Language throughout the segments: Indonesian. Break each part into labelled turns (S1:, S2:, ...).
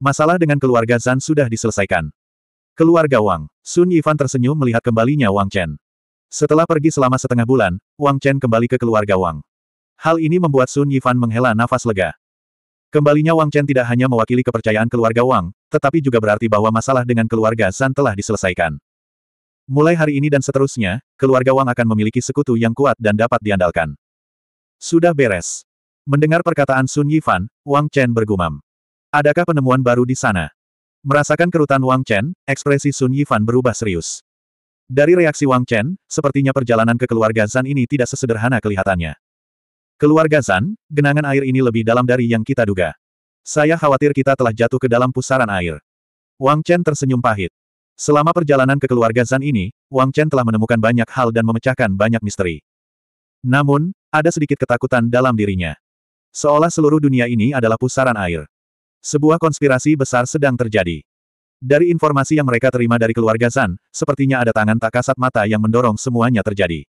S1: Masalah dengan keluarga Zan sudah diselesaikan. Keluarga Wang. Sun Yifan tersenyum melihat kembalinya Wang Chen. Setelah pergi selama setengah bulan, Wang Chen kembali ke keluarga Wang. Hal ini membuat Sun Yifan menghela nafas lega. Kembalinya Wang Chen tidak hanya mewakili kepercayaan keluarga Wang, tetapi juga berarti bahwa masalah dengan keluarga Zan telah diselesaikan. Mulai hari ini dan seterusnya, keluarga Wang akan memiliki sekutu yang kuat dan dapat diandalkan. Sudah beres. Mendengar perkataan Sun Yifan, Wang Chen bergumam. Adakah penemuan baru di sana? Merasakan kerutan Wang Chen, ekspresi Sun Yifan berubah serius. Dari reaksi Wang Chen, sepertinya perjalanan ke keluarga Zan ini tidak sesederhana kelihatannya. Keluarga Zan, genangan air ini lebih dalam dari yang kita duga. Saya khawatir kita telah jatuh ke dalam pusaran air. Wang Chen tersenyum pahit. Selama perjalanan ke keluarga Zan ini, Wang Chen telah menemukan banyak hal dan memecahkan banyak misteri. Namun, ada sedikit ketakutan dalam dirinya. Seolah seluruh dunia ini adalah pusaran air. Sebuah konspirasi besar sedang terjadi. Dari informasi yang mereka terima dari keluarga Zan, sepertinya ada tangan tak kasat mata yang mendorong semuanya terjadi.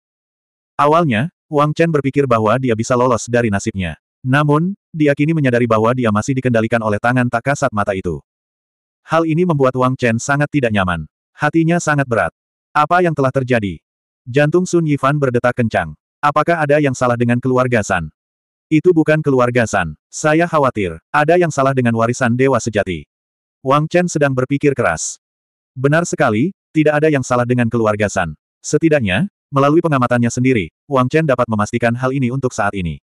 S1: Awalnya, Wang Chen berpikir bahwa dia bisa lolos dari nasibnya. Namun, dia kini menyadari bahwa dia masih dikendalikan oleh tangan tak kasat mata itu. Hal ini membuat Wang Chen sangat tidak nyaman. Hatinya sangat berat. Apa yang telah terjadi? Jantung Sun Yifan berdetak kencang. Apakah ada yang salah dengan keluarga San? Itu bukan keluarga San. Saya khawatir, ada yang salah dengan warisan dewa sejati. Wang Chen sedang berpikir keras. Benar sekali, tidak ada yang salah dengan keluarga San. Setidaknya, melalui pengamatannya sendiri, Wang Chen dapat memastikan hal ini untuk saat ini.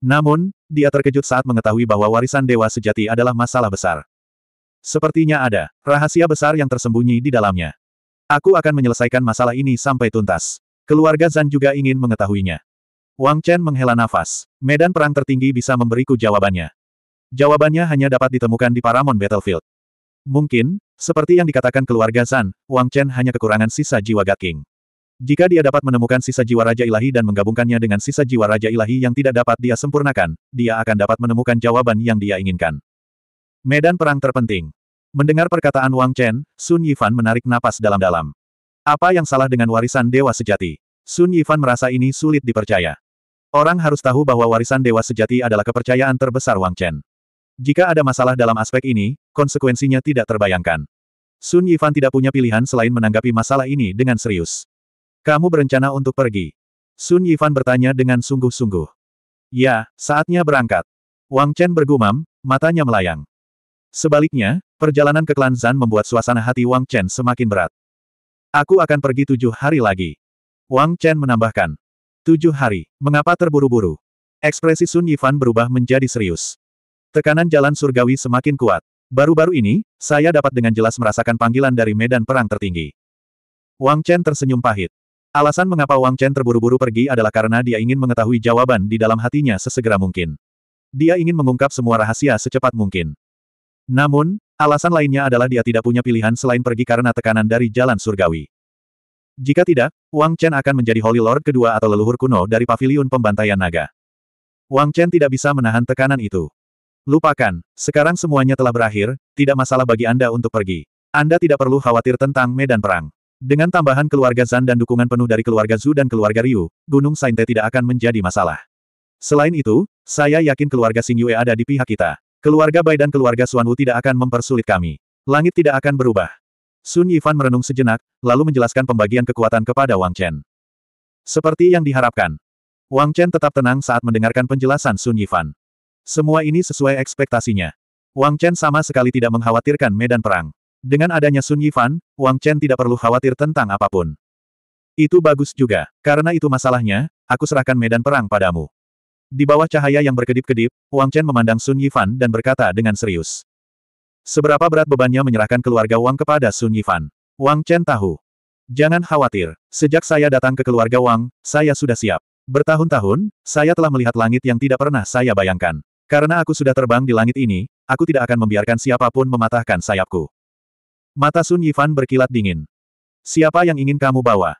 S1: Namun, dia terkejut saat mengetahui bahwa warisan dewa sejati adalah masalah besar. Sepertinya ada rahasia besar yang tersembunyi di dalamnya. Aku akan menyelesaikan masalah ini sampai tuntas. Keluarga Zan juga ingin mengetahuinya. Wang Chen menghela nafas. Medan perang tertinggi bisa memberiku jawabannya. Jawabannya hanya dapat ditemukan di Paramount Battlefield. Mungkin, seperti yang dikatakan keluarga San, Wang Chen hanya kekurangan sisa jiwa God King. Jika dia dapat menemukan sisa jiwa Raja Ilahi dan menggabungkannya dengan sisa jiwa Raja Ilahi yang tidak dapat dia sempurnakan, dia akan dapat menemukan jawaban yang dia inginkan. Medan perang terpenting. Mendengar perkataan Wang Chen, Sun Yifan menarik napas dalam-dalam. Apa yang salah dengan warisan dewa sejati? Sun Yifan merasa ini sulit dipercaya. Orang harus tahu bahwa warisan dewa sejati adalah kepercayaan terbesar Wang Chen. Jika ada masalah dalam aspek ini, konsekuensinya tidak terbayangkan. Sun Yifan tidak punya pilihan selain menanggapi masalah ini dengan serius. Kamu berencana untuk pergi? Sun Yifan bertanya dengan sungguh-sungguh. Ya, saatnya berangkat. Wang Chen bergumam, matanya melayang. Sebaliknya, perjalanan ke klan Zan membuat suasana hati Wang Chen semakin berat. Aku akan pergi tujuh hari lagi. Wang Chen menambahkan, Tujuh hari. Mengapa terburu-buru? Ekspresi Sun Yifan berubah menjadi serius. Tekanan jalan surgawi semakin kuat. Baru-baru ini, saya dapat dengan jelas merasakan panggilan dari medan perang tertinggi. Wang Chen tersenyum pahit. Alasan mengapa Wang Chen terburu-buru pergi adalah karena dia ingin mengetahui jawaban di dalam hatinya sesegera mungkin. Dia ingin mengungkap semua rahasia secepat mungkin. Namun, alasan lainnya adalah dia tidak punya pilihan selain pergi karena tekanan dari jalan surgawi. Jika tidak, Wang Chen akan menjadi Holy Lord kedua atau leluhur kuno dari paviliun pembantaian naga. Wang Chen tidak bisa menahan tekanan itu. Lupakan, sekarang semuanya telah berakhir, tidak masalah bagi Anda untuk pergi. Anda tidak perlu khawatir tentang medan perang. Dengan tambahan keluarga Zan dan dukungan penuh dari keluarga Zhu dan keluarga Ryu, Gunung Sainte tidak akan menjadi masalah. Selain itu, saya yakin keluarga Xing Yue ada di pihak kita. Keluarga Bai dan keluarga Suan Wu tidak akan mempersulit kami. Langit tidak akan berubah. Sun Yifan merenung sejenak, lalu menjelaskan pembagian kekuatan kepada Wang Chen. Seperti yang diharapkan. Wang Chen tetap tenang saat mendengarkan penjelasan Sun Yifan. Semua ini sesuai ekspektasinya. Wang Chen sama sekali tidak mengkhawatirkan medan perang. Dengan adanya Sun Yifan, Wang Chen tidak perlu khawatir tentang apapun. Itu bagus juga. Karena itu masalahnya, aku serahkan medan perang padamu. Di bawah cahaya yang berkedip-kedip, Wang Chen memandang Sun Yifan dan berkata dengan serius. Seberapa berat bebannya menyerahkan keluarga Wang kepada Sun Yifan? Wang Chen tahu. Jangan khawatir, sejak saya datang ke keluarga Wang, saya sudah siap. Bertahun-tahun, saya telah melihat langit yang tidak pernah saya bayangkan. Karena aku sudah terbang di langit ini, aku tidak akan membiarkan siapapun mematahkan sayapku. Mata Sun Yifan berkilat dingin. Siapa yang ingin kamu bawa?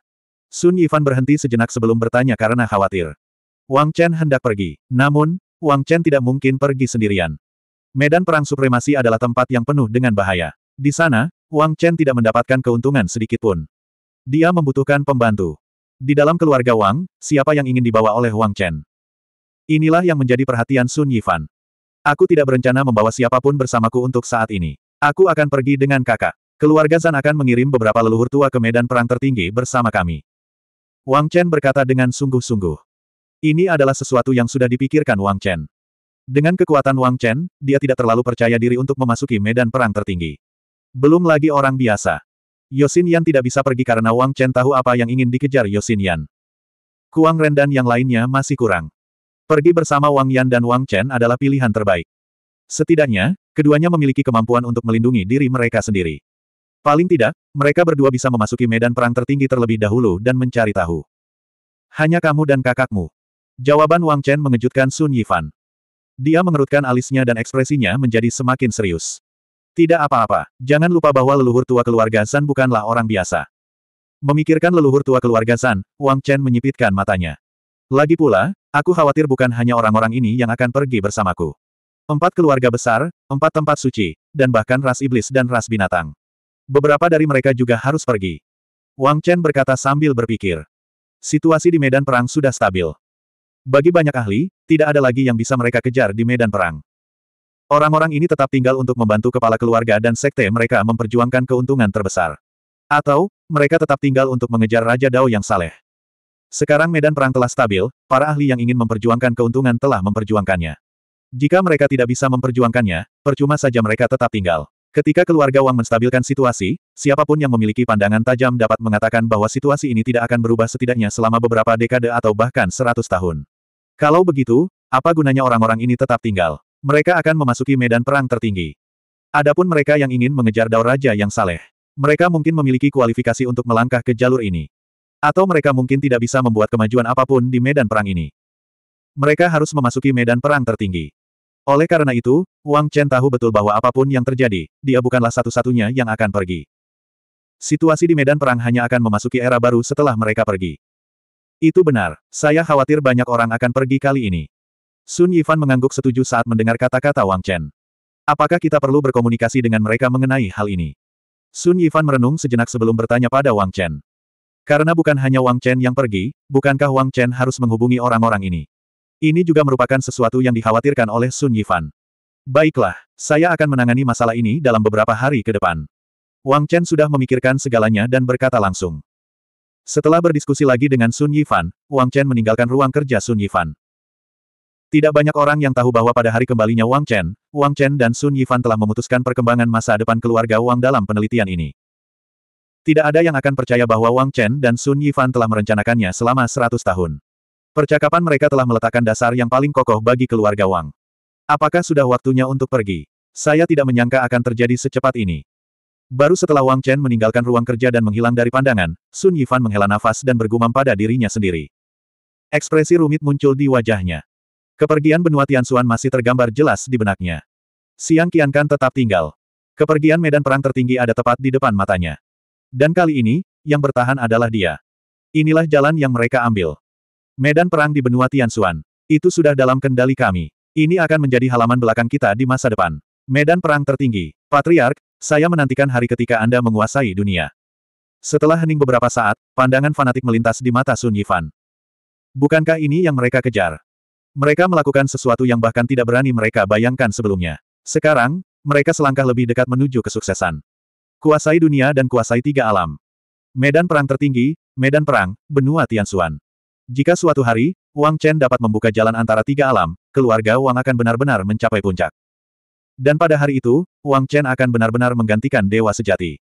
S1: Sun Yifan berhenti sejenak sebelum bertanya karena khawatir. Wang Chen hendak pergi, namun, Wang Chen tidak mungkin pergi sendirian. Medan Perang Supremasi adalah tempat yang penuh dengan bahaya. Di sana, Wang Chen tidak mendapatkan keuntungan sedikit pun. Dia membutuhkan pembantu. Di dalam keluarga Wang, siapa yang ingin dibawa oleh Wang Chen? Inilah yang menjadi perhatian Sun Yifan. Aku tidak berencana membawa siapapun bersamaku untuk saat ini. Aku akan pergi dengan kakak. Keluarga Zan akan mengirim beberapa leluhur tua ke medan perang tertinggi bersama kami. Wang Chen berkata dengan sungguh-sungguh. Ini adalah sesuatu yang sudah dipikirkan Wang Chen. Dengan kekuatan Wang Chen, dia tidak terlalu percaya diri untuk memasuki medan perang tertinggi. Belum lagi orang biasa. Yosin Yan tidak bisa pergi karena Wang Chen tahu apa yang ingin dikejar Yosin Yan. Kuang Ren dan yang lainnya masih kurang. Pergi bersama Wang Yan dan Wang Chen adalah pilihan terbaik. Setidaknya, keduanya memiliki kemampuan untuk melindungi diri mereka sendiri. Paling tidak, mereka berdua bisa memasuki medan perang tertinggi terlebih dahulu dan mencari tahu. Hanya kamu dan kakakmu. Jawaban Wang Chen mengejutkan Sun Yifan. Dia mengerutkan alisnya dan ekspresinya menjadi semakin serius. Tidak apa-apa, jangan lupa bahwa leluhur tua keluarga San bukanlah orang biasa. Memikirkan leluhur tua keluarga San, Wang Chen menyipitkan matanya. Lagi pula, aku khawatir bukan hanya orang-orang ini yang akan pergi bersamaku. Empat keluarga besar, empat tempat suci, dan bahkan ras iblis dan ras binatang. Beberapa dari mereka juga harus pergi. Wang Chen berkata sambil berpikir. Situasi di medan perang sudah stabil. Bagi banyak ahli, tidak ada lagi yang bisa mereka kejar di medan perang. Orang-orang ini tetap tinggal untuk membantu kepala keluarga dan sekte mereka memperjuangkan keuntungan terbesar. Atau, mereka tetap tinggal untuk mengejar Raja Dao yang saleh. Sekarang medan perang telah stabil, para ahli yang ingin memperjuangkan keuntungan telah memperjuangkannya. Jika mereka tidak bisa memperjuangkannya, percuma saja mereka tetap tinggal. Ketika keluarga Wang menstabilkan situasi, siapapun yang memiliki pandangan tajam dapat mengatakan bahwa situasi ini tidak akan berubah setidaknya selama beberapa dekade atau bahkan seratus tahun. Kalau begitu, apa gunanya orang-orang ini tetap tinggal? Mereka akan memasuki medan perang tertinggi. Adapun mereka yang ingin mengejar Dao Raja yang saleh. Mereka mungkin memiliki kualifikasi untuk melangkah ke jalur ini. Atau mereka mungkin tidak bisa membuat kemajuan apapun di medan perang ini. Mereka harus memasuki medan perang tertinggi. Oleh karena itu, Wang Chen tahu betul bahwa apapun yang terjadi, dia bukanlah satu-satunya yang akan pergi. Situasi di medan perang hanya akan memasuki era baru setelah mereka pergi. Itu benar, saya khawatir banyak orang akan pergi kali ini. Sun Yifan mengangguk setuju saat mendengar kata-kata Wang Chen. Apakah kita perlu berkomunikasi dengan mereka mengenai hal ini? Sun Yifan merenung sejenak sebelum bertanya pada Wang Chen. Karena bukan hanya Wang Chen yang pergi, bukankah Wang Chen harus menghubungi orang-orang ini? Ini juga merupakan sesuatu yang dikhawatirkan oleh Sun Yifan. Baiklah, saya akan menangani masalah ini dalam beberapa hari ke depan. Wang Chen sudah memikirkan segalanya dan berkata langsung. Setelah berdiskusi lagi dengan Sun Yifan, Wang Chen meninggalkan ruang kerja Sun Yifan. Tidak banyak orang yang tahu bahwa pada hari kembalinya Wang Chen, Wang Chen dan Sun Yifan telah memutuskan perkembangan masa depan keluarga Wang dalam penelitian ini. Tidak ada yang akan percaya bahwa Wang Chen dan Sun Yifan telah merencanakannya selama 100 tahun. Percakapan mereka telah meletakkan dasar yang paling kokoh bagi keluarga Wang. Apakah sudah waktunya untuk pergi? Saya tidak menyangka akan terjadi secepat ini. Baru setelah Wang Chen meninggalkan ruang kerja dan menghilang dari pandangan, Sun Yifan menghela nafas dan bergumam pada dirinya sendiri. Ekspresi rumit muncul di wajahnya. Kepergian benua Tianxuan masih tergambar jelas di benaknya. Siang Qiankan tetap tinggal. Kepergian medan perang tertinggi ada tepat di depan matanya. Dan kali ini, yang bertahan adalah dia. Inilah jalan yang mereka ambil. Medan perang di benua Tianxuan. Itu sudah dalam kendali kami. Ini akan menjadi halaman belakang kita di masa depan. Medan perang tertinggi. Patriark, saya menantikan hari ketika Anda menguasai dunia. Setelah hening beberapa saat, pandangan fanatik melintas di mata Sun Yifan. Bukankah ini yang mereka kejar? Mereka melakukan sesuatu yang bahkan tidak berani mereka bayangkan sebelumnya. Sekarang, mereka selangkah lebih dekat menuju kesuksesan. Kuasai dunia dan kuasai tiga alam. Medan perang tertinggi, medan perang, benua Tianxuan. Jika suatu hari, Wang Chen dapat membuka jalan antara tiga alam, keluarga Wang akan benar-benar mencapai puncak. Dan pada hari itu, Wang Chen akan benar-benar menggantikan dewa sejati.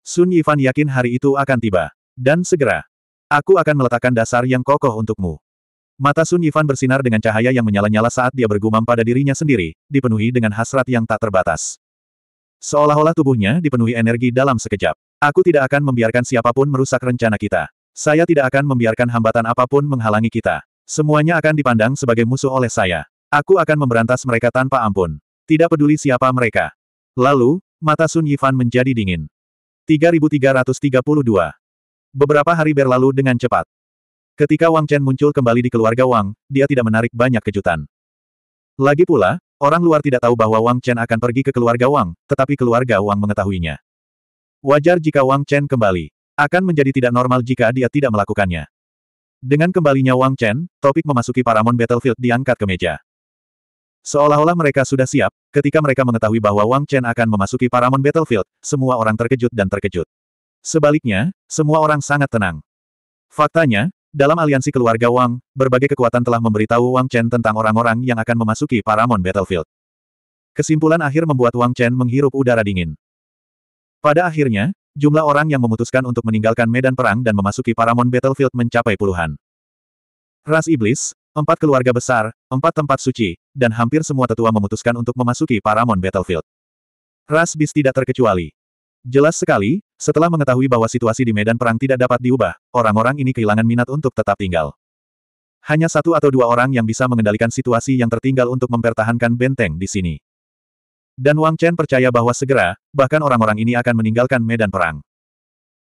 S1: Sun Yifan yakin hari itu akan tiba. Dan segera, aku akan meletakkan dasar yang kokoh untukmu. Mata Sun Yifan bersinar dengan cahaya yang menyala-nyala saat dia bergumam pada dirinya sendiri, dipenuhi dengan hasrat yang tak terbatas. Seolah-olah tubuhnya dipenuhi energi dalam sekejap. Aku tidak akan membiarkan siapapun merusak rencana kita. Saya tidak akan membiarkan hambatan apapun menghalangi kita. Semuanya akan dipandang sebagai musuh oleh saya. Aku akan memberantas mereka tanpa ampun. Tidak peduli siapa mereka. Lalu, mata Sun Yifan menjadi dingin. 3332. Beberapa hari berlalu dengan cepat. Ketika Wang Chen muncul kembali di keluarga Wang, dia tidak menarik banyak kejutan. Lagi pula, orang luar tidak tahu bahwa Wang Chen akan pergi ke keluarga Wang, tetapi keluarga Wang mengetahuinya. Wajar jika Wang Chen kembali. Akan menjadi tidak normal jika dia tidak melakukannya. Dengan kembalinya Wang Chen, topik memasuki Paramount Battlefield diangkat ke meja. Seolah-olah mereka sudah siap, ketika mereka mengetahui bahwa Wang Chen akan memasuki Paramount Battlefield, semua orang terkejut dan terkejut. Sebaliknya, semua orang sangat tenang. Faktanya, dalam aliansi keluarga Wang, berbagai kekuatan telah memberitahu Wang Chen tentang orang-orang yang akan memasuki Paramount Battlefield. Kesimpulan akhir membuat Wang Chen menghirup udara dingin. Pada akhirnya, jumlah orang yang memutuskan untuk meninggalkan medan perang dan memasuki Paramount Battlefield mencapai puluhan. Ras Iblis, Empat keluarga besar, empat tempat suci, dan hampir semua tetua memutuskan untuk memasuki Paramount Battlefield. Ras Bis tidak terkecuali. Jelas sekali, setelah mengetahui bahwa situasi di medan perang tidak dapat diubah, orang-orang ini kehilangan minat untuk tetap tinggal. Hanya satu atau dua orang yang bisa mengendalikan situasi yang tertinggal untuk mempertahankan benteng di sini. Dan Wang Chen percaya bahwa segera, bahkan orang-orang ini akan meninggalkan medan perang.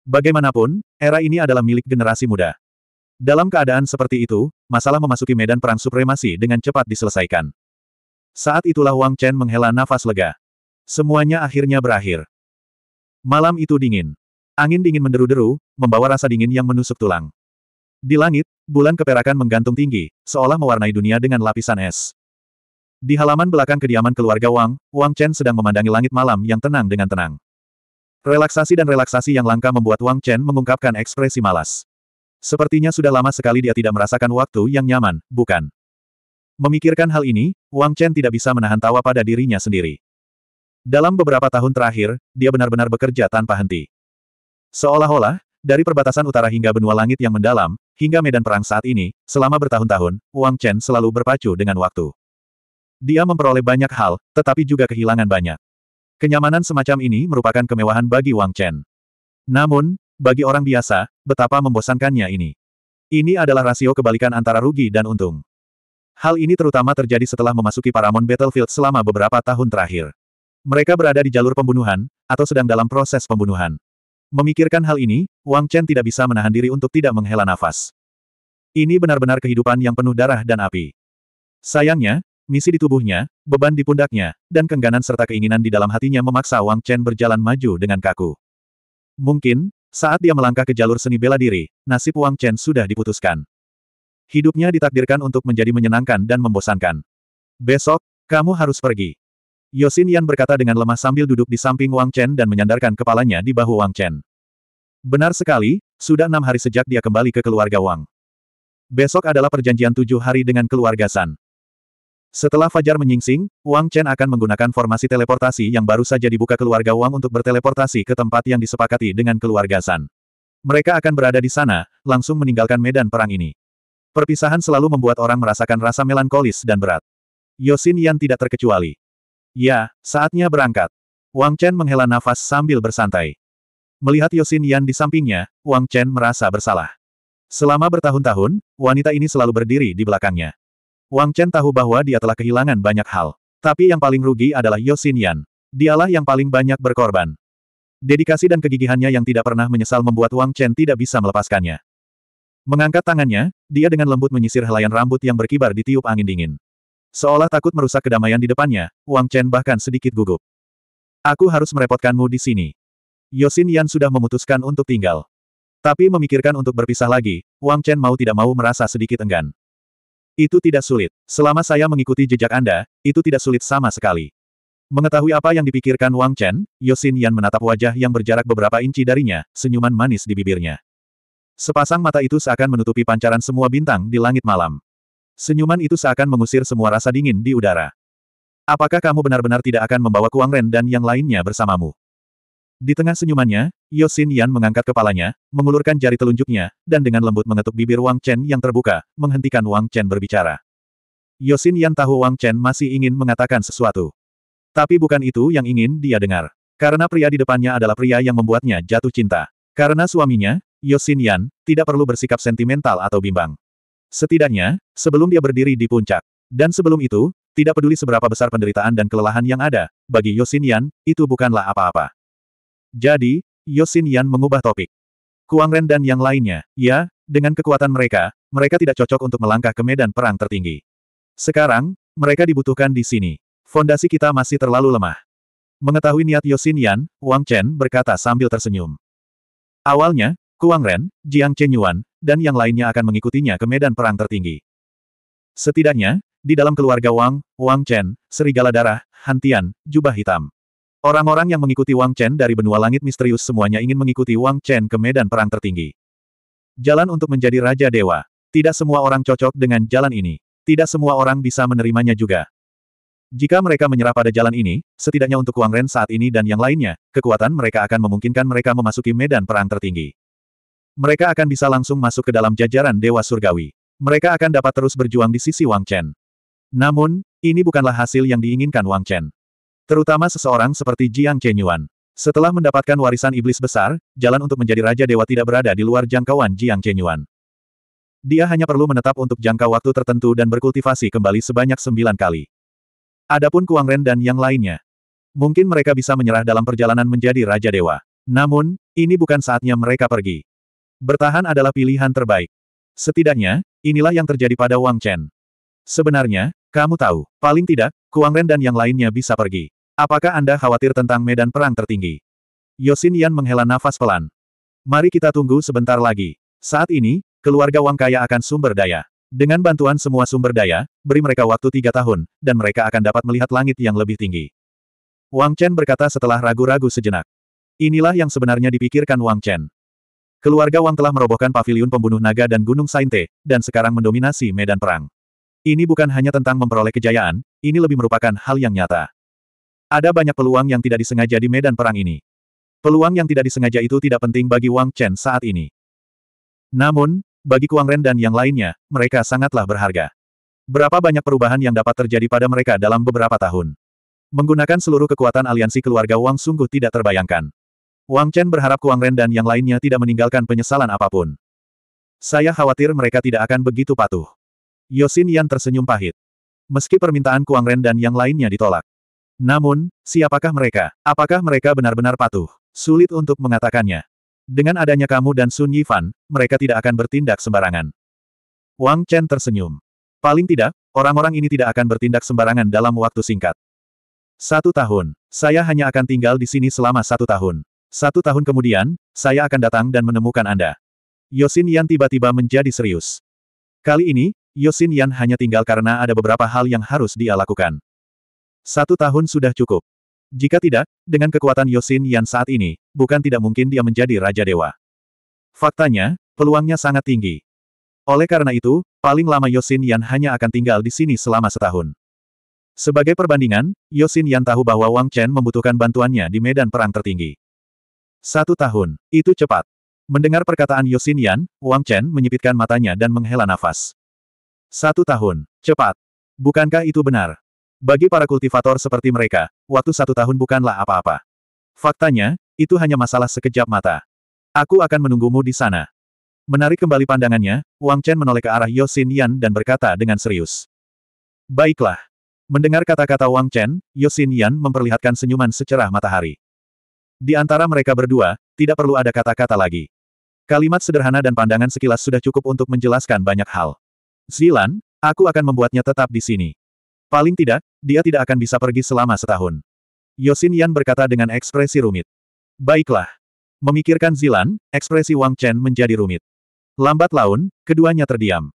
S1: Bagaimanapun, era ini adalah milik generasi muda. Dalam keadaan seperti itu, masalah memasuki medan perang supremasi dengan cepat diselesaikan. Saat itulah Wang Chen menghela nafas lega. Semuanya akhirnya berakhir. Malam itu dingin. Angin dingin menderu-deru, membawa rasa dingin yang menusuk tulang. Di langit, bulan keperakan menggantung tinggi, seolah mewarnai dunia dengan lapisan es. Di halaman belakang kediaman keluarga Wang, Wang Chen sedang memandangi langit malam yang tenang dengan tenang. Relaksasi dan relaksasi yang langka membuat Wang Chen mengungkapkan ekspresi malas. Sepertinya sudah lama sekali dia tidak merasakan waktu yang nyaman, bukan? Memikirkan hal ini, Wang Chen tidak bisa menahan tawa pada dirinya sendiri. Dalam beberapa tahun terakhir, dia benar-benar bekerja tanpa henti. Seolah-olah, dari perbatasan utara hingga benua langit yang mendalam, hingga medan perang saat ini, selama bertahun-tahun, Wang Chen selalu berpacu dengan waktu. Dia memperoleh banyak hal, tetapi juga kehilangan banyak. Kenyamanan semacam ini merupakan kemewahan bagi Wang Chen. Namun, bagi orang biasa, betapa membosankannya ini. Ini adalah rasio kebalikan antara rugi dan untung. Hal ini terutama terjadi setelah memasuki Paramount Battlefield selama beberapa tahun terakhir. Mereka berada di jalur pembunuhan, atau sedang dalam proses pembunuhan. Memikirkan hal ini, Wang Chen tidak bisa menahan diri untuk tidak menghela nafas. Ini benar-benar kehidupan yang penuh darah dan api. Sayangnya, misi di tubuhnya, beban di pundaknya, dan kengganan serta keinginan di dalam hatinya memaksa Wang Chen berjalan maju dengan kaku. Mungkin, saat dia melangkah ke jalur seni bela diri, nasib Wang Chen sudah diputuskan. Hidupnya ditakdirkan untuk menjadi menyenangkan dan membosankan. Besok, kamu harus pergi. Yosin Yan berkata dengan lemah sambil duduk di samping Wang Chen dan menyandarkan kepalanya di bahu Wang Chen. Benar sekali, sudah enam hari sejak dia kembali ke keluarga Wang. Besok adalah perjanjian tujuh hari dengan keluarga San. Setelah Fajar menyingsing, Wang Chen akan menggunakan formasi teleportasi yang baru saja dibuka keluarga Wang untuk berteleportasi ke tempat yang disepakati dengan keluarga San. Mereka akan berada di sana, langsung meninggalkan medan perang ini. Perpisahan selalu membuat orang merasakan rasa melankolis dan berat. Yosin Yan tidak terkecuali. Ya, saatnya berangkat. Wang Chen menghela nafas sambil bersantai. Melihat Yosin Yan di sampingnya, Wang Chen merasa bersalah. Selama bertahun-tahun, wanita ini selalu berdiri di belakangnya. Wang Chen tahu bahwa dia telah kehilangan banyak hal. Tapi yang paling rugi adalah Yosin Yan. Dialah yang paling banyak berkorban. Dedikasi dan kegigihannya yang tidak pernah menyesal membuat Wang Chen tidak bisa melepaskannya. Mengangkat tangannya, dia dengan lembut menyisir helaian rambut yang berkibar di tiup angin dingin. Seolah takut merusak kedamaian di depannya, Wang Chen bahkan sedikit gugup. Aku harus merepotkanmu di sini. Yosin Yan sudah memutuskan untuk tinggal. Tapi memikirkan untuk berpisah lagi, Wang Chen mau tidak mau merasa sedikit enggan. Itu tidak sulit. Selama saya mengikuti jejak Anda, itu tidak sulit sama sekali. Mengetahui apa yang dipikirkan Wang Chen, Yosin Yan menatap wajah yang berjarak beberapa inci darinya, senyuman manis di bibirnya. Sepasang mata itu seakan menutupi pancaran semua bintang di langit malam. Senyuman itu seakan mengusir semua rasa dingin di udara. Apakah kamu benar-benar tidak akan membawa Kuang Ren dan yang lainnya bersamamu? Di tengah senyumannya, Yosin Yan mengangkat kepalanya, mengulurkan jari telunjuknya, dan dengan lembut mengetuk bibir Wang Chen yang terbuka, menghentikan Wang Chen berbicara. Yosin Yan tahu Wang Chen masih ingin mengatakan sesuatu. Tapi bukan itu yang ingin dia dengar. Karena pria di depannya adalah pria yang membuatnya jatuh cinta. Karena suaminya, Yosin Yan, tidak perlu bersikap sentimental atau bimbang. Setidaknya, sebelum dia berdiri di puncak. Dan sebelum itu, tidak peduli seberapa besar penderitaan dan kelelahan yang ada, bagi Yosin Yan, itu bukanlah apa-apa. Jadi, Yosin Yan mengubah topik. Kuang Ren dan yang lainnya, ya, dengan kekuatan mereka, mereka tidak cocok untuk melangkah ke medan perang tertinggi. Sekarang, mereka dibutuhkan di sini. Fondasi kita masih terlalu lemah. Mengetahui niat Yosin Yan, Wang Chen berkata sambil tersenyum. Awalnya, Kuang Ren, Jiang Chen Yuan, dan yang lainnya akan mengikutinya ke medan perang tertinggi. Setidaknya, di dalam keluarga Wang, Wang Chen, Serigala Darah, Hantian, Jubah Hitam. Orang-orang yang mengikuti Wang Chen dari benua langit misterius semuanya ingin mengikuti Wang Chen ke medan perang tertinggi. Jalan untuk menjadi Raja Dewa. Tidak semua orang cocok dengan jalan ini. Tidak semua orang bisa menerimanya juga. Jika mereka menyerah pada jalan ini, setidaknya untuk Wang Ren saat ini dan yang lainnya, kekuatan mereka akan memungkinkan mereka memasuki medan perang tertinggi. Mereka akan bisa langsung masuk ke dalam jajaran Dewa Surgawi. Mereka akan dapat terus berjuang di sisi Wang Chen. Namun, ini bukanlah hasil yang diinginkan Wang Chen. Terutama seseorang seperti Jiang Chenyuan. Setelah mendapatkan warisan iblis besar, jalan untuk menjadi Raja Dewa tidak berada di luar jangkauan Jiang Chenyuan. Dia hanya perlu menetap untuk jangka waktu tertentu dan berkultivasi kembali sebanyak sembilan kali. Adapun Kuang Ren dan yang lainnya. Mungkin mereka bisa menyerah dalam perjalanan menjadi Raja Dewa. Namun, ini bukan saatnya mereka pergi. Bertahan adalah pilihan terbaik. Setidaknya, inilah yang terjadi pada Wang Chen. Sebenarnya, kamu tahu, paling tidak, Kuang Ren dan yang lainnya bisa pergi. Apakah Anda khawatir tentang medan perang tertinggi? Yosin Yan menghela nafas pelan. Mari kita tunggu sebentar lagi. Saat ini, keluarga Wang kaya akan sumber daya. Dengan bantuan semua sumber daya, beri mereka waktu tiga tahun, dan mereka akan dapat melihat langit yang lebih tinggi. Wang Chen berkata setelah ragu-ragu sejenak. Inilah yang sebenarnya dipikirkan Wang Chen. Keluarga Wang telah merobohkan paviliun pembunuh naga dan Gunung Sainte, dan sekarang mendominasi medan perang. Ini bukan hanya tentang memperoleh kejayaan, ini lebih merupakan hal yang nyata. Ada banyak peluang yang tidak disengaja di medan perang ini. Peluang yang tidak disengaja itu tidak penting bagi Wang Chen saat ini. Namun, bagi Kuang Ren dan yang lainnya, mereka sangatlah berharga. Berapa banyak perubahan yang dapat terjadi pada mereka dalam beberapa tahun. Menggunakan seluruh kekuatan aliansi keluarga Wang sungguh tidak terbayangkan. Wang Chen berharap Kuang Ren dan yang lainnya tidak meninggalkan penyesalan apapun. Saya khawatir mereka tidak akan begitu patuh. Yosin Yan tersenyum pahit. Meski permintaan Kuang Ren dan yang lainnya ditolak. Namun, siapakah mereka? Apakah mereka benar-benar patuh? Sulit untuk mengatakannya. Dengan adanya kamu dan Sun Yifan, mereka tidak akan bertindak sembarangan. Wang Chen tersenyum. Paling tidak, orang-orang ini tidak akan bertindak sembarangan dalam waktu singkat. Satu tahun. Saya hanya akan tinggal di sini selama satu tahun. Satu tahun kemudian, saya akan datang dan menemukan Anda. Yosin Yan tiba-tiba menjadi serius. Kali ini, Yosin Yan hanya tinggal karena ada beberapa hal yang harus dia lakukan. Satu tahun sudah cukup. Jika tidak, dengan kekuatan Yosin Yan saat ini, bukan tidak mungkin dia menjadi Raja Dewa. Faktanya, peluangnya sangat tinggi. Oleh karena itu, paling lama Yosin Yan hanya akan tinggal di sini selama setahun. Sebagai perbandingan, Yosin Yan tahu bahwa Wang Chen membutuhkan bantuannya di medan perang tertinggi. Satu tahun, itu cepat. Mendengar perkataan Yosin Yan, Wang Chen menyipitkan matanya dan menghela nafas. Satu tahun. Cepat. Bukankah itu benar? Bagi para kultivator seperti mereka, waktu satu tahun bukanlah apa-apa. Faktanya, itu hanya masalah sekejap mata. Aku akan menunggumu di sana. Menarik kembali pandangannya, Wang Chen menoleh ke arah Yosin Yan dan berkata dengan serius. Baiklah. Mendengar kata-kata Wang Chen, Yosin Yan memperlihatkan senyuman secerah matahari. Di antara mereka berdua, tidak perlu ada kata-kata lagi. Kalimat sederhana dan pandangan sekilas sudah cukup untuk menjelaskan banyak hal. Zilan, aku akan membuatnya tetap di sini. Paling tidak, dia tidak akan bisa pergi selama setahun. Yosin Yan berkata dengan ekspresi rumit. Baiklah. Memikirkan Zilan, ekspresi Wang Chen menjadi rumit. Lambat laun, keduanya terdiam.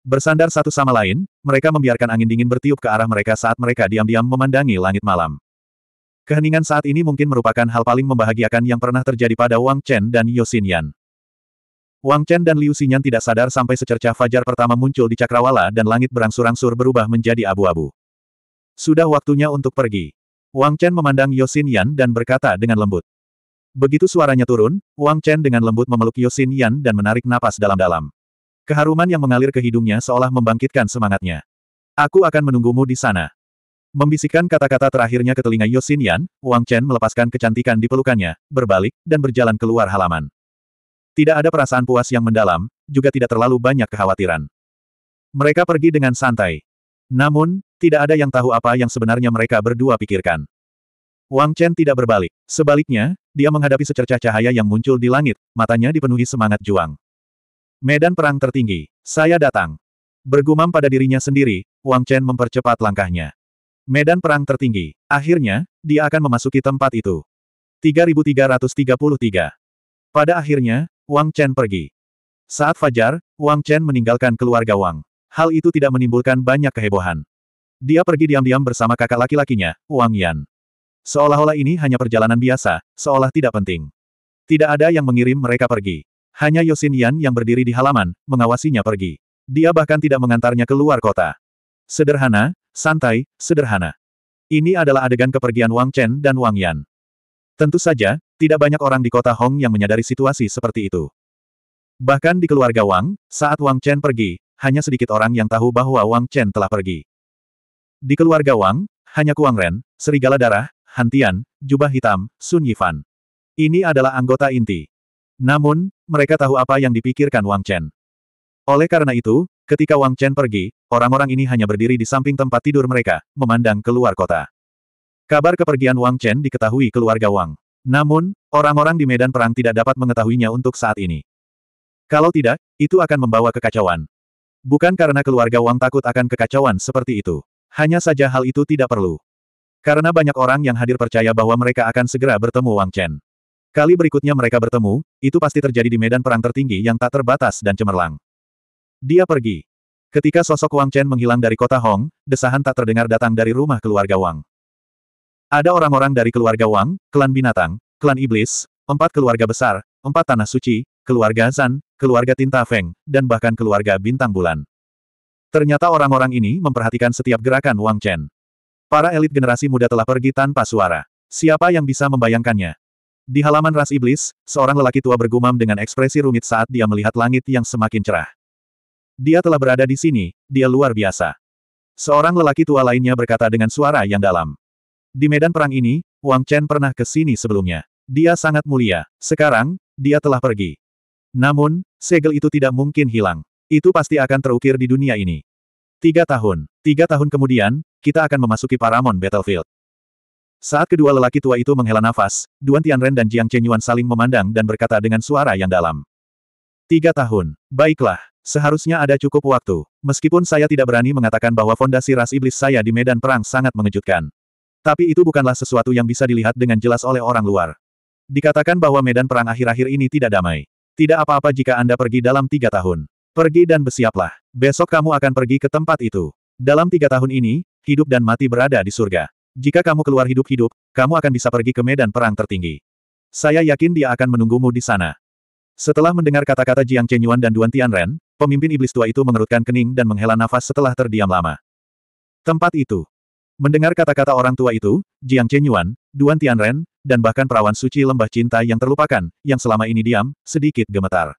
S1: Bersandar satu sama lain, mereka membiarkan angin dingin bertiup ke arah mereka saat mereka diam-diam memandangi langit malam. Keheningan saat ini mungkin merupakan hal paling membahagiakan yang pernah terjadi pada Wang Chen dan Yosin Yan. Wang Chen dan Liu Xinyan tidak sadar sampai secercah fajar pertama muncul di cakrawala dan langit berangsur-angsur berubah menjadi abu-abu. Sudah waktunya untuk pergi. Wang Chen memandang Yosin Yan dan berkata dengan lembut. Begitu suaranya turun, Wang Chen dengan lembut memeluk Yosin Yan dan menarik napas dalam-dalam. Keharuman yang mengalir ke hidungnya seolah membangkitkan semangatnya. Aku akan menunggumu di sana. Membisikkan kata-kata terakhirnya ke telinga Yosin Yan, Wang Chen melepaskan kecantikan di pelukannya, berbalik, dan berjalan keluar halaman. Tidak ada perasaan puas yang mendalam, juga tidak terlalu banyak kekhawatiran. Mereka pergi dengan santai. Namun, tidak ada yang tahu apa yang sebenarnya mereka berdua pikirkan. Wang Chen tidak berbalik. Sebaliknya, dia menghadapi secercah cahaya yang muncul di langit, matanya dipenuhi semangat juang. Medan perang tertinggi. Saya datang. Bergumam pada dirinya sendiri, Wang Chen mempercepat langkahnya. Medan perang tertinggi. Akhirnya, dia akan memasuki tempat itu. 3333. Pada akhirnya, Wang Chen pergi. Saat fajar, Wang Chen meninggalkan keluarga Wang. Hal itu tidak menimbulkan banyak kehebohan. Dia pergi diam-diam bersama kakak laki-lakinya, Wang Yan. Seolah-olah ini hanya perjalanan biasa, seolah tidak penting. Tidak ada yang mengirim mereka pergi. Hanya Yosin Yan yang berdiri di halaman, mengawasinya pergi. Dia bahkan tidak mengantarnya keluar kota. Sederhana, santai, sederhana. Ini adalah adegan kepergian Wang Chen dan Wang Yan. Tentu saja, tidak banyak orang di kota Hong yang menyadari situasi seperti itu. Bahkan di keluarga Wang, saat Wang Chen pergi, hanya sedikit orang yang tahu bahwa Wang Chen telah pergi. Di keluarga Wang, hanya Kuang Ren, Serigala Darah, Hantian, Jubah Hitam, Sun Yifan. Ini adalah anggota inti. Namun, mereka tahu apa yang dipikirkan Wang Chen. Oleh karena itu, ketika Wang Chen pergi, orang-orang ini hanya berdiri di samping tempat tidur mereka, memandang keluar kota. Kabar kepergian Wang Chen diketahui keluarga Wang. Namun, orang-orang di medan perang tidak dapat mengetahuinya untuk saat ini. Kalau tidak, itu akan membawa kekacauan. Bukan karena keluarga Wang takut akan kekacauan seperti itu. Hanya saja hal itu tidak perlu. Karena banyak orang yang hadir percaya bahwa mereka akan segera bertemu Wang Chen. Kali berikutnya mereka bertemu, itu pasti terjadi di medan perang tertinggi yang tak terbatas dan cemerlang. Dia pergi. Ketika sosok Wang Chen menghilang dari kota Hong, desahan tak terdengar datang dari rumah keluarga Wang. Ada orang-orang dari keluarga Wang, klan binatang, klan iblis, empat keluarga besar, empat tanah suci, keluarga Zan, keluarga Tinta Feng, dan bahkan keluarga Bintang Bulan. Ternyata orang-orang ini memperhatikan setiap gerakan Wang Chen. Para elit generasi muda telah pergi tanpa suara. Siapa yang bisa membayangkannya? Di halaman ras iblis, seorang lelaki tua bergumam dengan ekspresi rumit saat dia melihat langit yang semakin cerah. Dia telah berada di sini, dia luar biasa. Seorang lelaki tua lainnya berkata dengan suara yang dalam. Di medan perang ini, Wang Chen pernah ke sini sebelumnya. Dia sangat mulia. Sekarang, dia telah pergi. Namun, segel itu tidak mungkin hilang. Itu pasti akan terukir di dunia ini. Tiga tahun. Tiga tahun kemudian, kita akan memasuki Paramon Battlefield. Saat kedua lelaki tua itu menghela nafas, Duan Tianren dan Jiang Chenyuan saling memandang dan berkata dengan suara yang dalam. Tiga tahun. Baiklah, seharusnya ada cukup waktu. Meskipun saya tidak berani mengatakan bahwa fondasi ras iblis saya di medan perang sangat mengejutkan. Tapi itu bukanlah sesuatu yang bisa dilihat dengan jelas oleh orang luar. Dikatakan bahwa medan perang akhir-akhir ini tidak damai. Tidak apa-apa jika Anda pergi dalam tiga tahun. Pergi dan bersiaplah. Besok kamu akan pergi ke tempat itu. Dalam tiga tahun ini, hidup dan mati berada di surga. Jika kamu keluar hidup-hidup, kamu akan bisa pergi ke medan perang tertinggi. Saya yakin dia akan menunggumu di sana. Setelah mendengar kata-kata Jiang Chenyuan dan Duan Tianren, pemimpin iblis tua itu mengerutkan kening dan menghela nafas setelah terdiam lama. Tempat itu, Mendengar kata-kata orang tua itu, Jiang Chenyuan, Duan Tianren, dan bahkan perawan suci lembah cinta yang terlupakan, yang selama ini diam, sedikit gemetar.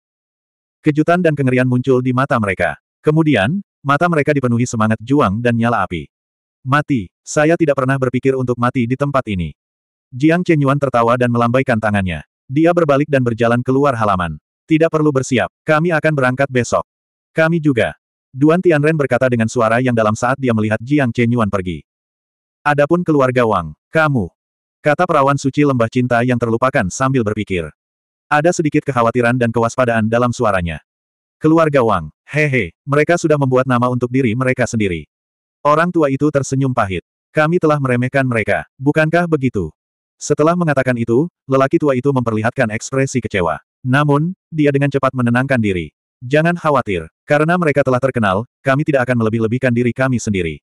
S1: Kejutan dan kengerian muncul di mata mereka. Kemudian, mata mereka dipenuhi semangat juang dan nyala api. Mati, saya tidak pernah berpikir untuk mati di tempat ini. Jiang Chenyuan tertawa dan melambaikan tangannya. Dia berbalik dan berjalan keluar halaman. Tidak perlu bersiap, kami akan berangkat besok. Kami juga. Duan Tianren berkata dengan suara yang dalam saat dia melihat Jiang Chenyuan pergi. Adapun keluarga Wang, kamu. Kata perawan suci lembah cinta yang terlupakan sambil berpikir. Ada sedikit kekhawatiran dan kewaspadaan dalam suaranya. Keluarga Wang, hehe, mereka sudah membuat nama untuk diri mereka sendiri. Orang tua itu tersenyum pahit. Kami telah meremehkan mereka, bukankah begitu? Setelah mengatakan itu, lelaki tua itu memperlihatkan ekspresi kecewa. Namun, dia dengan cepat menenangkan diri. Jangan khawatir, karena mereka telah terkenal, kami tidak akan melebih-lebihkan diri kami sendiri.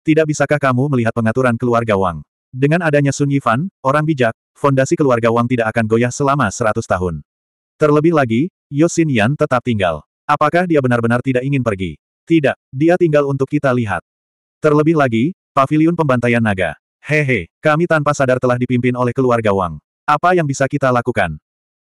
S1: Tidak bisakah kamu melihat pengaturan keluarga Wang? Dengan adanya Sun Yifan, orang bijak, fondasi keluarga Wang tidak akan goyah selama 100 tahun. Terlebih lagi, Yosin Yan tetap tinggal. Apakah dia benar-benar tidak ingin pergi? Tidak, dia tinggal untuk kita lihat. Terlebih lagi, paviliun pembantaian naga. Hehe, kami tanpa sadar telah dipimpin oleh keluarga Wang. Apa yang bisa kita lakukan?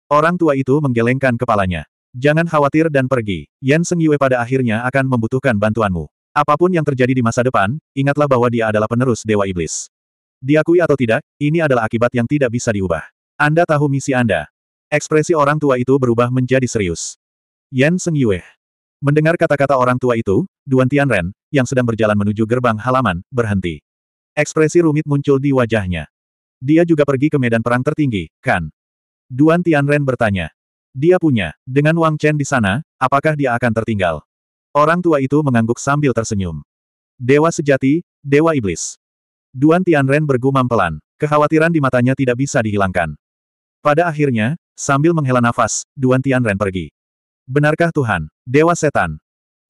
S1: Orang tua itu menggelengkan kepalanya. Jangan khawatir dan pergi. Yan Sengyue pada akhirnya akan membutuhkan bantuanmu. Apapun yang terjadi di masa depan, ingatlah bahwa dia adalah penerus Dewa Iblis. Diakui atau tidak, ini adalah akibat yang tidak bisa diubah. Anda tahu misi Anda. Ekspresi orang tua itu berubah menjadi serius. Yan Seng Yue. Mendengar kata-kata orang tua itu, Duan Tianren, yang sedang berjalan menuju gerbang halaman, berhenti. Ekspresi rumit muncul di wajahnya. Dia juga pergi ke medan perang tertinggi, kan? Duan Tianren bertanya. Dia punya, dengan Wang Chen di sana, apakah dia akan tertinggal? Orang tua itu mengangguk sambil tersenyum. Dewa sejati, Dewa Iblis. Duan Tianren bergumam pelan, kekhawatiran di matanya tidak bisa dihilangkan. Pada akhirnya, sambil menghela nafas, Duan Tianren pergi. Benarkah Tuhan, Dewa Setan?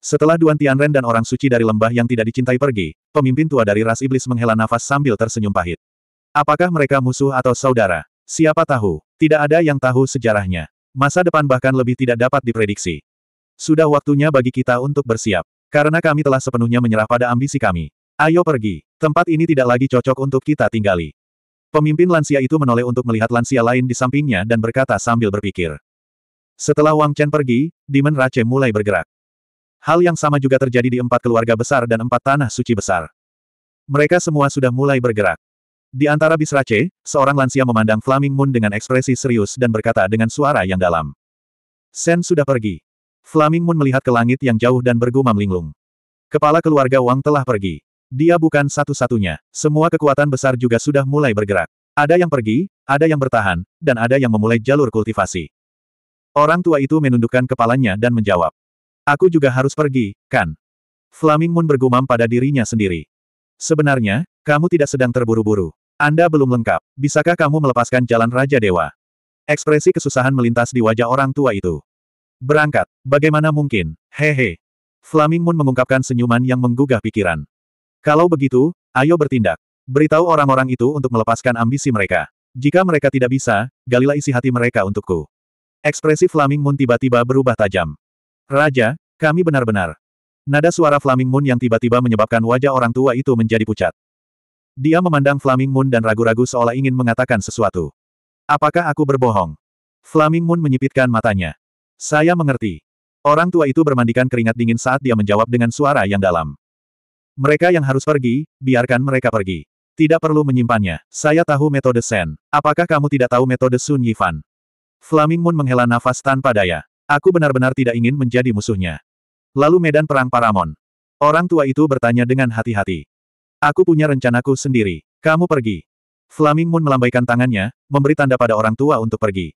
S1: Setelah Duan Tianren dan orang suci dari lembah yang tidak dicintai pergi, pemimpin tua dari ras iblis menghela nafas sambil tersenyum pahit. Apakah mereka musuh atau saudara? Siapa tahu? Tidak ada yang tahu sejarahnya. Masa depan bahkan lebih tidak dapat diprediksi. Sudah waktunya bagi kita untuk bersiap. Karena kami telah sepenuhnya menyerah pada ambisi kami. Ayo pergi. Tempat ini tidak lagi cocok untuk kita tinggali. Pemimpin lansia itu menoleh untuk melihat lansia lain di sampingnya dan berkata sambil berpikir. Setelah Wang Chen pergi, Demon Rache mulai bergerak. Hal yang sama juga terjadi di empat keluarga besar dan empat tanah suci besar. Mereka semua sudah mulai bergerak. Di antara bis Rache, seorang lansia memandang Flaming Moon dengan ekspresi serius dan berkata dengan suara yang dalam. Sen sudah pergi. Flaming Moon melihat ke langit yang jauh dan bergumam linglung. Kepala keluarga Wang telah pergi. Dia bukan satu-satunya. Semua kekuatan besar juga sudah mulai bergerak. Ada yang pergi, ada yang bertahan, dan ada yang memulai jalur kultivasi. Orang tua itu menundukkan kepalanya dan menjawab. Aku juga harus pergi, kan? Flaming Moon bergumam pada dirinya sendiri. Sebenarnya, kamu tidak sedang terburu-buru. Anda belum lengkap. Bisakah kamu melepaskan jalan Raja Dewa? Ekspresi kesusahan melintas di wajah orang tua itu. Berangkat. Bagaimana mungkin? Hehe. Flaming Moon mengungkapkan senyuman yang menggugah pikiran. Kalau begitu, ayo bertindak. Beritahu orang-orang itu untuk melepaskan ambisi mereka. Jika mereka tidak bisa, galilah isi hati mereka untukku. Ekspresi Flaming Moon tiba-tiba berubah tajam. Raja, kami benar-benar. Nada suara Flaming Moon yang tiba-tiba menyebabkan wajah orang tua itu menjadi pucat. Dia memandang Flaming Moon dan ragu-ragu seolah ingin mengatakan sesuatu. Apakah aku berbohong? Flaming Moon menyipitkan matanya. Saya mengerti. Orang tua itu bermandikan keringat dingin saat dia menjawab dengan suara yang dalam. Mereka yang harus pergi, biarkan mereka pergi. Tidak perlu menyimpannya. Saya tahu metode Sen. Apakah kamu tidak tahu metode Sun Yifan? Flaming Moon menghela nafas tanpa daya. Aku benar-benar tidak ingin menjadi musuhnya. Lalu medan perang Paramon. Orang tua itu bertanya dengan hati-hati. Aku punya rencanaku sendiri. Kamu pergi. Flaming Moon melambaikan tangannya, memberi tanda pada orang tua untuk pergi.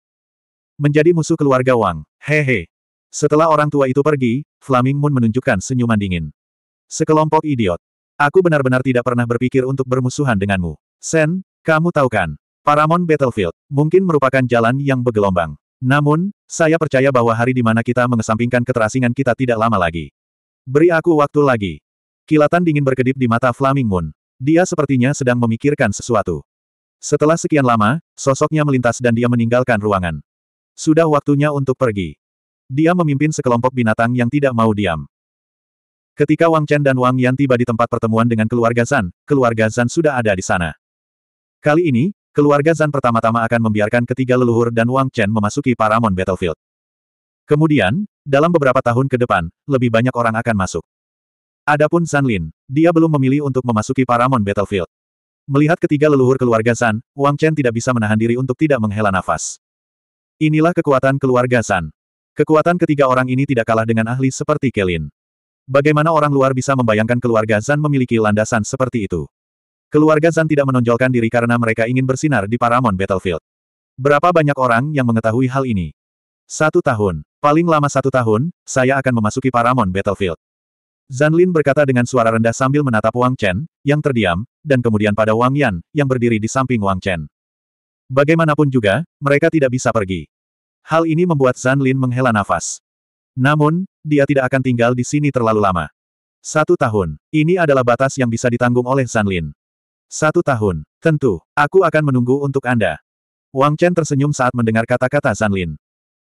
S1: Menjadi musuh keluarga Wang. Hehe. Setelah orang tua itu pergi, Flaming Moon menunjukkan senyuman dingin. Sekelompok idiot. Aku benar-benar tidak pernah berpikir untuk bermusuhan denganmu. Sen, kamu tahu kan? Paramon Battlefield mungkin merupakan jalan yang bergelombang. Namun, saya percaya bahwa hari di mana kita mengesampingkan keterasingan kita tidak lama lagi. Beri aku waktu lagi. Kilatan dingin berkedip di mata Flaming Moon. Dia sepertinya sedang memikirkan sesuatu. Setelah sekian lama, sosoknya melintas dan dia meninggalkan ruangan. Sudah waktunya untuk pergi. Dia memimpin sekelompok binatang yang tidak mau diam. Ketika Wang Chen dan Wang Yan tiba di tempat pertemuan dengan keluarga Zan, keluarga Zan sudah ada di sana. Kali ini, keluarga Zan pertama-tama akan membiarkan ketiga leluhur dan Wang Chen memasuki Paramount Battlefield. Kemudian, dalam beberapa tahun ke depan, lebih banyak orang akan masuk. Adapun Zan Lin, dia belum memilih untuk memasuki Paramount Battlefield. Melihat ketiga leluhur keluarga Zan, Wang Chen tidak bisa menahan diri untuk tidak menghela nafas. Inilah kekuatan keluarga San. Kekuatan ketiga orang ini tidak kalah dengan ahli seperti Kelin. Bagaimana orang luar bisa membayangkan keluarga Zan memiliki landasan seperti itu? Keluarga Zan tidak menonjolkan diri karena mereka ingin bersinar di Paramount Battlefield. Berapa banyak orang yang mengetahui hal ini? Satu tahun. Paling lama satu tahun, saya akan memasuki Paramount Battlefield. Zan Lin berkata dengan suara rendah sambil menatap Wang Chen, yang terdiam, dan kemudian pada Wang Yan, yang berdiri di samping Wang Chen. Bagaimanapun juga, mereka tidak bisa pergi. Hal ini membuat Zan Lin menghela nafas. Namun, dia tidak akan tinggal di sini terlalu lama. Satu tahun, ini adalah batas yang bisa ditanggung oleh Zan Lin. Satu tahun, tentu, aku akan menunggu untuk Anda. Wang Chen tersenyum saat mendengar kata-kata Zan Lin.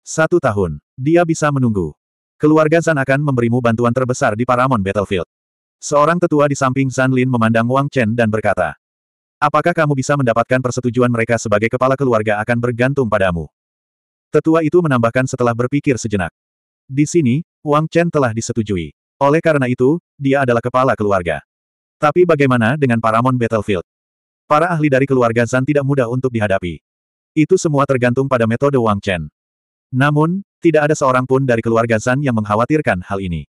S1: Satu tahun, dia bisa menunggu. Keluarga Zan akan memberimu bantuan terbesar di Paramount Battlefield. Seorang tetua di samping Zan Lin memandang Wang Chen dan berkata, Apakah kamu bisa mendapatkan persetujuan mereka sebagai kepala keluarga akan bergantung padamu? Tetua itu menambahkan setelah berpikir sejenak. Di sini, Wang Chen telah disetujui. Oleh karena itu, dia adalah kepala keluarga. Tapi bagaimana dengan Paramon Battlefield? Para ahli dari keluarga Zan tidak mudah untuk dihadapi. Itu semua tergantung pada metode Wang Chen. Namun, tidak ada seorang pun dari keluarga Zan yang mengkhawatirkan hal ini.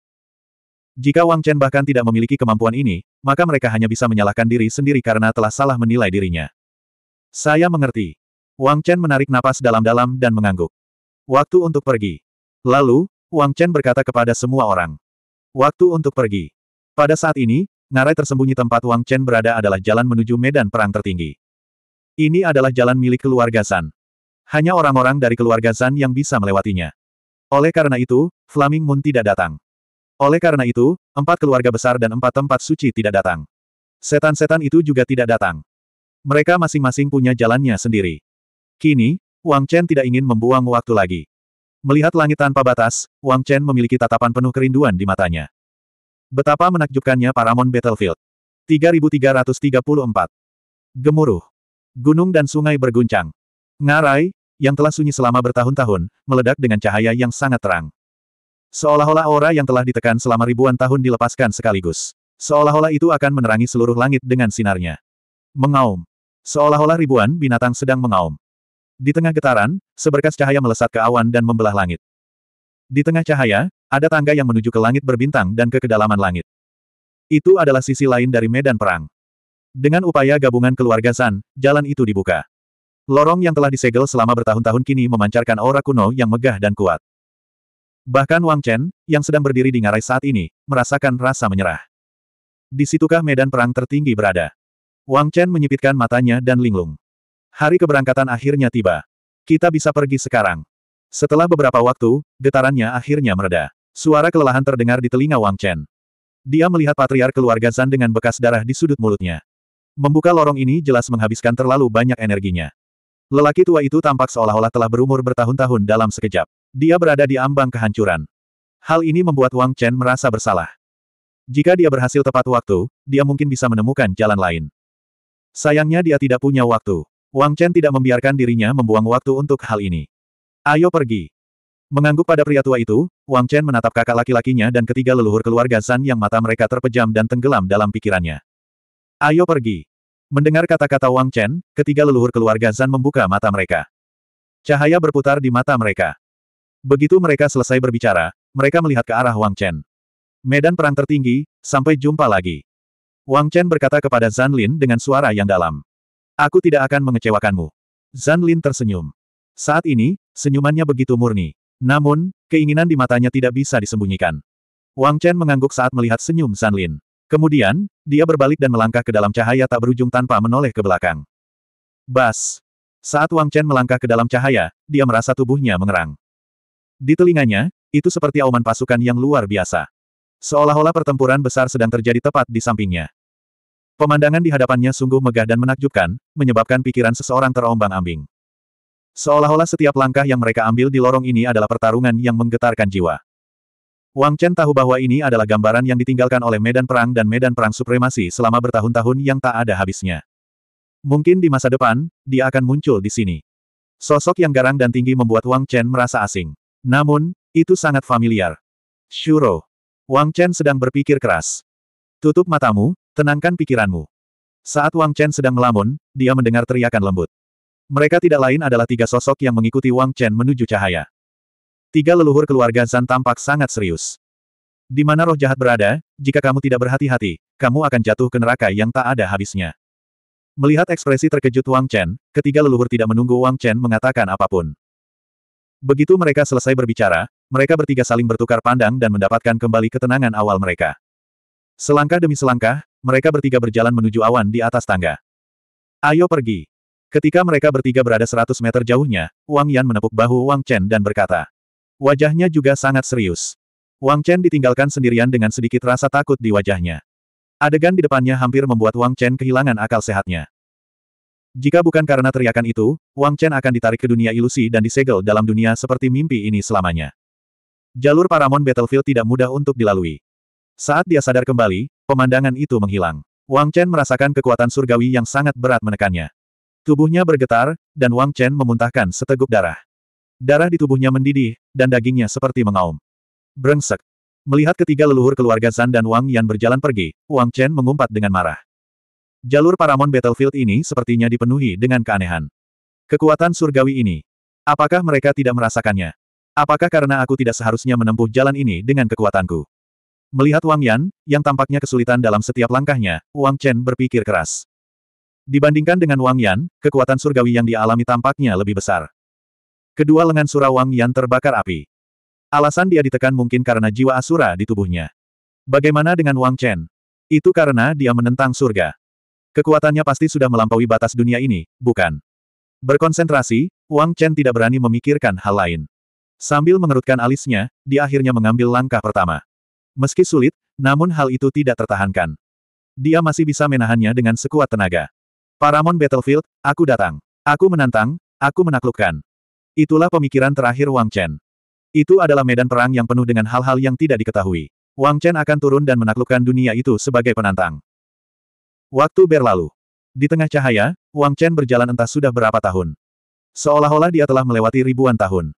S1: Jika Wang Chen bahkan tidak memiliki kemampuan ini, maka mereka hanya bisa menyalahkan diri sendiri karena telah salah menilai dirinya. Saya mengerti. Wang Chen menarik napas dalam-dalam dan mengangguk. Waktu untuk pergi. Lalu, Wang Chen berkata kepada semua orang. Waktu untuk pergi. Pada saat ini, ngarai tersembunyi tempat Wang Chen berada adalah jalan menuju medan perang tertinggi. Ini adalah jalan milik keluarga San. Hanya orang-orang dari keluarga San yang bisa melewatinya. Oleh karena itu, Flaming Moon tidak datang. Oleh karena itu, empat keluarga besar dan empat tempat suci tidak datang. Setan-setan itu juga tidak datang. Mereka masing-masing punya jalannya sendiri. Kini, Wang Chen tidak ingin membuang waktu lagi. Melihat langit tanpa batas, Wang Chen memiliki tatapan penuh kerinduan di matanya. Betapa menakjubkannya Paramount Battlefield. 3334. Gemuruh. Gunung dan sungai berguncang. Ngarai, yang telah sunyi selama bertahun-tahun, meledak dengan cahaya yang sangat terang. Seolah-olah aura yang telah ditekan selama ribuan tahun dilepaskan sekaligus. Seolah-olah itu akan menerangi seluruh langit dengan sinarnya. Mengaum. Seolah-olah ribuan binatang sedang mengaum. Di tengah getaran, seberkas cahaya melesat ke awan dan membelah langit. Di tengah cahaya, ada tangga yang menuju ke langit berbintang dan ke kedalaman langit. Itu adalah sisi lain dari medan perang. Dengan upaya gabungan keluarga San, jalan itu dibuka. Lorong yang telah disegel selama bertahun-tahun kini memancarkan aura kuno yang megah dan kuat. Bahkan Wang Chen, yang sedang berdiri di ngarai saat ini, merasakan rasa menyerah. Di situkah medan perang tertinggi berada? Wang Chen menyipitkan matanya dan linglung. Hari keberangkatan akhirnya tiba. Kita bisa pergi sekarang. Setelah beberapa waktu, getarannya akhirnya mereda. Suara kelelahan terdengar di telinga Wang Chen. Dia melihat patriar keluarga Zan dengan bekas darah di sudut mulutnya. Membuka lorong ini jelas menghabiskan terlalu banyak energinya. Lelaki tua itu tampak seolah-olah telah berumur bertahun-tahun dalam sekejap. Dia berada di ambang kehancuran. Hal ini membuat Wang Chen merasa bersalah. Jika dia berhasil tepat waktu, dia mungkin bisa menemukan jalan lain. Sayangnya dia tidak punya waktu. Wang Chen tidak membiarkan dirinya membuang waktu untuk hal ini. Ayo pergi. Mengangguk pada pria tua itu, Wang Chen menatap kakak laki-lakinya dan ketiga leluhur keluarga Zan yang mata mereka terpejam dan tenggelam dalam pikirannya. Ayo pergi. Mendengar kata-kata Wang Chen, ketiga leluhur keluarga Zan membuka mata mereka. Cahaya berputar di mata mereka. Begitu mereka selesai berbicara, mereka melihat ke arah Wang Chen. Medan perang tertinggi, sampai jumpa lagi. Wang Chen berkata kepada Zan Lin dengan suara yang dalam. Aku tidak akan mengecewakanmu. Zan Lin tersenyum. Saat ini, senyumannya begitu murni. Namun, keinginan di matanya tidak bisa disembunyikan. Wang Chen mengangguk saat melihat senyum Zan Lin. Kemudian, dia berbalik dan melangkah ke dalam cahaya tak berujung tanpa menoleh ke belakang. Bas! Saat Wang Chen melangkah ke dalam cahaya, dia merasa tubuhnya mengerang. Di telinganya, itu seperti auman pasukan yang luar biasa. Seolah-olah pertempuran besar sedang terjadi tepat di sampingnya. Pemandangan di hadapannya sungguh megah dan menakjubkan, menyebabkan pikiran seseorang terombang-ambing. Seolah-olah setiap langkah yang mereka ambil di lorong ini adalah pertarungan yang menggetarkan jiwa. Wang Chen tahu bahwa ini adalah gambaran yang ditinggalkan oleh medan perang dan medan perang supremasi selama bertahun-tahun yang tak ada habisnya. Mungkin di masa depan, dia akan muncul di sini. Sosok yang garang dan tinggi membuat Wang Chen merasa asing. Namun, itu sangat familiar. Shuro. Wang Chen sedang berpikir keras. Tutup matamu, tenangkan pikiranmu. Saat Wang Chen sedang melamun, dia mendengar teriakan lembut. Mereka tidak lain adalah tiga sosok yang mengikuti Wang Chen menuju cahaya. Tiga leluhur keluarga Zan tampak sangat serius. Di mana roh jahat berada, jika kamu tidak berhati-hati, kamu akan jatuh ke neraka yang tak ada habisnya. Melihat ekspresi terkejut Wang Chen, ketiga leluhur tidak menunggu Wang Chen mengatakan apapun. Begitu mereka selesai berbicara, mereka bertiga saling bertukar pandang dan mendapatkan kembali ketenangan awal mereka. Selangkah demi selangkah, mereka bertiga berjalan menuju awan di atas tangga. Ayo pergi. Ketika mereka bertiga berada 100 meter jauhnya, Wang Yan menepuk bahu Wang Chen dan berkata. Wajahnya juga sangat serius. Wang Chen ditinggalkan sendirian dengan sedikit rasa takut di wajahnya. Adegan di depannya hampir membuat Wang Chen kehilangan akal sehatnya. Jika bukan karena teriakan itu, Wang Chen akan ditarik ke dunia ilusi dan disegel dalam dunia seperti mimpi ini selamanya. Jalur Paramon Battlefield tidak mudah untuk dilalui. Saat dia sadar kembali, pemandangan itu menghilang. Wang Chen merasakan kekuatan surgawi yang sangat berat menekannya. Tubuhnya bergetar, dan Wang Chen memuntahkan seteguk darah. Darah di tubuhnya mendidih, dan dagingnya seperti mengaum. Brengsek. Melihat ketiga leluhur keluarga Zan dan Wang Yan berjalan pergi, Wang Chen mengumpat dengan marah. Jalur Paramon Battlefield ini sepertinya dipenuhi dengan keanehan. Kekuatan surgawi ini. Apakah mereka tidak merasakannya? Apakah karena aku tidak seharusnya menempuh jalan ini dengan kekuatanku? Melihat Wang Yan, yang tampaknya kesulitan dalam setiap langkahnya, Wang Chen berpikir keras. Dibandingkan dengan Wang Yan, kekuatan surgawi yang dialami tampaknya lebih besar. Kedua lengan sura Wang Yan terbakar api. Alasan dia ditekan mungkin karena jiwa asura di tubuhnya. Bagaimana dengan Wang Chen? Itu karena dia menentang surga. Kekuatannya pasti sudah melampaui batas dunia ini, bukan? Berkonsentrasi, Wang Chen tidak berani memikirkan hal lain. Sambil mengerutkan alisnya, dia akhirnya mengambil langkah pertama. Meski sulit, namun hal itu tidak tertahankan. Dia masih bisa menahannya dengan sekuat tenaga. Paramon Battlefield, aku datang. Aku menantang, aku menaklukkan. Itulah pemikiran terakhir Wang Chen. Itu adalah medan perang yang penuh dengan hal-hal yang tidak diketahui. Wang Chen akan turun dan menaklukkan dunia itu sebagai penantang. Waktu berlalu. Di tengah cahaya, Wang Chen berjalan entah sudah berapa tahun. Seolah-olah dia telah melewati ribuan tahun.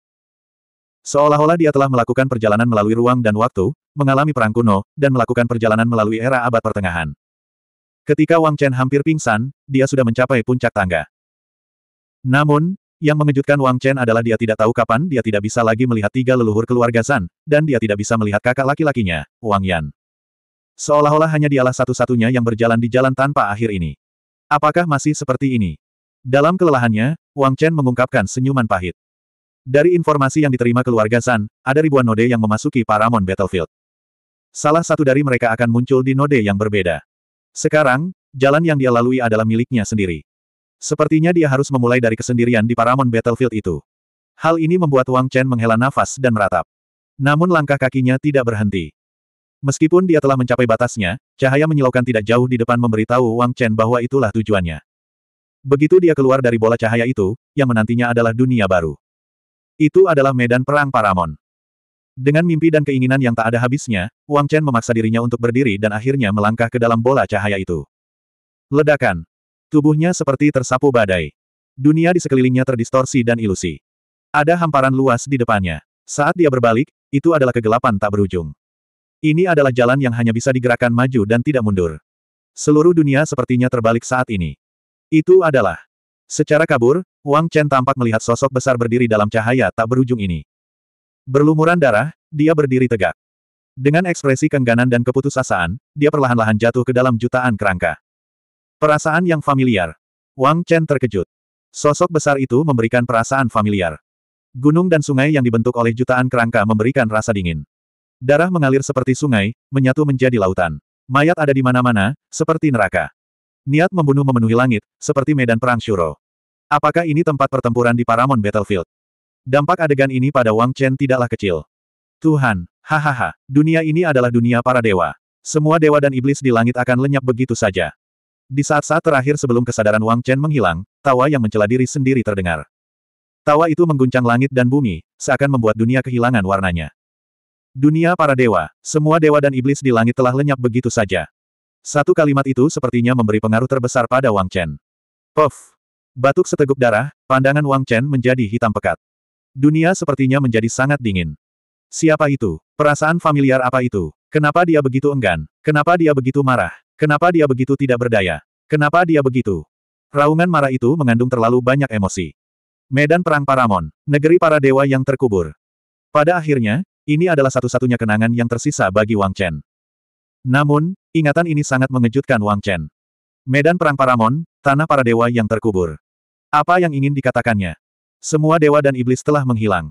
S1: Seolah-olah dia telah melakukan perjalanan melalui ruang dan waktu, mengalami perang kuno, dan melakukan perjalanan melalui era abad pertengahan. Ketika Wang Chen hampir pingsan, dia sudah mencapai puncak tangga. Namun, yang mengejutkan Wang Chen adalah dia tidak tahu kapan dia tidak bisa lagi melihat tiga leluhur keluarga Zan, dan dia tidak bisa melihat kakak laki-lakinya, Wang Yan. Seolah-olah hanya dialah satu-satunya yang berjalan di jalan tanpa akhir ini. Apakah masih seperti ini? Dalam kelelahannya, Wang Chen mengungkapkan senyuman pahit. Dari informasi yang diterima keluarga San, ada ribuan node yang memasuki Paramon Battlefield. Salah satu dari mereka akan muncul di node yang berbeda. Sekarang, jalan yang dia lalui adalah miliknya sendiri. Sepertinya dia harus memulai dari kesendirian di Paramon Battlefield itu. Hal ini membuat Wang Chen menghela nafas dan meratap. Namun langkah kakinya tidak berhenti. Meskipun dia telah mencapai batasnya, cahaya menyilaukan tidak jauh di depan memberitahu Wang Chen bahwa itulah tujuannya. Begitu dia keluar dari bola cahaya itu, yang menantinya adalah dunia baru. Itu adalah medan perang Paramon. Dengan mimpi dan keinginan yang tak ada habisnya, Wang Chen memaksa dirinya untuk berdiri dan akhirnya melangkah ke dalam bola cahaya itu. Ledakan. Tubuhnya seperti tersapu badai. Dunia di sekelilingnya terdistorsi dan ilusi. Ada hamparan luas di depannya. Saat dia berbalik, itu adalah kegelapan tak berujung. Ini adalah jalan yang hanya bisa digerakkan maju dan tidak mundur. Seluruh dunia sepertinya terbalik saat ini. Itu adalah. Secara kabur, Wang Chen tampak melihat sosok besar berdiri dalam cahaya tak berujung ini. Berlumuran darah, dia berdiri tegak. Dengan ekspresi kengganan dan keputusasaan, dia perlahan-lahan jatuh ke dalam jutaan kerangka. Perasaan yang familiar. Wang Chen terkejut. Sosok besar itu memberikan perasaan familiar. Gunung dan sungai yang dibentuk oleh jutaan kerangka memberikan rasa dingin. Darah mengalir seperti sungai, menyatu menjadi lautan. Mayat ada di mana-mana, seperti neraka. Niat membunuh memenuhi langit, seperti medan perang Shuro. Apakah ini tempat pertempuran di Paramount Battlefield? Dampak adegan ini pada Wang Chen tidaklah kecil. Tuhan, hahaha, dunia ini adalah dunia para dewa. Semua dewa dan iblis di langit akan lenyap begitu saja. Di saat-saat terakhir sebelum kesadaran Wang Chen menghilang, tawa yang mencela diri sendiri terdengar. Tawa itu mengguncang langit dan bumi, seakan membuat dunia kehilangan warnanya. Dunia para dewa, semua dewa dan iblis di langit telah lenyap begitu saja. Satu kalimat itu sepertinya memberi pengaruh terbesar pada Wang Chen. Puff! Batuk seteguk darah, pandangan Wang Chen menjadi hitam pekat. Dunia sepertinya menjadi sangat dingin. Siapa itu? Perasaan familiar apa itu? Kenapa dia begitu enggan? Kenapa dia begitu marah? Kenapa dia begitu tidak berdaya? Kenapa dia begitu? Raungan marah itu mengandung terlalu banyak emosi. Medan Perang Paramon, negeri para dewa yang terkubur. Pada akhirnya, ini adalah satu-satunya kenangan yang tersisa bagi Wang Chen. Namun, ingatan ini sangat mengejutkan Wang Chen. Medan Perang Paramon, tanah para dewa yang terkubur. Apa yang ingin dikatakannya? Semua dewa dan iblis telah menghilang.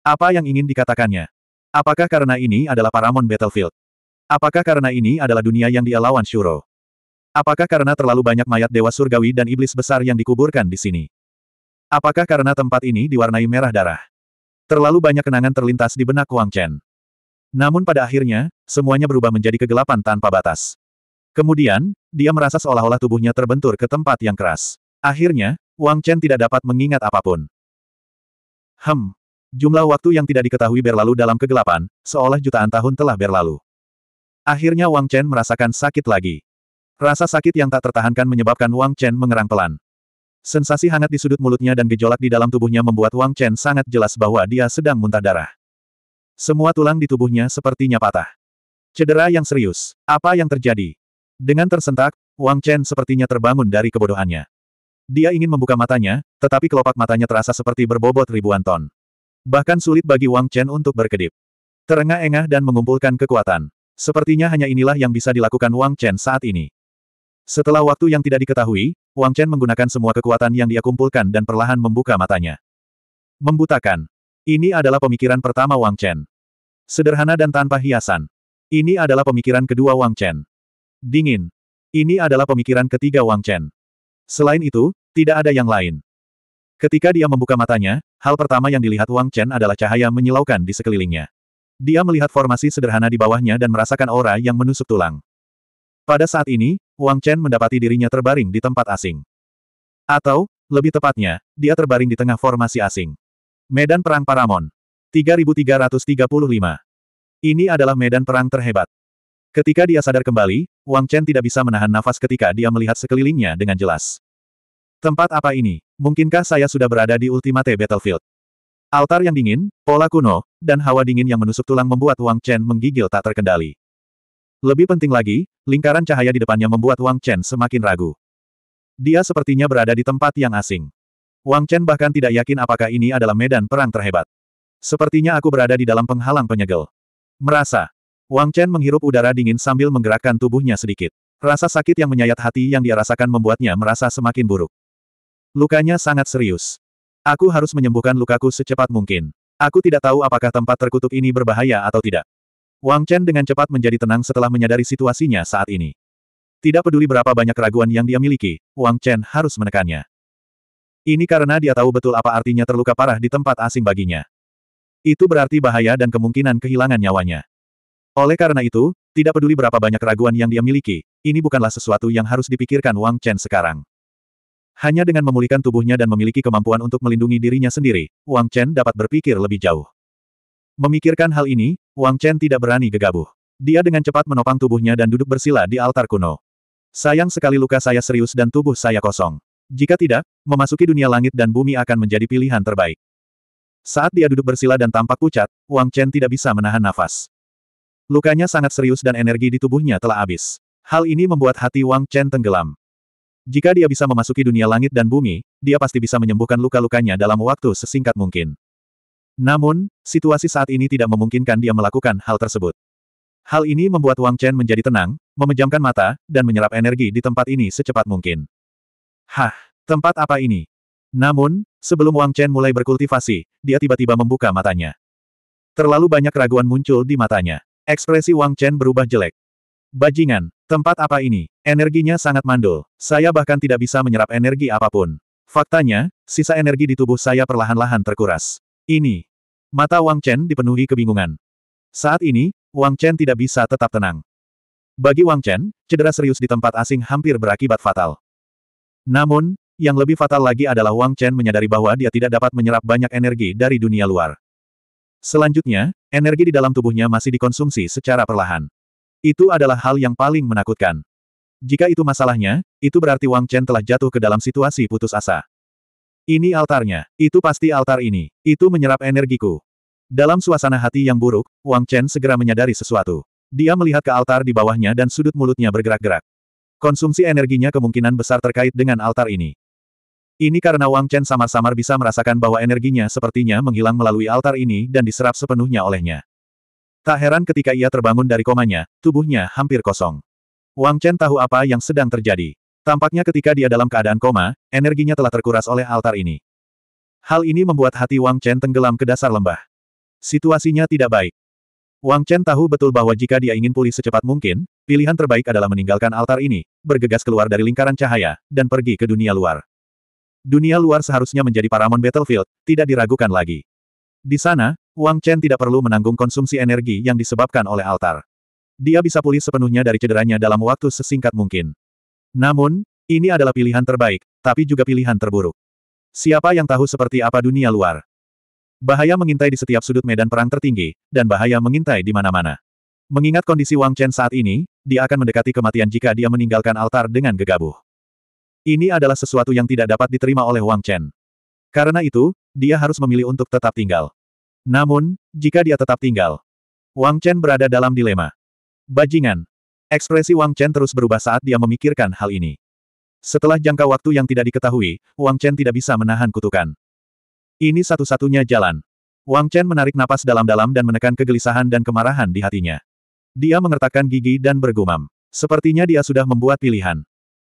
S1: Apa yang ingin dikatakannya? Apakah karena ini adalah Paramon Battlefield? Apakah karena ini adalah dunia yang dia lawan Shuro? Apakah karena terlalu banyak mayat dewa surgawi dan iblis besar yang dikuburkan di sini? Apakah karena tempat ini diwarnai merah darah? Terlalu banyak kenangan terlintas di benak Wang Chen. Namun pada akhirnya, semuanya berubah menjadi kegelapan tanpa batas. Kemudian, dia merasa seolah-olah tubuhnya terbentur ke tempat yang keras. Akhirnya, Wang Chen tidak dapat mengingat apapun. Hem. Jumlah waktu yang tidak diketahui berlalu dalam kegelapan, seolah jutaan tahun telah berlalu. Akhirnya Wang Chen merasakan sakit lagi. Rasa sakit yang tak tertahankan menyebabkan Wang Chen mengerang pelan. Sensasi hangat di sudut mulutnya dan gejolak di dalam tubuhnya membuat Wang Chen sangat jelas bahwa dia sedang muntah darah. Semua tulang di tubuhnya sepertinya patah. Cedera yang serius. Apa yang terjadi? Dengan tersentak, Wang Chen sepertinya terbangun dari kebodohannya. Dia ingin membuka matanya, tetapi kelopak matanya terasa seperti berbobot ribuan ton. Bahkan sulit bagi Wang Chen untuk berkedip. Terengah-engah dan mengumpulkan kekuatan. Sepertinya hanya inilah yang bisa dilakukan Wang Chen saat ini. Setelah waktu yang tidak diketahui, Wang Chen menggunakan semua kekuatan yang dia kumpulkan dan perlahan membuka matanya. Membutakan. Ini adalah pemikiran pertama Wang Chen. Sederhana dan tanpa hiasan. Ini adalah pemikiran kedua Wang Chen. Dingin. Ini adalah pemikiran ketiga Wang Chen. Selain itu, tidak ada yang lain. Ketika dia membuka matanya, hal pertama yang dilihat Wang Chen adalah cahaya menyilaukan di sekelilingnya. Dia melihat formasi sederhana di bawahnya dan merasakan aura yang menusuk tulang. Pada saat ini, Wang Chen mendapati dirinya terbaring di tempat asing. Atau, lebih tepatnya, dia terbaring di tengah formasi asing. Medan Perang Paramon. 3335. Ini adalah medan perang terhebat. Ketika dia sadar kembali, Wang Chen tidak bisa menahan nafas ketika dia melihat sekelilingnya dengan jelas. Tempat apa ini? Mungkinkah saya sudah berada di Ultimate Battlefield? Altar yang dingin, pola kuno, dan hawa dingin yang menusuk tulang membuat Wang Chen menggigil tak terkendali. Lebih penting lagi, lingkaran cahaya di depannya membuat Wang Chen semakin ragu. Dia sepertinya berada di tempat yang asing. Wang Chen bahkan tidak yakin apakah ini adalah medan perang terhebat. Sepertinya aku berada di dalam penghalang penyegel. Merasa. Wang Chen menghirup udara dingin sambil menggerakkan tubuhnya sedikit. Rasa sakit yang menyayat hati yang dia rasakan membuatnya merasa semakin buruk. Lukanya sangat serius. Aku harus menyembuhkan lukaku secepat mungkin. Aku tidak tahu apakah tempat terkutuk ini berbahaya atau tidak. Wang Chen dengan cepat menjadi tenang setelah menyadari situasinya saat ini. Tidak peduli berapa banyak keraguan yang dia miliki, Wang Chen harus menekannya. Ini karena dia tahu betul apa artinya terluka parah di tempat asing baginya. Itu berarti bahaya dan kemungkinan kehilangan nyawanya. Oleh karena itu, tidak peduli berapa banyak keraguan yang dia miliki, ini bukanlah sesuatu yang harus dipikirkan Wang Chen sekarang. Hanya dengan memulihkan tubuhnya dan memiliki kemampuan untuk melindungi dirinya sendiri, Wang Chen dapat berpikir lebih jauh. Memikirkan hal ini, Wang Chen tidak berani gegabah. Dia dengan cepat menopang tubuhnya dan duduk bersila di altar kuno. Sayang sekali luka saya serius dan tubuh saya kosong. Jika tidak, memasuki dunia langit dan bumi akan menjadi pilihan terbaik. Saat dia duduk bersila dan tampak pucat, Wang Chen tidak bisa menahan nafas. Lukanya sangat serius dan energi di tubuhnya telah habis. Hal ini membuat hati Wang Chen tenggelam. Jika dia bisa memasuki dunia langit dan bumi, dia pasti bisa menyembuhkan luka-lukanya dalam waktu sesingkat mungkin. Namun, situasi saat ini tidak memungkinkan dia melakukan hal tersebut. Hal ini membuat Wang Chen menjadi tenang, memejamkan mata, dan menyerap energi di tempat ini secepat mungkin. Hah, tempat apa ini? Namun, sebelum Wang Chen mulai berkultivasi, dia tiba-tiba membuka matanya. Terlalu banyak keraguan muncul di matanya. Ekspresi Wang Chen berubah jelek. Bajingan, tempat apa ini? Energinya sangat mandul. Saya bahkan tidak bisa menyerap energi apapun. Faktanya, sisa energi di tubuh saya perlahan-lahan terkuras. Ini. Mata Wang Chen dipenuhi kebingungan. Saat ini, Wang Chen tidak bisa tetap tenang. Bagi Wang Chen, cedera serius di tempat asing hampir berakibat fatal. Namun, yang lebih fatal lagi adalah Wang Chen menyadari bahwa dia tidak dapat menyerap banyak energi dari dunia luar. Selanjutnya, energi di dalam tubuhnya masih dikonsumsi secara perlahan. Itu adalah hal yang paling menakutkan. Jika itu masalahnya, itu berarti Wang Chen telah jatuh ke dalam situasi putus asa. Ini altarnya, itu pasti altar ini, itu menyerap energiku. Dalam suasana hati yang buruk, Wang Chen segera menyadari sesuatu. Dia melihat ke altar di bawahnya dan sudut mulutnya bergerak-gerak. Konsumsi energinya kemungkinan besar terkait dengan altar ini. Ini karena Wang Chen samar-samar bisa merasakan bahwa energinya sepertinya menghilang melalui altar ini dan diserap sepenuhnya olehnya. Tak heran ketika ia terbangun dari komanya, tubuhnya hampir kosong. Wang Chen tahu apa yang sedang terjadi. Tampaknya ketika dia dalam keadaan koma, energinya telah terkuras oleh altar ini. Hal ini membuat hati Wang Chen tenggelam ke dasar lembah. Situasinya tidak baik. Wang Chen tahu betul bahwa jika dia ingin pulih secepat mungkin, pilihan terbaik adalah meninggalkan altar ini, bergegas keluar dari lingkaran cahaya, dan pergi ke dunia luar. Dunia luar seharusnya menjadi Paramount Battlefield, tidak diragukan lagi. Di sana, Wang Chen tidak perlu menanggung konsumsi energi yang disebabkan oleh altar. Dia bisa pulih sepenuhnya dari cederanya dalam waktu sesingkat mungkin. Namun, ini adalah pilihan terbaik, tapi juga pilihan terburuk. Siapa yang tahu seperti apa dunia luar? Bahaya mengintai di setiap sudut medan perang tertinggi, dan bahaya mengintai di mana-mana. Mengingat kondisi Wang Chen saat ini, dia akan mendekati kematian jika dia meninggalkan altar dengan gegabah. Ini adalah sesuatu yang tidak dapat diterima oleh Wang Chen. Karena itu, dia harus memilih untuk tetap tinggal. Namun, jika dia tetap tinggal, Wang Chen berada dalam dilema. Bajingan, Ekspresi Wang Chen terus berubah saat dia memikirkan hal ini. Setelah jangka waktu yang tidak diketahui, Wang Chen tidak bisa menahan kutukan. Ini satu-satunya jalan. Wang Chen menarik napas dalam-dalam dan menekan kegelisahan dan kemarahan di hatinya. Dia mengertakkan gigi dan bergumam. Sepertinya dia sudah membuat pilihan.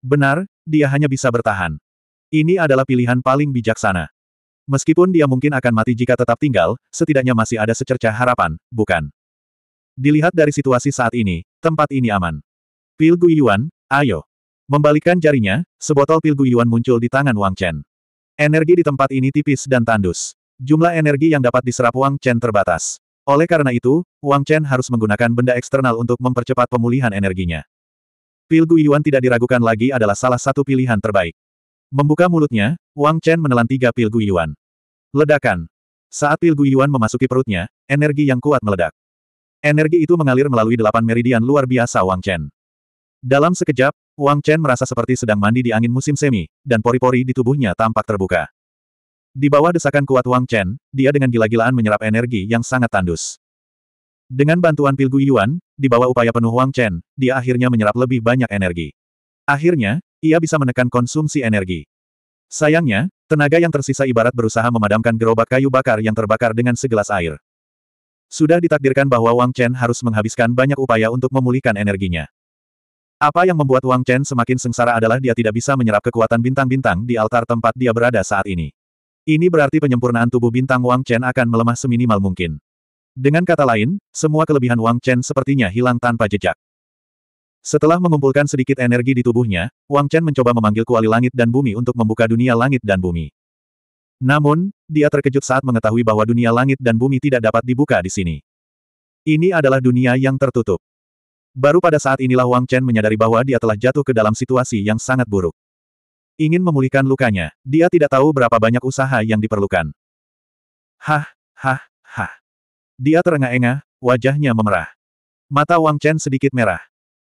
S1: Benar, dia hanya bisa bertahan. Ini adalah pilihan paling bijaksana. Meskipun dia mungkin akan mati jika tetap tinggal, setidaknya masih ada secerca harapan, bukan? Dilihat dari situasi saat ini, Tempat ini aman. Pil Guiyuan, ayo. Membalikan jarinya, sebotol pil Guiyuan muncul di tangan Wang Chen. Energi di tempat ini tipis dan tandus. Jumlah energi yang dapat diserap Wang Chen terbatas. Oleh karena itu, Wang Chen harus menggunakan benda eksternal untuk mempercepat pemulihan energinya. Pil Guiyuan tidak diragukan lagi adalah salah satu pilihan terbaik. Membuka mulutnya, Wang Chen menelan tiga pil Guiyuan. Ledakan. Saat pil Guiyuan memasuki perutnya, energi yang kuat meledak. Energi itu mengalir melalui delapan meridian luar biasa Wang Chen. Dalam sekejap, Wang Chen merasa seperti sedang mandi di angin musim semi, dan pori-pori di tubuhnya tampak terbuka. Di bawah desakan kuat Wang Chen, dia dengan gila-gilaan menyerap energi yang sangat tandus. Dengan bantuan pil Yuan, di bawah upaya penuh Wang Chen, dia akhirnya menyerap lebih banyak energi. Akhirnya, ia bisa menekan konsumsi energi. Sayangnya, tenaga yang tersisa ibarat berusaha memadamkan gerobak kayu bakar yang terbakar dengan segelas air. Sudah ditakdirkan bahwa Wang Chen harus menghabiskan banyak upaya untuk memulihkan energinya. Apa yang membuat Wang Chen semakin sengsara adalah dia tidak bisa menyerap kekuatan bintang-bintang di altar tempat dia berada saat ini. Ini berarti penyempurnaan tubuh bintang Wang Chen akan melemah seminimal mungkin. Dengan kata lain, semua kelebihan Wang Chen sepertinya hilang tanpa jejak. Setelah mengumpulkan sedikit energi di tubuhnya, Wang Chen mencoba memanggil kuali langit dan bumi untuk membuka dunia langit dan bumi. Namun, dia terkejut saat mengetahui bahwa dunia langit dan bumi tidak dapat dibuka di sini. Ini adalah dunia yang tertutup. Baru pada saat inilah Wang Chen menyadari bahwa dia telah jatuh ke dalam situasi yang sangat buruk. Ingin memulihkan lukanya, dia tidak tahu berapa banyak usaha yang diperlukan. Hah, hah, hah. Dia terengah-engah, wajahnya memerah. Mata Wang Chen sedikit merah.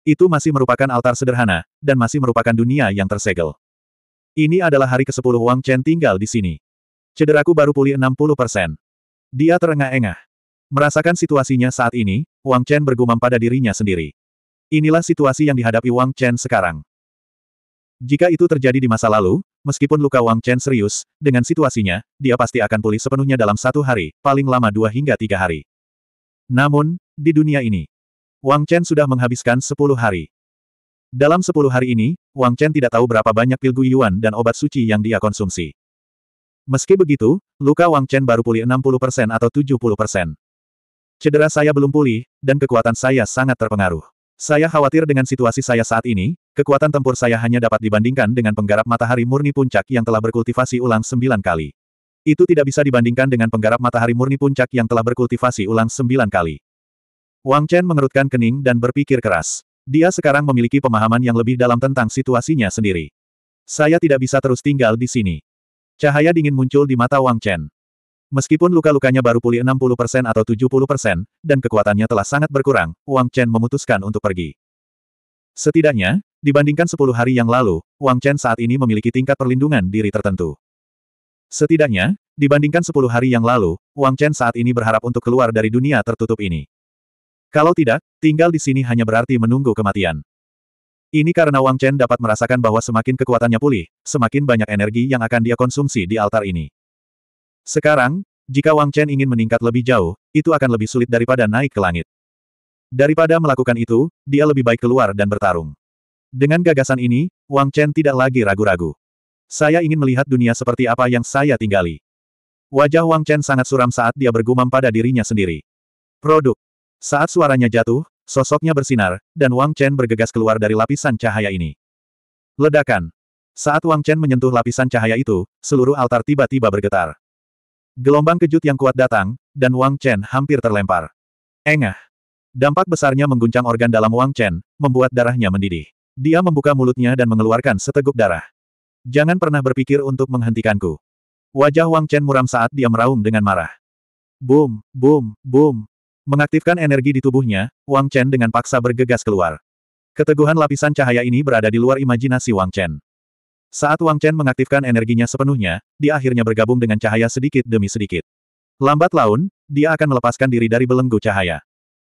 S1: Itu masih merupakan altar sederhana, dan masih merupakan dunia yang tersegel. Ini adalah hari ke-10 Wang Chen tinggal di sini. Cederaku baru pulih 60%. Dia terengah-engah. Merasakan situasinya saat ini, Wang Chen bergumam pada dirinya sendiri. Inilah situasi yang dihadapi Wang Chen sekarang. Jika itu terjadi di masa lalu, meskipun luka Wang Chen serius, dengan situasinya, dia pasti akan pulih sepenuhnya dalam satu hari, paling lama dua hingga tiga hari. Namun, di dunia ini, Wang Chen sudah menghabiskan sepuluh hari. Dalam sepuluh hari ini, Wang Chen tidak tahu berapa banyak pil Guyuan dan obat suci yang dia konsumsi. Meski begitu, luka Wang Chen baru pulih 60% atau 70%. Cedera saya belum pulih, dan kekuatan saya sangat terpengaruh. Saya khawatir dengan situasi saya saat ini, kekuatan tempur saya hanya dapat dibandingkan dengan penggarap matahari murni puncak yang telah berkultivasi ulang sembilan kali. Itu tidak bisa dibandingkan dengan penggarap matahari murni puncak yang telah berkultivasi ulang sembilan kali. Wang Chen mengerutkan kening dan berpikir keras. Dia sekarang memiliki pemahaman yang lebih dalam tentang situasinya sendiri. Saya tidak bisa terus tinggal di sini. Cahaya dingin muncul di mata Wang Chen. Meskipun luka-lukanya baru pulih 60% atau 70%, dan kekuatannya telah sangat berkurang, Wang Chen memutuskan untuk pergi. Setidaknya, dibandingkan 10 hari yang lalu, Wang Chen saat ini memiliki tingkat perlindungan diri tertentu. Setidaknya, dibandingkan 10 hari yang lalu, Wang Chen saat ini berharap untuk keluar dari dunia tertutup ini. Kalau tidak, tinggal di sini hanya berarti menunggu kematian. Ini karena Wang Chen dapat merasakan bahwa semakin kekuatannya pulih, semakin banyak energi yang akan dia konsumsi di altar ini. Sekarang, jika Wang Chen ingin meningkat lebih jauh, itu akan lebih sulit daripada naik ke langit. Daripada melakukan itu, dia lebih baik keluar dan bertarung. Dengan gagasan ini, Wang Chen tidak lagi ragu-ragu. Saya ingin melihat dunia seperti apa yang saya tinggali. Wajah Wang Chen sangat suram saat dia bergumam pada dirinya sendiri. Produk. Saat suaranya jatuh, Sosoknya bersinar, dan Wang Chen bergegas keluar dari lapisan cahaya ini. Ledakan. Saat Wang Chen menyentuh lapisan cahaya itu, seluruh altar tiba-tiba bergetar. Gelombang kejut yang kuat datang, dan Wang Chen hampir terlempar. Engah. Dampak besarnya mengguncang organ dalam Wang Chen, membuat darahnya mendidih. Dia membuka mulutnya dan mengeluarkan seteguk darah. Jangan pernah berpikir untuk menghentikanku. Wajah Wang Chen muram saat dia meraung dengan marah. Boom, boom, boom, Mengaktifkan energi di tubuhnya, Wang Chen dengan paksa bergegas keluar. Keteguhan lapisan cahaya ini berada di luar imajinasi Wang Chen. Saat Wang Chen mengaktifkan energinya sepenuhnya, dia akhirnya bergabung dengan cahaya sedikit demi sedikit. Lambat laun, dia akan melepaskan diri dari belenggu cahaya.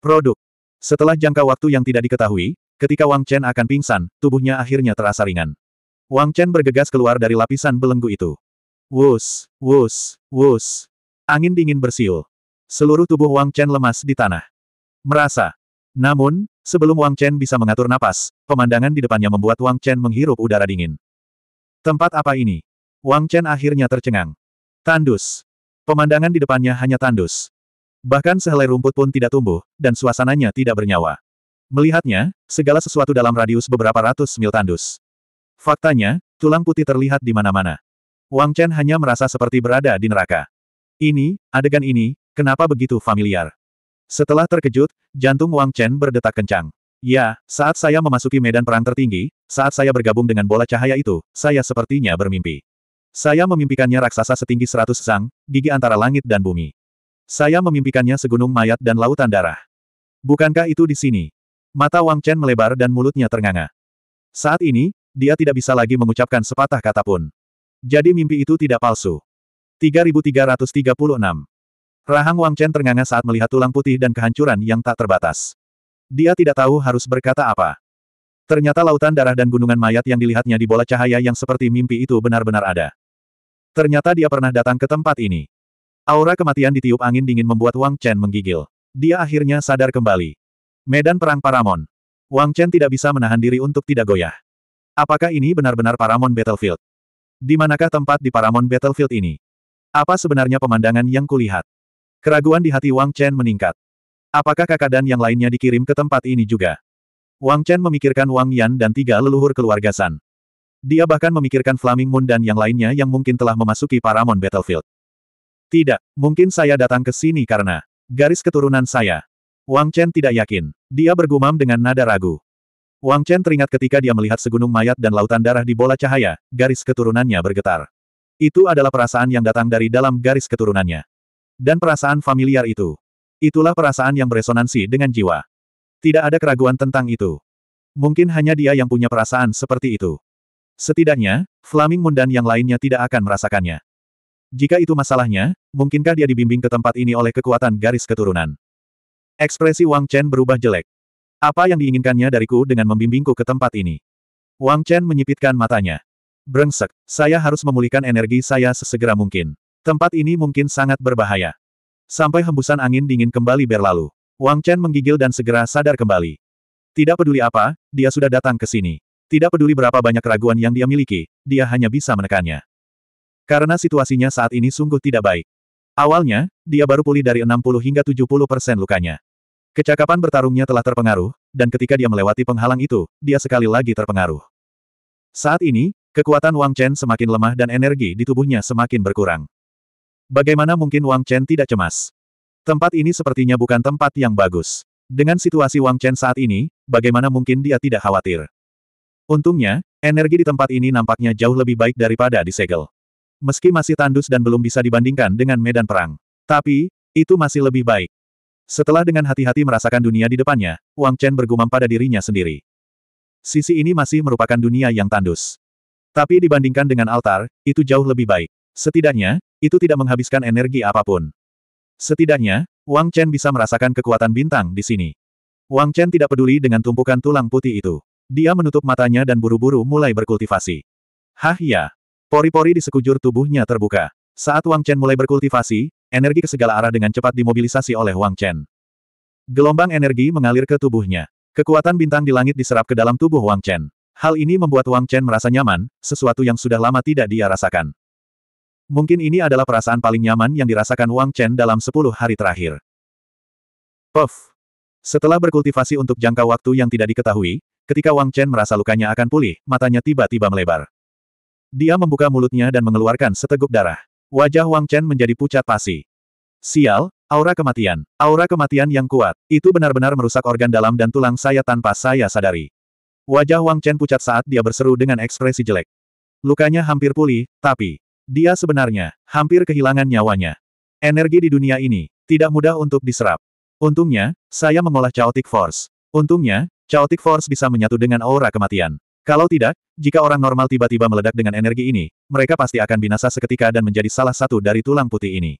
S1: Produk. Setelah jangka waktu yang tidak diketahui, ketika Wang Chen akan pingsan, tubuhnya akhirnya terasa ringan. Wang Chen bergegas keluar dari lapisan belenggu itu. Wus, wus, wus. Angin dingin bersiul. Seluruh tubuh Wang Chen lemas di tanah. Merasa. Namun, sebelum Wang Chen bisa mengatur napas, pemandangan di depannya membuat Wang Chen menghirup udara dingin. Tempat apa ini? Wang Chen akhirnya tercengang. Tandus. Pemandangan di depannya hanya tandus. Bahkan sehelai rumput pun tidak tumbuh, dan suasananya tidak bernyawa. Melihatnya, segala sesuatu dalam radius beberapa ratus mil tandus. Faktanya, tulang putih terlihat di mana-mana. Wang Chen hanya merasa seperti berada di neraka. Ini, adegan ini, Kenapa begitu familiar? Setelah terkejut, jantung Wang Chen berdetak kencang. Ya, saat saya memasuki medan perang tertinggi, saat saya bergabung dengan bola cahaya itu, saya sepertinya bermimpi. Saya memimpikannya raksasa setinggi seratus sang, gigi antara langit dan bumi. Saya memimpikannya segunung mayat dan lautan darah. Bukankah itu di sini? Mata Wang Chen melebar dan mulutnya ternganga. Saat ini, dia tidak bisa lagi mengucapkan sepatah kata pun. Jadi mimpi itu tidak palsu. 3336 Rahang Wang Chen ternganga saat melihat tulang putih dan kehancuran yang tak terbatas. Dia tidak tahu harus berkata apa. Ternyata lautan darah dan gunungan mayat yang dilihatnya di bola cahaya yang seperti mimpi itu benar-benar ada. Ternyata dia pernah datang ke tempat ini. Aura kematian ditiup angin dingin membuat Wang Chen menggigil. Dia akhirnya sadar kembali. Medan Perang Paramon. Wang Chen tidak bisa menahan diri untuk tidak goyah. Apakah ini benar-benar Paramon Battlefield? Di manakah tempat di Paramon Battlefield ini? Apa sebenarnya pemandangan yang kulihat? Keraguan di hati Wang Chen meningkat. Apakah kakak dan yang lainnya dikirim ke tempat ini juga? Wang Chen memikirkan Wang Yan dan tiga leluhur keluarga San. Dia bahkan memikirkan Flaming Moon dan yang lainnya yang mungkin telah memasuki Paramount Battlefield. Tidak, mungkin saya datang ke sini karena garis keturunan saya. Wang Chen tidak yakin. Dia bergumam dengan nada ragu. Wang Chen teringat ketika dia melihat segunung mayat dan lautan darah di bola cahaya, garis keturunannya bergetar. Itu adalah perasaan yang datang dari dalam garis keturunannya. Dan perasaan familiar itu. Itulah perasaan yang beresonansi dengan jiwa. Tidak ada keraguan tentang itu. Mungkin hanya dia yang punya perasaan seperti itu. Setidaknya, Flaming Moon dan yang lainnya tidak akan merasakannya. Jika itu masalahnya, mungkinkah dia dibimbing ke tempat ini oleh kekuatan garis keturunan? Ekspresi Wang Chen berubah jelek. Apa yang diinginkannya dariku dengan membimbingku ke tempat ini? Wang Chen menyipitkan matanya. Brengsek, saya harus memulihkan energi saya sesegera mungkin. Tempat ini mungkin sangat berbahaya. Sampai hembusan angin dingin kembali berlalu. Wang Chen menggigil dan segera sadar kembali. Tidak peduli apa, dia sudah datang ke sini. Tidak peduli berapa banyak keraguan yang dia miliki, dia hanya bisa menekannya. Karena situasinya saat ini sungguh tidak baik. Awalnya, dia baru pulih dari 60 hingga 70 persen lukanya. Kecakapan bertarungnya telah terpengaruh, dan ketika dia melewati penghalang itu, dia sekali lagi terpengaruh. Saat ini, kekuatan Wang Chen semakin lemah dan energi di tubuhnya semakin berkurang. Bagaimana mungkin Wang Chen tidak cemas? Tempat ini sepertinya bukan tempat yang bagus. Dengan situasi Wang Chen saat ini, bagaimana mungkin dia tidak khawatir? Untungnya, energi di tempat ini nampaknya jauh lebih baik daripada di segel. Meski masih tandus dan belum bisa dibandingkan dengan medan perang. Tapi, itu masih lebih baik. Setelah dengan hati-hati merasakan dunia di depannya, Wang Chen bergumam pada dirinya sendiri. Sisi ini masih merupakan dunia yang tandus. Tapi dibandingkan dengan altar, itu jauh lebih baik. Setidaknya, itu tidak menghabiskan energi apapun. Setidaknya, Wang Chen bisa merasakan kekuatan bintang di sini. Wang Chen tidak peduli dengan tumpukan tulang putih itu. Dia menutup matanya dan buru-buru mulai berkultivasi. Hah ya! Pori-pori di sekujur tubuhnya terbuka. Saat Wang Chen mulai berkultivasi, energi ke segala arah dengan cepat dimobilisasi oleh Wang Chen. Gelombang energi mengalir ke tubuhnya. Kekuatan bintang di langit diserap ke dalam tubuh Wang Chen. Hal ini membuat Wang Chen merasa nyaman, sesuatu yang sudah lama tidak dia rasakan. Mungkin ini adalah perasaan paling nyaman yang dirasakan Wang Chen dalam sepuluh hari terakhir. Puff. Setelah berkultivasi untuk jangka waktu yang tidak diketahui, ketika Wang Chen merasa lukanya akan pulih, matanya tiba-tiba melebar. Dia membuka mulutnya dan mengeluarkan seteguk darah. Wajah Wang Chen menjadi pucat pasi. Sial, aura kematian. Aura kematian yang kuat. Itu benar-benar merusak organ dalam dan tulang saya tanpa saya sadari. Wajah Wang Chen pucat saat dia berseru dengan ekspresi jelek. Lukanya hampir pulih, tapi... Dia sebenarnya hampir kehilangan nyawanya. Energi di dunia ini tidak mudah untuk diserap. Untungnya, saya mengolah chaotic force. Untungnya, chaotic force bisa menyatu dengan aura kematian. Kalau tidak, jika orang normal tiba-tiba meledak dengan energi ini, mereka pasti akan binasa seketika dan menjadi salah satu dari tulang putih ini.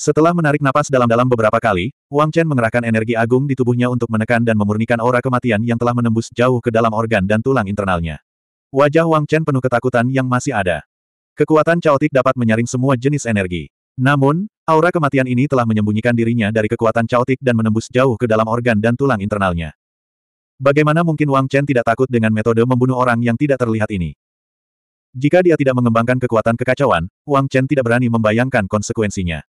S1: Setelah menarik napas dalam-dalam beberapa kali, Wang Chen mengerahkan energi agung di tubuhnya untuk menekan dan memurnikan aura kematian yang telah menembus jauh ke dalam organ dan tulang internalnya. Wajah Wang Chen penuh ketakutan yang masih ada. Kekuatan caotik dapat menyaring semua jenis energi. Namun, aura kematian ini telah menyembunyikan dirinya dari kekuatan caotik dan menembus jauh ke dalam organ dan tulang internalnya. Bagaimana mungkin Wang Chen tidak takut dengan metode membunuh orang yang tidak terlihat ini? Jika dia tidak mengembangkan kekuatan kekacauan, Wang Chen tidak berani membayangkan konsekuensinya.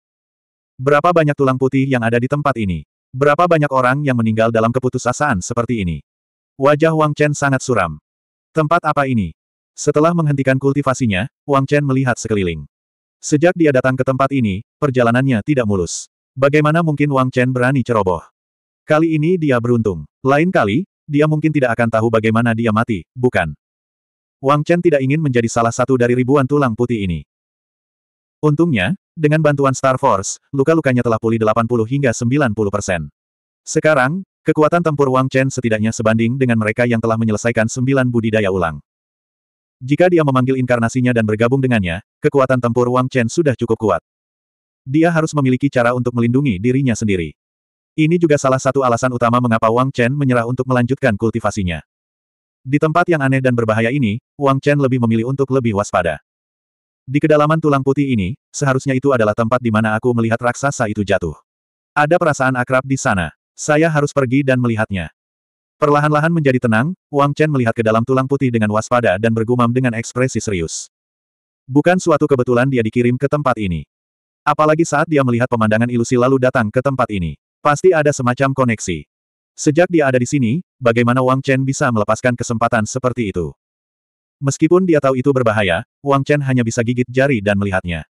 S1: Berapa banyak tulang putih yang ada di tempat ini? Berapa banyak orang yang meninggal dalam keputusasaan seperti ini? Wajah Wang Chen sangat suram. Tempat apa ini? Setelah menghentikan kultivasinya, Wang Chen melihat sekeliling. Sejak dia datang ke tempat ini, perjalanannya tidak mulus. Bagaimana mungkin Wang Chen berani ceroboh? Kali ini dia beruntung. Lain kali, dia mungkin tidak akan tahu bagaimana dia mati, bukan? Wang Chen tidak ingin menjadi salah satu dari ribuan tulang putih ini. Untungnya, dengan bantuan Star Force, luka-lukanya telah pulih 80 hingga 90 persen. Sekarang, kekuatan tempur Wang Chen setidaknya sebanding dengan mereka yang telah menyelesaikan sembilan budidaya ulang. Jika dia memanggil inkarnasinya dan bergabung dengannya, kekuatan tempur Wang Chen sudah cukup kuat. Dia harus memiliki cara untuk melindungi dirinya sendiri. Ini juga salah satu alasan utama mengapa Wang Chen menyerah untuk melanjutkan kultivasinya. Di tempat yang aneh dan berbahaya ini, Wang Chen lebih memilih untuk lebih waspada. Di kedalaman tulang putih ini, seharusnya itu adalah tempat di mana aku melihat raksasa itu jatuh. Ada perasaan akrab di sana. Saya harus pergi dan melihatnya. Perlahan-lahan menjadi tenang, Wang Chen melihat ke dalam tulang putih dengan waspada dan bergumam dengan ekspresi serius. Bukan suatu kebetulan dia dikirim ke tempat ini. Apalagi saat dia melihat pemandangan ilusi lalu datang ke tempat ini. Pasti ada semacam koneksi. Sejak dia ada di sini, bagaimana Wang Chen bisa melepaskan kesempatan seperti itu? Meskipun dia tahu itu berbahaya, Wang Chen hanya bisa gigit jari dan melihatnya.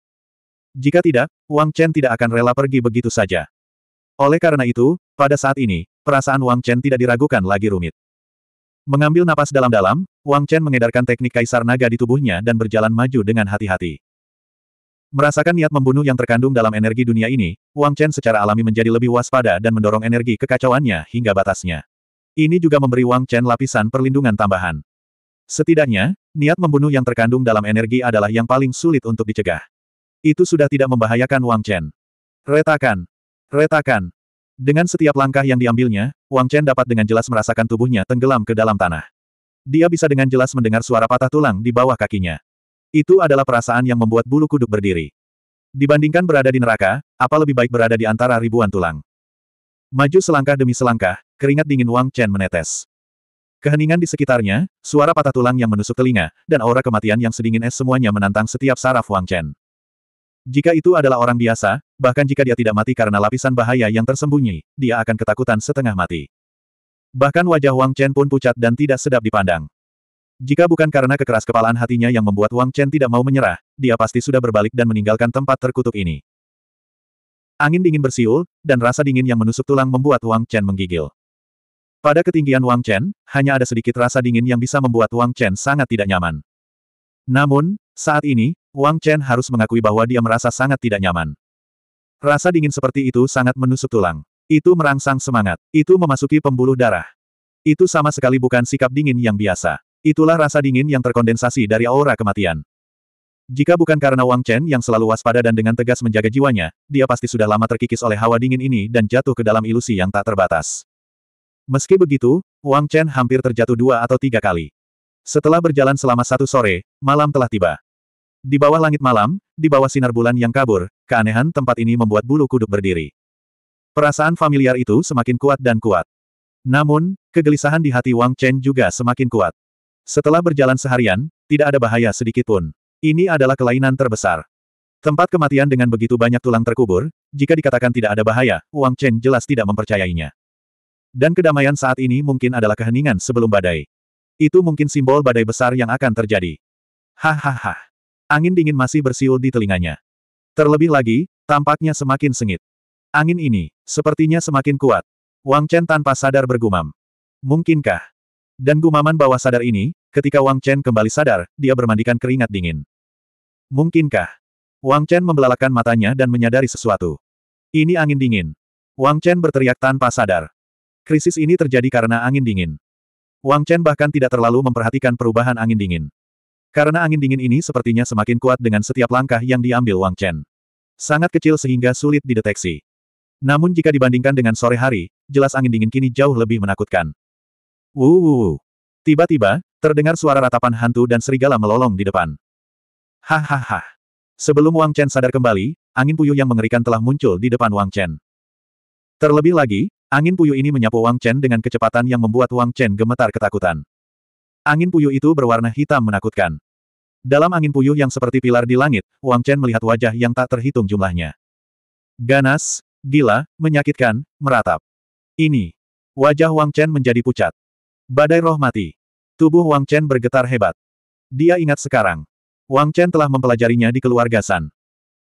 S1: Jika tidak, Wang Chen tidak akan rela pergi begitu saja. Oleh karena itu, pada saat ini, perasaan Wang Chen tidak diragukan lagi rumit. Mengambil napas dalam-dalam, Wang Chen mengedarkan teknik kaisar naga di tubuhnya dan berjalan maju dengan hati-hati. Merasakan niat membunuh yang terkandung dalam energi dunia ini, Wang Chen secara alami menjadi lebih waspada dan mendorong energi kekacauannya hingga batasnya. Ini juga memberi Wang Chen lapisan perlindungan tambahan. Setidaknya, niat membunuh yang terkandung dalam energi adalah yang paling sulit untuk dicegah. Itu sudah tidak membahayakan Wang Chen. Retakan, Retakan. Dengan setiap langkah yang diambilnya, Wang Chen dapat dengan jelas merasakan tubuhnya tenggelam ke dalam tanah. Dia bisa dengan jelas mendengar suara patah tulang di bawah kakinya. Itu adalah perasaan yang membuat bulu kuduk berdiri. Dibandingkan berada di neraka, apa lebih baik berada di antara ribuan tulang. Maju selangkah demi selangkah, keringat dingin Wang Chen menetes. Keheningan di sekitarnya, suara patah tulang yang menusuk telinga, dan aura kematian yang sedingin es semuanya menantang setiap saraf Wang Chen. Jika itu adalah orang biasa, bahkan jika dia tidak mati karena lapisan bahaya yang tersembunyi, dia akan ketakutan setengah mati. Bahkan wajah Wang Chen pun pucat dan tidak sedap dipandang. Jika bukan karena kekeras kepalaan hatinya yang membuat Wang Chen tidak mau menyerah, dia pasti sudah berbalik dan meninggalkan tempat terkutuk ini. Angin dingin bersiul, dan rasa dingin yang menusuk tulang membuat Wang Chen menggigil. Pada ketinggian Wang Chen, hanya ada sedikit rasa dingin yang bisa membuat Wang Chen sangat tidak nyaman. Namun, saat ini, Wang Chen harus mengakui bahwa dia merasa sangat tidak nyaman. Rasa dingin seperti itu sangat menusuk tulang. Itu merangsang semangat. Itu memasuki pembuluh darah. Itu sama sekali bukan sikap dingin yang biasa. Itulah rasa dingin yang terkondensasi dari aura kematian. Jika bukan karena Wang Chen yang selalu waspada dan dengan tegas menjaga jiwanya, dia pasti sudah lama terkikis oleh hawa dingin ini dan jatuh ke dalam ilusi yang tak terbatas. Meski begitu, Wang Chen hampir terjatuh dua atau tiga kali. Setelah berjalan selama satu sore, malam telah tiba. Di bawah langit malam, di bawah sinar bulan yang kabur, keanehan tempat ini membuat bulu kuduk berdiri. Perasaan familiar itu semakin kuat dan kuat. Namun, kegelisahan di hati Wang Chen juga semakin kuat. Setelah berjalan seharian, tidak ada bahaya sedikit pun. Ini adalah kelainan terbesar. Tempat kematian dengan begitu banyak tulang terkubur, jika dikatakan tidak ada bahaya, Wang Chen jelas tidak mempercayainya. Dan kedamaian saat ini mungkin adalah keheningan sebelum badai. Itu mungkin simbol badai besar yang akan terjadi. Hahaha. Angin dingin masih bersiul di telinganya. Terlebih lagi, tampaknya semakin sengit. Angin ini, sepertinya semakin kuat. Wang Chen tanpa sadar bergumam. Mungkinkah? Dan gumaman bawah sadar ini, ketika Wang Chen kembali sadar, dia bermandikan keringat dingin. Mungkinkah? Wang Chen membelalakan matanya dan menyadari sesuatu. Ini angin dingin. Wang Chen berteriak tanpa sadar. Krisis ini terjadi karena angin dingin. Wang Chen bahkan tidak terlalu memperhatikan perubahan angin dingin. Karena angin dingin ini sepertinya semakin kuat dengan setiap langkah yang diambil Wang Chen. Sangat kecil sehingga sulit dideteksi. Namun jika dibandingkan dengan sore hari, jelas angin dingin kini jauh lebih menakutkan. Wu! Tiba-tiba, terdengar suara ratapan hantu dan serigala melolong di depan. Hahaha. Sebelum Wang Chen sadar kembali, angin puyuh yang mengerikan telah muncul di depan Wang Chen. Terlebih lagi, angin puyuh ini menyapu Wang Chen dengan kecepatan yang membuat Wang Chen gemetar ketakutan. Angin puyuh itu berwarna hitam menakutkan. Dalam angin puyuh yang seperti pilar di langit, Wang Chen melihat wajah yang tak terhitung jumlahnya. Ganas, gila, menyakitkan, meratap. Ini. Wajah Wang Chen menjadi pucat. Badai roh mati. Tubuh Wang Chen bergetar hebat. Dia ingat sekarang. Wang Chen telah mempelajarinya di keluarga San.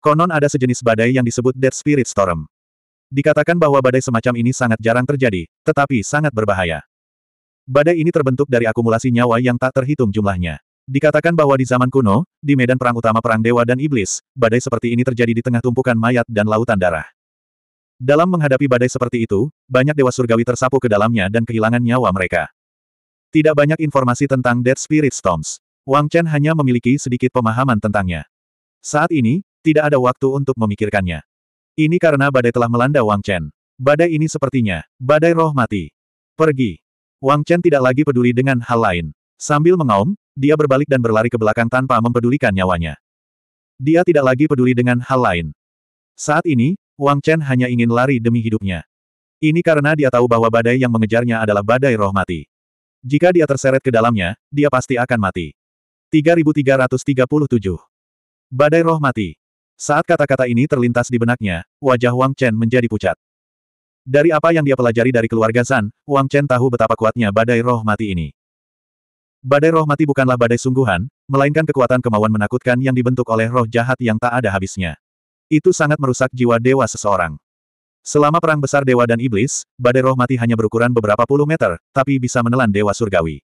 S1: Konon ada sejenis badai yang disebut Dead Spirit Storm. Dikatakan bahwa badai semacam ini sangat jarang terjadi, tetapi sangat berbahaya. Badai ini terbentuk dari akumulasi nyawa yang tak terhitung jumlahnya. Dikatakan bahwa di zaman kuno, di medan perang utama perang dewa dan iblis, badai seperti ini terjadi di tengah tumpukan mayat dan lautan darah. Dalam menghadapi badai seperti itu, banyak dewa surgawi tersapu ke dalamnya dan kehilangan nyawa mereka. Tidak banyak informasi tentang Dead Spirit Storms. Wang Chen hanya memiliki sedikit pemahaman tentangnya. Saat ini, tidak ada waktu untuk memikirkannya. Ini karena badai telah melanda Wang Chen. Badai ini sepertinya, badai roh mati. Pergi. Wang Chen tidak lagi peduli dengan hal lain. Sambil mengaum, dia berbalik dan berlari ke belakang tanpa mempedulikan nyawanya. Dia tidak lagi peduli dengan hal lain. Saat ini, Wang Chen hanya ingin lari demi hidupnya. Ini karena dia tahu bahwa badai yang mengejarnya adalah badai roh mati. Jika dia terseret ke dalamnya, dia pasti akan mati. 3337 Badai roh mati. Saat kata-kata ini terlintas di benaknya, wajah Wang Chen menjadi pucat. Dari apa yang dia pelajari dari keluarga Zan, Wang Chen tahu betapa kuatnya badai roh mati ini. Badai roh mati bukanlah badai sungguhan, melainkan kekuatan kemauan menakutkan yang dibentuk oleh roh jahat yang tak ada habisnya. Itu sangat merusak jiwa dewa seseorang. Selama perang besar dewa dan iblis, badai roh mati hanya berukuran beberapa puluh meter, tapi bisa menelan dewa surgawi.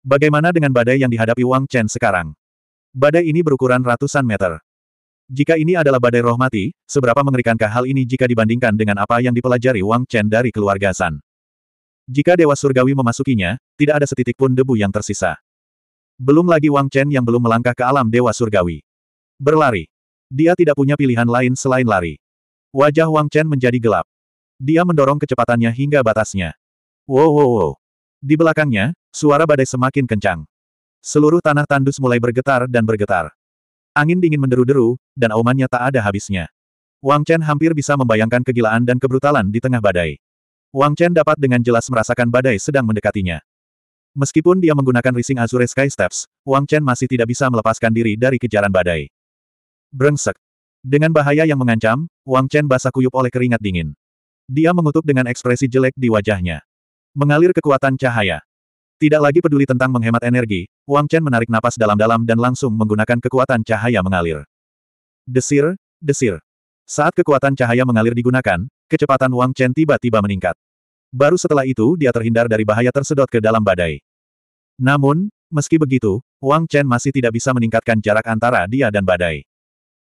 S1: Bagaimana dengan badai yang dihadapi Wang Chen sekarang? Badai ini berukuran ratusan meter. Jika ini adalah badai roh mati, seberapa mengerikankah hal ini jika dibandingkan dengan apa yang dipelajari Wang Chen dari keluarga San? Jika Dewa Surgawi memasukinya, tidak ada setitik pun debu yang tersisa. Belum lagi Wang Chen yang belum melangkah ke alam Dewa Surgawi. Berlari. Dia tidak punya pilihan lain selain lari. Wajah Wang Chen menjadi gelap. Dia mendorong kecepatannya hingga batasnya. Wow wow wow. Di belakangnya, suara badai semakin kencang. Seluruh tanah tandus mulai bergetar dan bergetar. Angin dingin menderu-deru, dan aumannya tak ada habisnya. Wang Chen hampir bisa membayangkan kegilaan dan kebrutalan di tengah badai. Wang Chen dapat dengan jelas merasakan badai sedang mendekatinya. Meskipun dia menggunakan Rising Azure Sky Steps, Wang Chen masih tidak bisa melepaskan diri dari kejaran badai. Brengsek. Dengan bahaya yang mengancam, Wang Chen basah kuyup oleh keringat dingin. Dia mengutuk dengan ekspresi jelek di wajahnya. Mengalir kekuatan cahaya. Tidak lagi peduli tentang menghemat energi, Wang Chen menarik napas dalam-dalam dan langsung menggunakan kekuatan cahaya mengalir. Desir, desir. Saat kekuatan cahaya mengalir digunakan, Kecepatan Wang Chen tiba-tiba meningkat. Baru setelah itu dia terhindar dari bahaya tersedot ke dalam badai. Namun, meski begitu, Wang Chen masih tidak bisa meningkatkan jarak antara dia dan badai.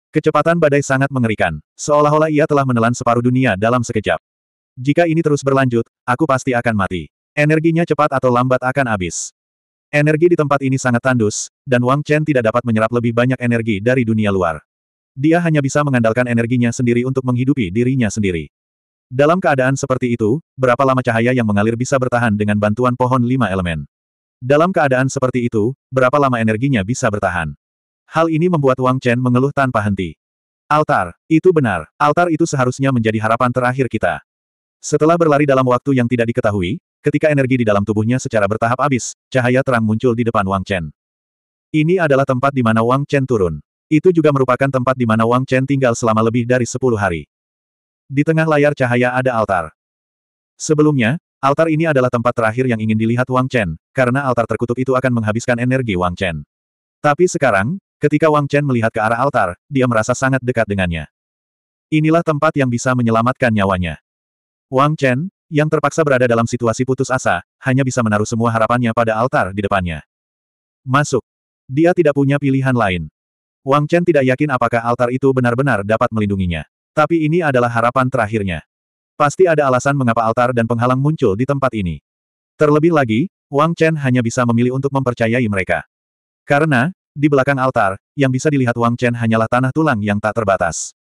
S1: Kecepatan badai sangat mengerikan, seolah-olah ia telah menelan separuh dunia dalam sekejap. Jika ini terus berlanjut, aku pasti akan mati. Energinya cepat atau lambat akan habis. Energi di tempat ini sangat tandus, dan Wang Chen tidak dapat menyerap lebih banyak energi dari dunia luar. Dia hanya bisa mengandalkan energinya sendiri untuk menghidupi dirinya sendiri. Dalam keadaan seperti itu, berapa lama cahaya yang mengalir bisa bertahan dengan bantuan pohon lima elemen? Dalam keadaan seperti itu, berapa lama energinya bisa bertahan? Hal ini membuat Wang Chen mengeluh tanpa henti. Altar, itu benar, altar itu seharusnya menjadi harapan terakhir kita. Setelah berlari dalam waktu yang tidak diketahui, ketika energi di dalam tubuhnya secara bertahap habis, cahaya terang muncul di depan Wang Chen. Ini adalah tempat di mana Wang Chen turun. Itu juga merupakan tempat di mana Wang Chen tinggal selama lebih dari 10 hari. Di tengah layar cahaya ada altar. Sebelumnya, altar ini adalah tempat terakhir yang ingin dilihat Wang Chen, karena altar terkutuk itu akan menghabiskan energi Wang Chen. Tapi sekarang, ketika Wang Chen melihat ke arah altar, dia merasa sangat dekat dengannya. Inilah tempat yang bisa menyelamatkan nyawanya. Wang Chen, yang terpaksa berada dalam situasi putus asa, hanya bisa menaruh semua harapannya pada altar di depannya. Masuk. Dia tidak punya pilihan lain. Wang Chen tidak yakin apakah altar itu benar-benar dapat melindunginya. Tapi ini adalah harapan terakhirnya. Pasti ada alasan mengapa altar dan penghalang muncul di tempat ini. Terlebih lagi, Wang Chen hanya bisa memilih untuk mempercayai mereka. Karena, di belakang altar, yang bisa dilihat Wang Chen hanyalah tanah tulang yang tak terbatas.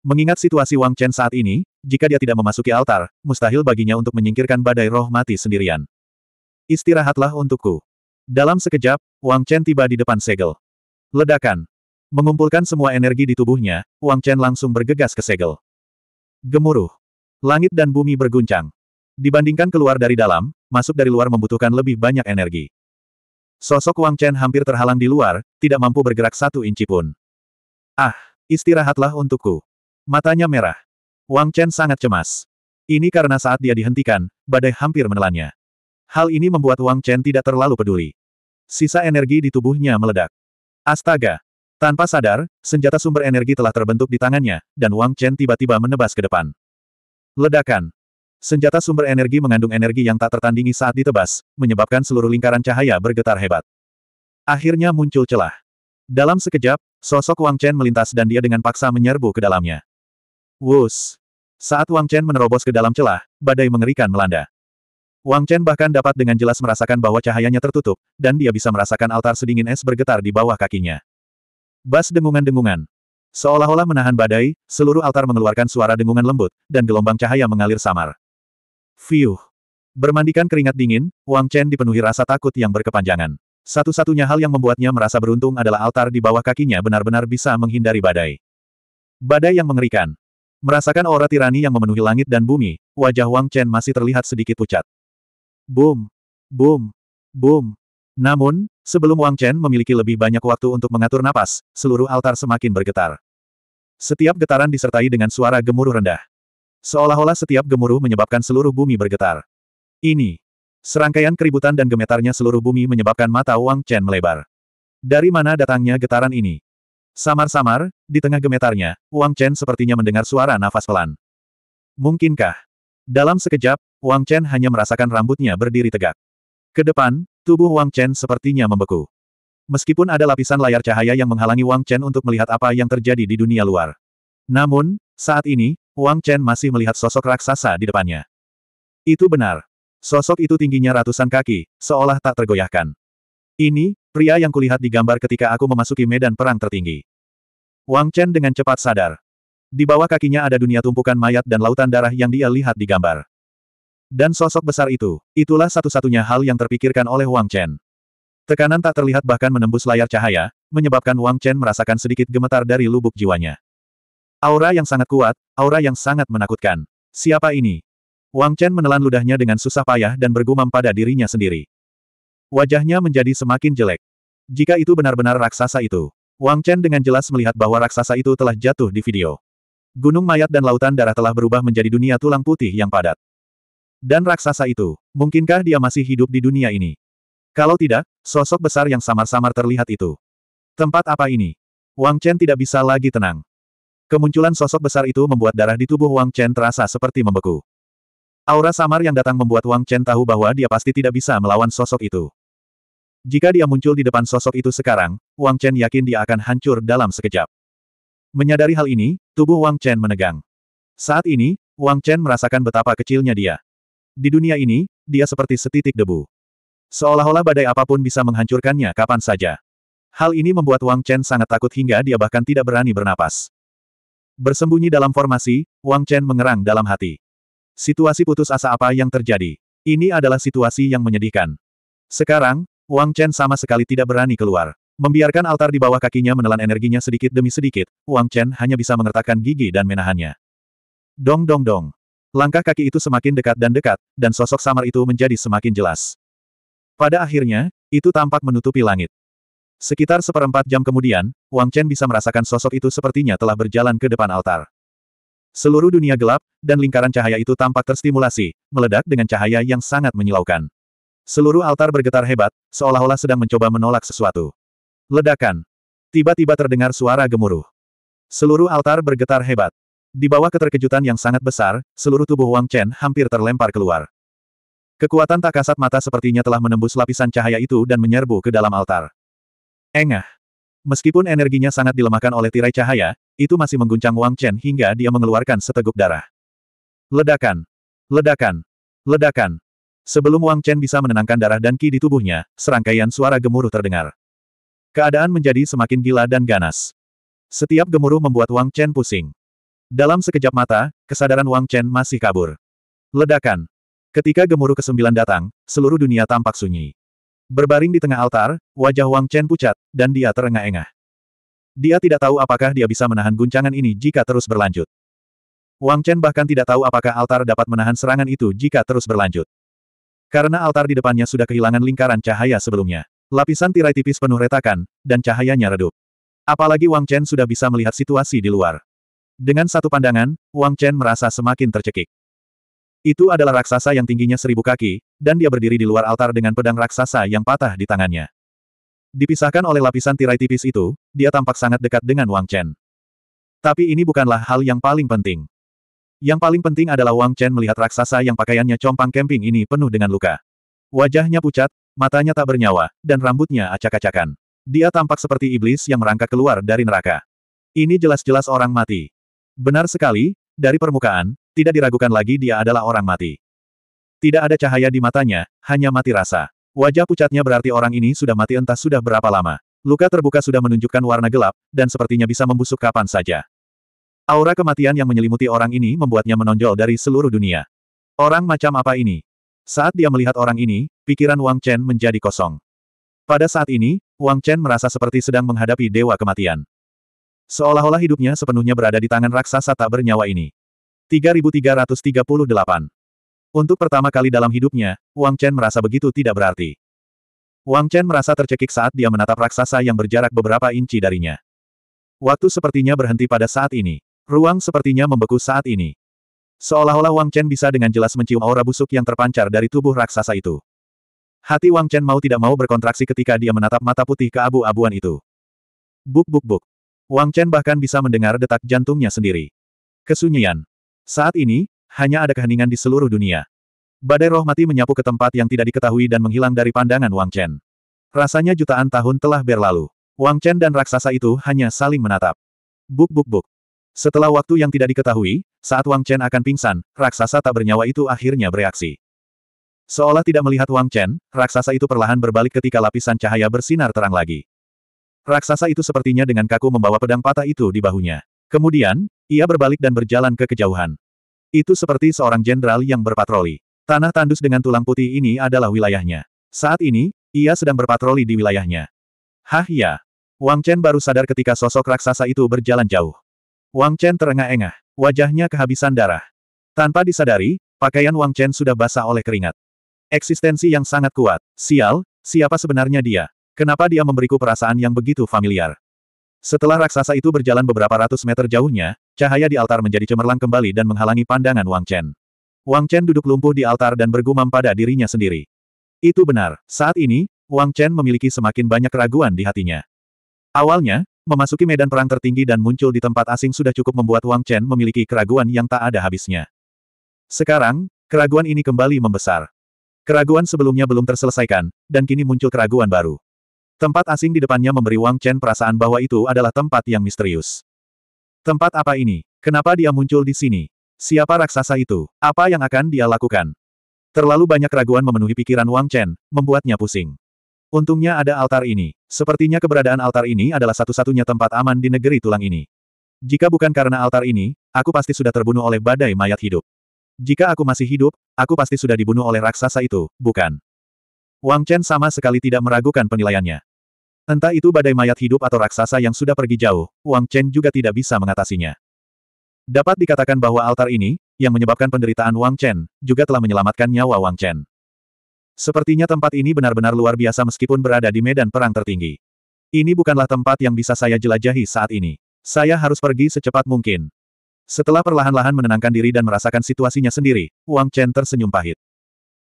S1: Mengingat situasi Wang Chen saat ini, jika dia tidak memasuki altar, mustahil baginya untuk menyingkirkan badai roh mati sendirian. Istirahatlah untukku. Dalam sekejap, Wang Chen tiba di depan segel. Ledakan. Mengumpulkan semua energi di tubuhnya, Wang Chen langsung bergegas ke segel. Gemuruh. Langit dan bumi berguncang. Dibandingkan keluar dari dalam, masuk dari luar membutuhkan lebih banyak energi. Sosok Wang Chen hampir terhalang di luar, tidak mampu bergerak satu inci pun. Ah, istirahatlah untukku. Matanya merah. Wang Chen sangat cemas. Ini karena saat dia dihentikan, badai hampir menelannya. Hal ini membuat Wang Chen tidak terlalu peduli. Sisa energi di tubuhnya meledak. Astaga, tanpa sadar, senjata sumber energi telah terbentuk di tangannya, dan Wang Chen tiba-tiba menebas ke depan. Ledakan. Senjata sumber energi mengandung energi yang tak tertandingi saat ditebas, menyebabkan seluruh lingkaran cahaya bergetar hebat. Akhirnya muncul celah. Dalam sekejap, sosok Wang Chen melintas dan dia dengan paksa menyerbu ke dalamnya. Wus! Saat Wang Chen menerobos ke dalam celah, badai mengerikan melanda. Wang Chen bahkan dapat dengan jelas merasakan bahwa cahayanya tertutup, dan dia bisa merasakan altar sedingin es bergetar di bawah kakinya. Bas dengungan-dengungan. Seolah-olah menahan badai, seluruh altar mengeluarkan suara dengungan lembut, dan gelombang cahaya mengalir samar. Fiuh. Bermandikan keringat dingin, Wang Chen dipenuhi rasa takut yang berkepanjangan. Satu-satunya hal yang membuatnya merasa beruntung adalah altar di bawah kakinya benar-benar bisa menghindari badai. Badai yang mengerikan. Merasakan aura tirani yang memenuhi langit dan bumi, wajah Wang Chen masih terlihat sedikit pucat. Boom! Boom! Boom! Namun, sebelum Wang Chen memiliki lebih banyak waktu untuk mengatur napas, seluruh altar semakin bergetar. Setiap getaran disertai dengan suara gemuruh rendah. Seolah-olah setiap gemuruh menyebabkan seluruh bumi bergetar. Ini. Serangkaian keributan dan gemetarnya seluruh bumi menyebabkan mata Wang Chen melebar. Dari mana datangnya getaran ini? Samar-samar, di tengah gemetarnya, Wang Chen sepertinya mendengar suara nafas pelan. Mungkinkah? Dalam sekejap, Wang Chen hanya merasakan rambutnya berdiri tegak. Ke depan, Tubuh Wang Chen sepertinya membeku. Meskipun ada lapisan layar cahaya yang menghalangi Wang Chen untuk melihat apa yang terjadi di dunia luar. Namun, saat ini, Wang Chen masih melihat sosok raksasa di depannya. Itu benar. Sosok itu tingginya ratusan kaki, seolah tak tergoyahkan. Ini, pria yang kulihat di gambar ketika aku memasuki medan perang tertinggi. Wang Chen dengan cepat sadar. Di bawah kakinya ada dunia tumpukan mayat dan lautan darah yang dia lihat di gambar. Dan sosok besar itu, itulah satu-satunya hal yang terpikirkan oleh Wang Chen. Tekanan tak terlihat bahkan menembus layar cahaya, menyebabkan Wang Chen merasakan sedikit gemetar dari lubuk jiwanya. Aura yang sangat kuat, aura yang sangat menakutkan. Siapa ini? Wang Chen menelan ludahnya dengan susah payah dan bergumam pada dirinya sendiri. Wajahnya menjadi semakin jelek. Jika itu benar-benar raksasa itu, Wang Chen dengan jelas melihat bahwa raksasa itu telah jatuh di video. Gunung mayat dan lautan darah telah berubah menjadi dunia tulang putih yang padat. Dan raksasa itu, mungkinkah dia masih hidup di dunia ini? Kalau tidak, sosok besar yang samar-samar terlihat itu. Tempat apa ini? Wang Chen tidak bisa lagi tenang. Kemunculan sosok besar itu membuat darah di tubuh Wang Chen terasa seperti membeku. Aura samar yang datang membuat Wang Chen tahu bahwa dia pasti tidak bisa melawan sosok itu. Jika dia muncul di depan sosok itu sekarang, Wang Chen yakin dia akan hancur dalam sekejap. Menyadari hal ini, tubuh Wang Chen menegang. Saat ini, Wang Chen merasakan betapa kecilnya dia. Di dunia ini, dia seperti setitik debu. Seolah-olah badai apapun bisa menghancurkannya kapan saja. Hal ini membuat Wang Chen sangat takut hingga dia bahkan tidak berani bernapas. Bersembunyi dalam formasi, Wang Chen mengerang dalam hati. Situasi putus asa apa yang terjadi? Ini adalah situasi yang menyedihkan. Sekarang, Wang Chen sama sekali tidak berani keluar. Membiarkan altar di bawah kakinya menelan energinya sedikit demi sedikit, Wang Chen hanya bisa mengertakkan gigi dan menahannya. Dong dong dong. Langkah kaki itu semakin dekat dan dekat, dan sosok samar itu menjadi semakin jelas. Pada akhirnya, itu tampak menutupi langit. Sekitar seperempat jam kemudian, Wang Chen bisa merasakan sosok itu sepertinya telah berjalan ke depan altar. Seluruh dunia gelap, dan lingkaran cahaya itu tampak terstimulasi, meledak dengan cahaya yang sangat menyilaukan. Seluruh altar bergetar hebat, seolah-olah sedang mencoba menolak sesuatu. Ledakan. Tiba-tiba terdengar suara gemuruh. Seluruh altar bergetar hebat. Di bawah keterkejutan yang sangat besar, seluruh tubuh Wang Chen hampir terlempar keluar. Kekuatan tak kasat mata sepertinya telah menembus lapisan cahaya itu dan menyerbu ke dalam altar. Engah. Meskipun energinya sangat dilemahkan oleh tirai cahaya, itu masih mengguncang Wang Chen hingga dia mengeluarkan seteguk darah. Ledakan. Ledakan. Ledakan. Sebelum Wang Chen bisa menenangkan darah dan ki di tubuhnya, serangkaian suara gemuruh terdengar. Keadaan menjadi semakin gila dan ganas. Setiap gemuruh membuat Wang Chen pusing. Dalam sekejap mata, kesadaran Wang Chen masih kabur. Ledakan. Ketika gemuruh ke-9 datang, seluruh dunia tampak sunyi. Berbaring di tengah altar, wajah Wang Chen pucat, dan dia terengah-engah. Dia tidak tahu apakah dia bisa menahan guncangan ini jika terus berlanjut. Wang Chen bahkan tidak tahu apakah altar dapat menahan serangan itu jika terus berlanjut. Karena altar di depannya sudah kehilangan lingkaran cahaya sebelumnya. Lapisan tirai tipis penuh retakan, dan cahayanya redup. Apalagi Wang Chen sudah bisa melihat situasi di luar. Dengan satu pandangan, Wang Chen merasa semakin tercekik. Itu adalah raksasa yang tingginya seribu kaki, dan dia berdiri di luar altar dengan pedang raksasa yang patah di tangannya. Dipisahkan oleh lapisan tirai tipis itu, dia tampak sangat dekat dengan Wang Chen. Tapi ini bukanlah hal yang paling penting. Yang paling penting adalah Wang Chen melihat raksasa yang pakaiannya compang kemping ini penuh dengan luka. Wajahnya pucat, matanya tak bernyawa, dan rambutnya acak-acakan. Dia tampak seperti iblis yang merangkak keluar dari neraka. Ini jelas-jelas orang mati. Benar sekali, dari permukaan, tidak diragukan lagi dia adalah orang mati. Tidak ada cahaya di matanya, hanya mati rasa. Wajah pucatnya berarti orang ini sudah mati entah sudah berapa lama. Luka terbuka sudah menunjukkan warna gelap, dan sepertinya bisa membusuk kapan saja. Aura kematian yang menyelimuti orang ini membuatnya menonjol dari seluruh dunia. Orang macam apa ini? Saat dia melihat orang ini, pikiran Wang Chen menjadi kosong. Pada saat ini, Wang Chen merasa seperti sedang menghadapi dewa kematian. Seolah-olah hidupnya sepenuhnya berada di tangan raksasa tak bernyawa ini. 3338. Untuk pertama kali dalam hidupnya, Wang Chen merasa begitu tidak berarti. Wang Chen merasa tercekik saat dia menatap raksasa yang berjarak beberapa inci darinya. Waktu sepertinya berhenti pada saat ini. Ruang sepertinya membeku saat ini. Seolah-olah Wang Chen bisa dengan jelas mencium aura busuk yang terpancar dari tubuh raksasa itu. Hati Wang Chen mau tidak mau berkontraksi ketika dia menatap mata putih ke abu abuan itu. Buk buk buk. Wang Chen bahkan bisa mendengar detak jantungnya sendiri. Kesunyian. Saat ini, hanya ada keheningan di seluruh dunia. Badai roh mati menyapu ke tempat yang tidak diketahui dan menghilang dari pandangan Wang Chen. Rasanya jutaan tahun telah berlalu. Wang Chen dan raksasa itu hanya saling menatap. Buk buk buk. Setelah waktu yang tidak diketahui, saat Wang Chen akan pingsan, raksasa tak bernyawa itu akhirnya bereaksi. Seolah tidak melihat Wang Chen, raksasa itu perlahan berbalik ketika lapisan cahaya bersinar terang lagi. Raksasa itu sepertinya dengan kaku membawa pedang patah itu di bahunya. Kemudian, ia berbalik dan berjalan ke kejauhan. Itu seperti seorang jenderal yang berpatroli. Tanah tandus dengan tulang putih ini adalah wilayahnya. Saat ini, ia sedang berpatroli di wilayahnya. Hah ya. Wang Chen baru sadar ketika sosok raksasa itu berjalan jauh. Wang Chen terengah-engah. Wajahnya kehabisan darah. Tanpa disadari, pakaian Wang Chen sudah basah oleh keringat. Eksistensi yang sangat kuat. Sial, siapa sebenarnya dia? Kenapa dia memberiku perasaan yang begitu familiar? Setelah raksasa itu berjalan beberapa ratus meter jauhnya, cahaya di altar menjadi cemerlang kembali dan menghalangi pandangan Wang Chen. Wang Chen duduk lumpuh di altar dan bergumam pada dirinya sendiri. Itu benar, saat ini, Wang Chen memiliki semakin banyak keraguan di hatinya. Awalnya, memasuki medan perang tertinggi dan muncul di tempat asing sudah cukup membuat Wang Chen memiliki keraguan yang tak ada habisnya. Sekarang, keraguan ini kembali membesar. Keraguan sebelumnya belum terselesaikan, dan kini muncul keraguan baru. Tempat asing di depannya memberi Wang Chen perasaan bahwa itu adalah tempat yang misterius. Tempat apa ini? Kenapa dia muncul di sini? Siapa raksasa itu? Apa yang akan dia lakukan? Terlalu banyak keraguan memenuhi pikiran Wang Chen, membuatnya pusing. Untungnya ada altar ini. Sepertinya keberadaan altar ini adalah satu-satunya tempat aman di negeri tulang ini. Jika bukan karena altar ini, aku pasti sudah terbunuh oleh badai mayat hidup. Jika aku masih hidup, aku pasti sudah dibunuh oleh raksasa itu, bukan? Wang Chen sama sekali tidak meragukan penilaiannya. Entah itu badai mayat hidup atau raksasa yang sudah pergi jauh, Wang Chen juga tidak bisa mengatasinya. Dapat dikatakan bahwa altar ini, yang menyebabkan penderitaan Wang Chen, juga telah menyelamatkan nyawa Wang Chen. Sepertinya tempat ini benar-benar luar biasa meskipun berada di medan perang tertinggi. Ini bukanlah tempat yang bisa saya jelajahi saat ini. Saya harus pergi secepat mungkin. Setelah perlahan-lahan menenangkan diri dan merasakan situasinya sendiri, Wang Chen tersenyum pahit.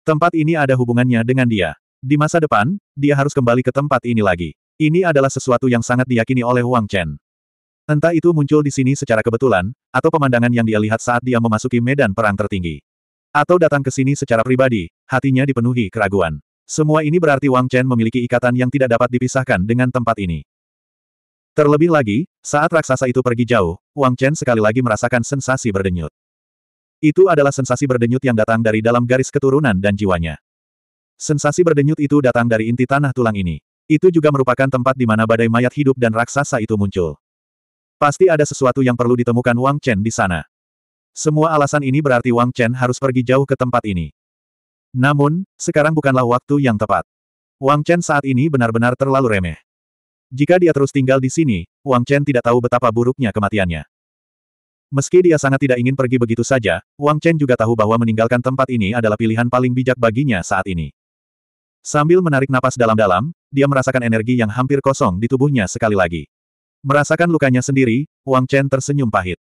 S1: Tempat ini ada hubungannya dengan dia. Di masa depan, dia harus kembali ke tempat ini lagi. Ini adalah sesuatu yang sangat diyakini oleh Wang Chen. Entah itu muncul di sini secara kebetulan, atau pemandangan yang dia lihat saat dia memasuki medan perang tertinggi. Atau datang ke sini secara pribadi, hatinya dipenuhi keraguan. Semua ini berarti Wang Chen memiliki ikatan yang tidak dapat dipisahkan dengan tempat ini. Terlebih lagi, saat raksasa itu pergi jauh, Wang Chen sekali lagi merasakan sensasi berdenyut. Itu adalah sensasi berdenyut yang datang dari dalam garis keturunan dan jiwanya. Sensasi berdenyut itu datang dari inti tanah tulang ini. Itu juga merupakan tempat di mana badai mayat hidup dan raksasa itu muncul. Pasti ada sesuatu yang perlu ditemukan Wang Chen di sana. Semua alasan ini berarti Wang Chen harus pergi jauh ke tempat ini. Namun, sekarang bukanlah waktu yang tepat. Wang Chen saat ini benar-benar terlalu remeh. Jika dia terus tinggal di sini, Wang Chen tidak tahu betapa buruknya kematiannya. Meski dia sangat tidak ingin pergi begitu saja, Wang Chen juga tahu bahwa meninggalkan tempat ini adalah pilihan paling bijak baginya saat ini. Sambil menarik napas dalam-dalam, dia merasakan energi yang hampir kosong di tubuhnya sekali lagi. Merasakan lukanya sendiri, Wang Chen tersenyum pahit.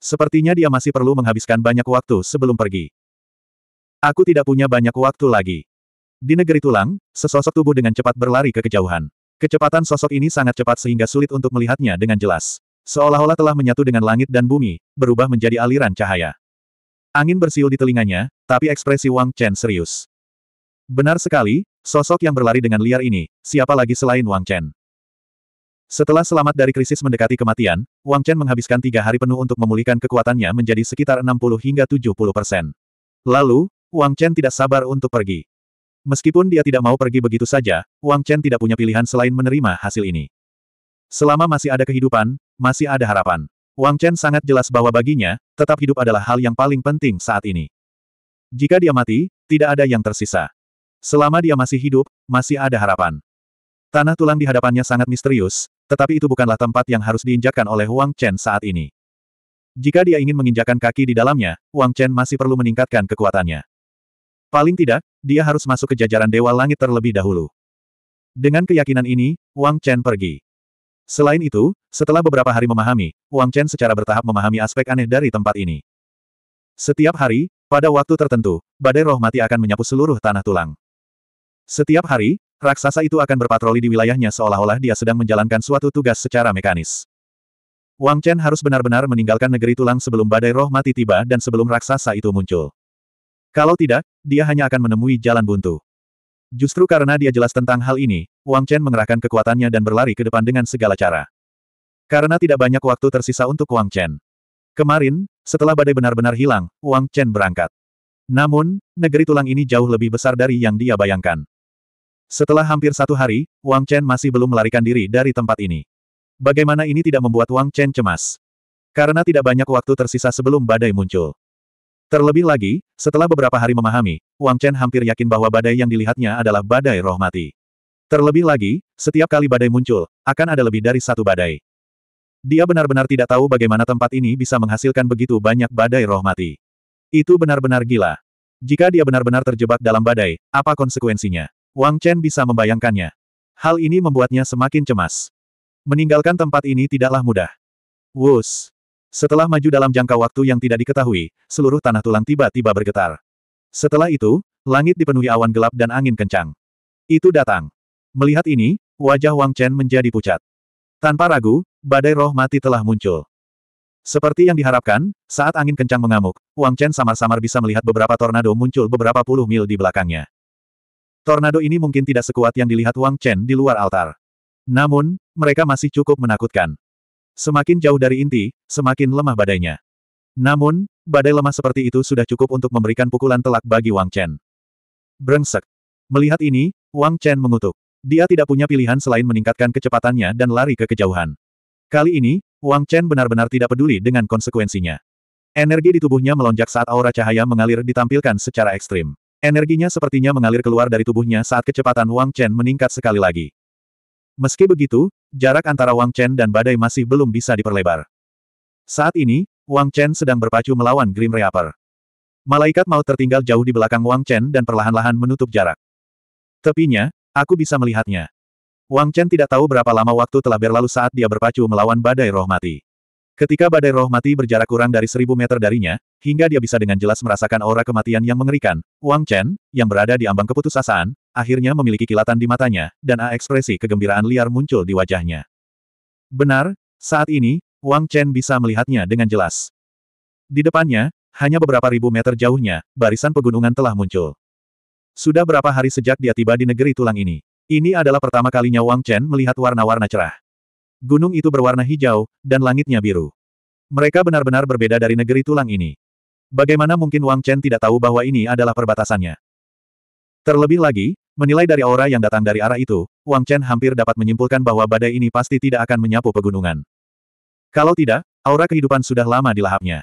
S1: Sepertinya dia masih perlu menghabiskan banyak waktu sebelum pergi. Aku tidak punya banyak waktu lagi. Di negeri tulang, sesosok tubuh dengan cepat berlari ke kejauhan. Kecepatan sosok ini sangat cepat sehingga sulit untuk melihatnya dengan jelas. Seolah-olah telah menyatu dengan langit dan bumi, berubah menjadi aliran cahaya. Angin bersiul di telinganya, tapi ekspresi Wang Chen serius. Benar sekali, sosok yang berlari dengan liar ini, siapa lagi selain Wang Chen? Setelah selamat dari krisis mendekati kematian, Wang Chen menghabiskan tiga hari penuh untuk memulihkan kekuatannya menjadi sekitar 60 hingga 70 persen. Lalu, Wang Chen tidak sabar untuk pergi. Meskipun dia tidak mau pergi begitu saja, Wang Chen tidak punya pilihan selain menerima hasil ini. Selama masih ada kehidupan, masih ada harapan. Wang Chen sangat jelas bahwa baginya, tetap hidup adalah hal yang paling penting saat ini. Jika dia mati, tidak ada yang tersisa. Selama dia masih hidup, masih ada harapan. Tanah tulang di hadapannya sangat misterius, tetapi itu bukanlah tempat yang harus diinjakan oleh Wang Chen saat ini. Jika dia ingin menginjakan kaki di dalamnya, Wang Chen masih perlu meningkatkan kekuatannya. Paling tidak, dia harus masuk ke jajaran Dewa Langit terlebih dahulu. Dengan keyakinan ini, Wang Chen pergi. Selain itu, setelah beberapa hari memahami, Wang Chen secara bertahap memahami aspek aneh dari tempat ini. Setiap hari, pada waktu tertentu, badai roh mati akan menyapu seluruh tanah tulang. Setiap hari, raksasa itu akan berpatroli di wilayahnya seolah-olah dia sedang menjalankan suatu tugas secara mekanis. Wang Chen harus benar-benar meninggalkan negeri tulang sebelum badai roh mati tiba dan sebelum raksasa itu muncul. Kalau tidak, dia hanya akan menemui jalan buntu. Justru karena dia jelas tentang hal ini, Wang Chen mengerahkan kekuatannya dan berlari ke depan dengan segala cara. Karena tidak banyak waktu tersisa untuk Wang Chen. Kemarin, setelah badai benar-benar hilang, Wang Chen berangkat. Namun, negeri tulang ini jauh lebih besar dari yang dia bayangkan. Setelah hampir satu hari, Wang Chen masih belum melarikan diri dari tempat ini. Bagaimana ini tidak membuat Wang Chen cemas? Karena tidak banyak waktu tersisa sebelum badai muncul. Terlebih lagi, setelah beberapa hari memahami, Wang Chen hampir yakin bahwa badai yang dilihatnya adalah badai roh mati. Terlebih lagi, setiap kali badai muncul, akan ada lebih dari satu badai. Dia benar-benar tidak tahu bagaimana tempat ini bisa menghasilkan begitu banyak badai roh mati. Itu benar-benar gila. Jika dia benar-benar terjebak dalam badai, apa konsekuensinya? Wang Chen bisa membayangkannya. Hal ini membuatnya semakin cemas. Meninggalkan tempat ini tidaklah mudah. Wus. Setelah maju dalam jangka waktu yang tidak diketahui, seluruh tanah tulang tiba-tiba bergetar. Setelah itu, langit dipenuhi awan gelap dan angin kencang. Itu datang. Melihat ini, wajah Wang Chen menjadi pucat. Tanpa ragu, badai roh mati telah muncul. Seperti yang diharapkan, saat angin kencang mengamuk, Wang Chen samar-samar bisa melihat beberapa tornado muncul beberapa puluh mil di belakangnya. Tornado ini mungkin tidak sekuat yang dilihat Wang Chen di luar altar. Namun, mereka masih cukup menakutkan. Semakin jauh dari inti, semakin lemah badainya. Namun, badai lemah seperti itu sudah cukup untuk memberikan pukulan telak bagi Wang Chen. Brengsek. Melihat ini, Wang Chen mengutuk. Dia tidak punya pilihan selain meningkatkan kecepatannya dan lari ke kejauhan. Kali ini, Wang Chen benar-benar tidak peduli dengan konsekuensinya. Energi di tubuhnya melonjak saat aura cahaya mengalir ditampilkan secara ekstrim. Energinya sepertinya mengalir keluar dari tubuhnya saat kecepatan Wang Chen meningkat sekali lagi. Meski begitu, jarak antara Wang Chen dan badai masih belum bisa diperlebar. Saat ini, Wang Chen sedang berpacu melawan Grim Reaper. Malaikat maut tertinggal jauh di belakang Wang Chen dan perlahan-lahan menutup jarak. Tepinya, aku bisa melihatnya. Wang Chen tidak tahu berapa lama waktu telah berlalu saat dia berpacu melawan badai roh mati. Ketika badai roh mati berjarak kurang dari seribu meter darinya, hingga dia bisa dengan jelas merasakan aura kematian yang mengerikan, Wang Chen, yang berada di ambang keputusasaan, akhirnya memiliki kilatan di matanya, dan A ekspresi kegembiraan liar muncul di wajahnya. Benar, saat ini, Wang Chen bisa melihatnya dengan jelas. Di depannya, hanya beberapa ribu meter jauhnya, barisan pegunungan telah muncul. Sudah berapa hari sejak dia tiba di negeri tulang ini. Ini adalah pertama kalinya Wang Chen melihat warna-warna cerah. Gunung itu berwarna hijau, dan langitnya biru. Mereka benar-benar berbeda dari negeri tulang ini. Bagaimana mungkin Wang Chen tidak tahu bahwa ini adalah perbatasannya? Terlebih lagi, Menilai dari aura yang datang dari arah itu, Wang Chen hampir dapat menyimpulkan bahwa badai ini pasti tidak akan menyapu pegunungan. Kalau tidak, aura kehidupan sudah lama dilahapnya.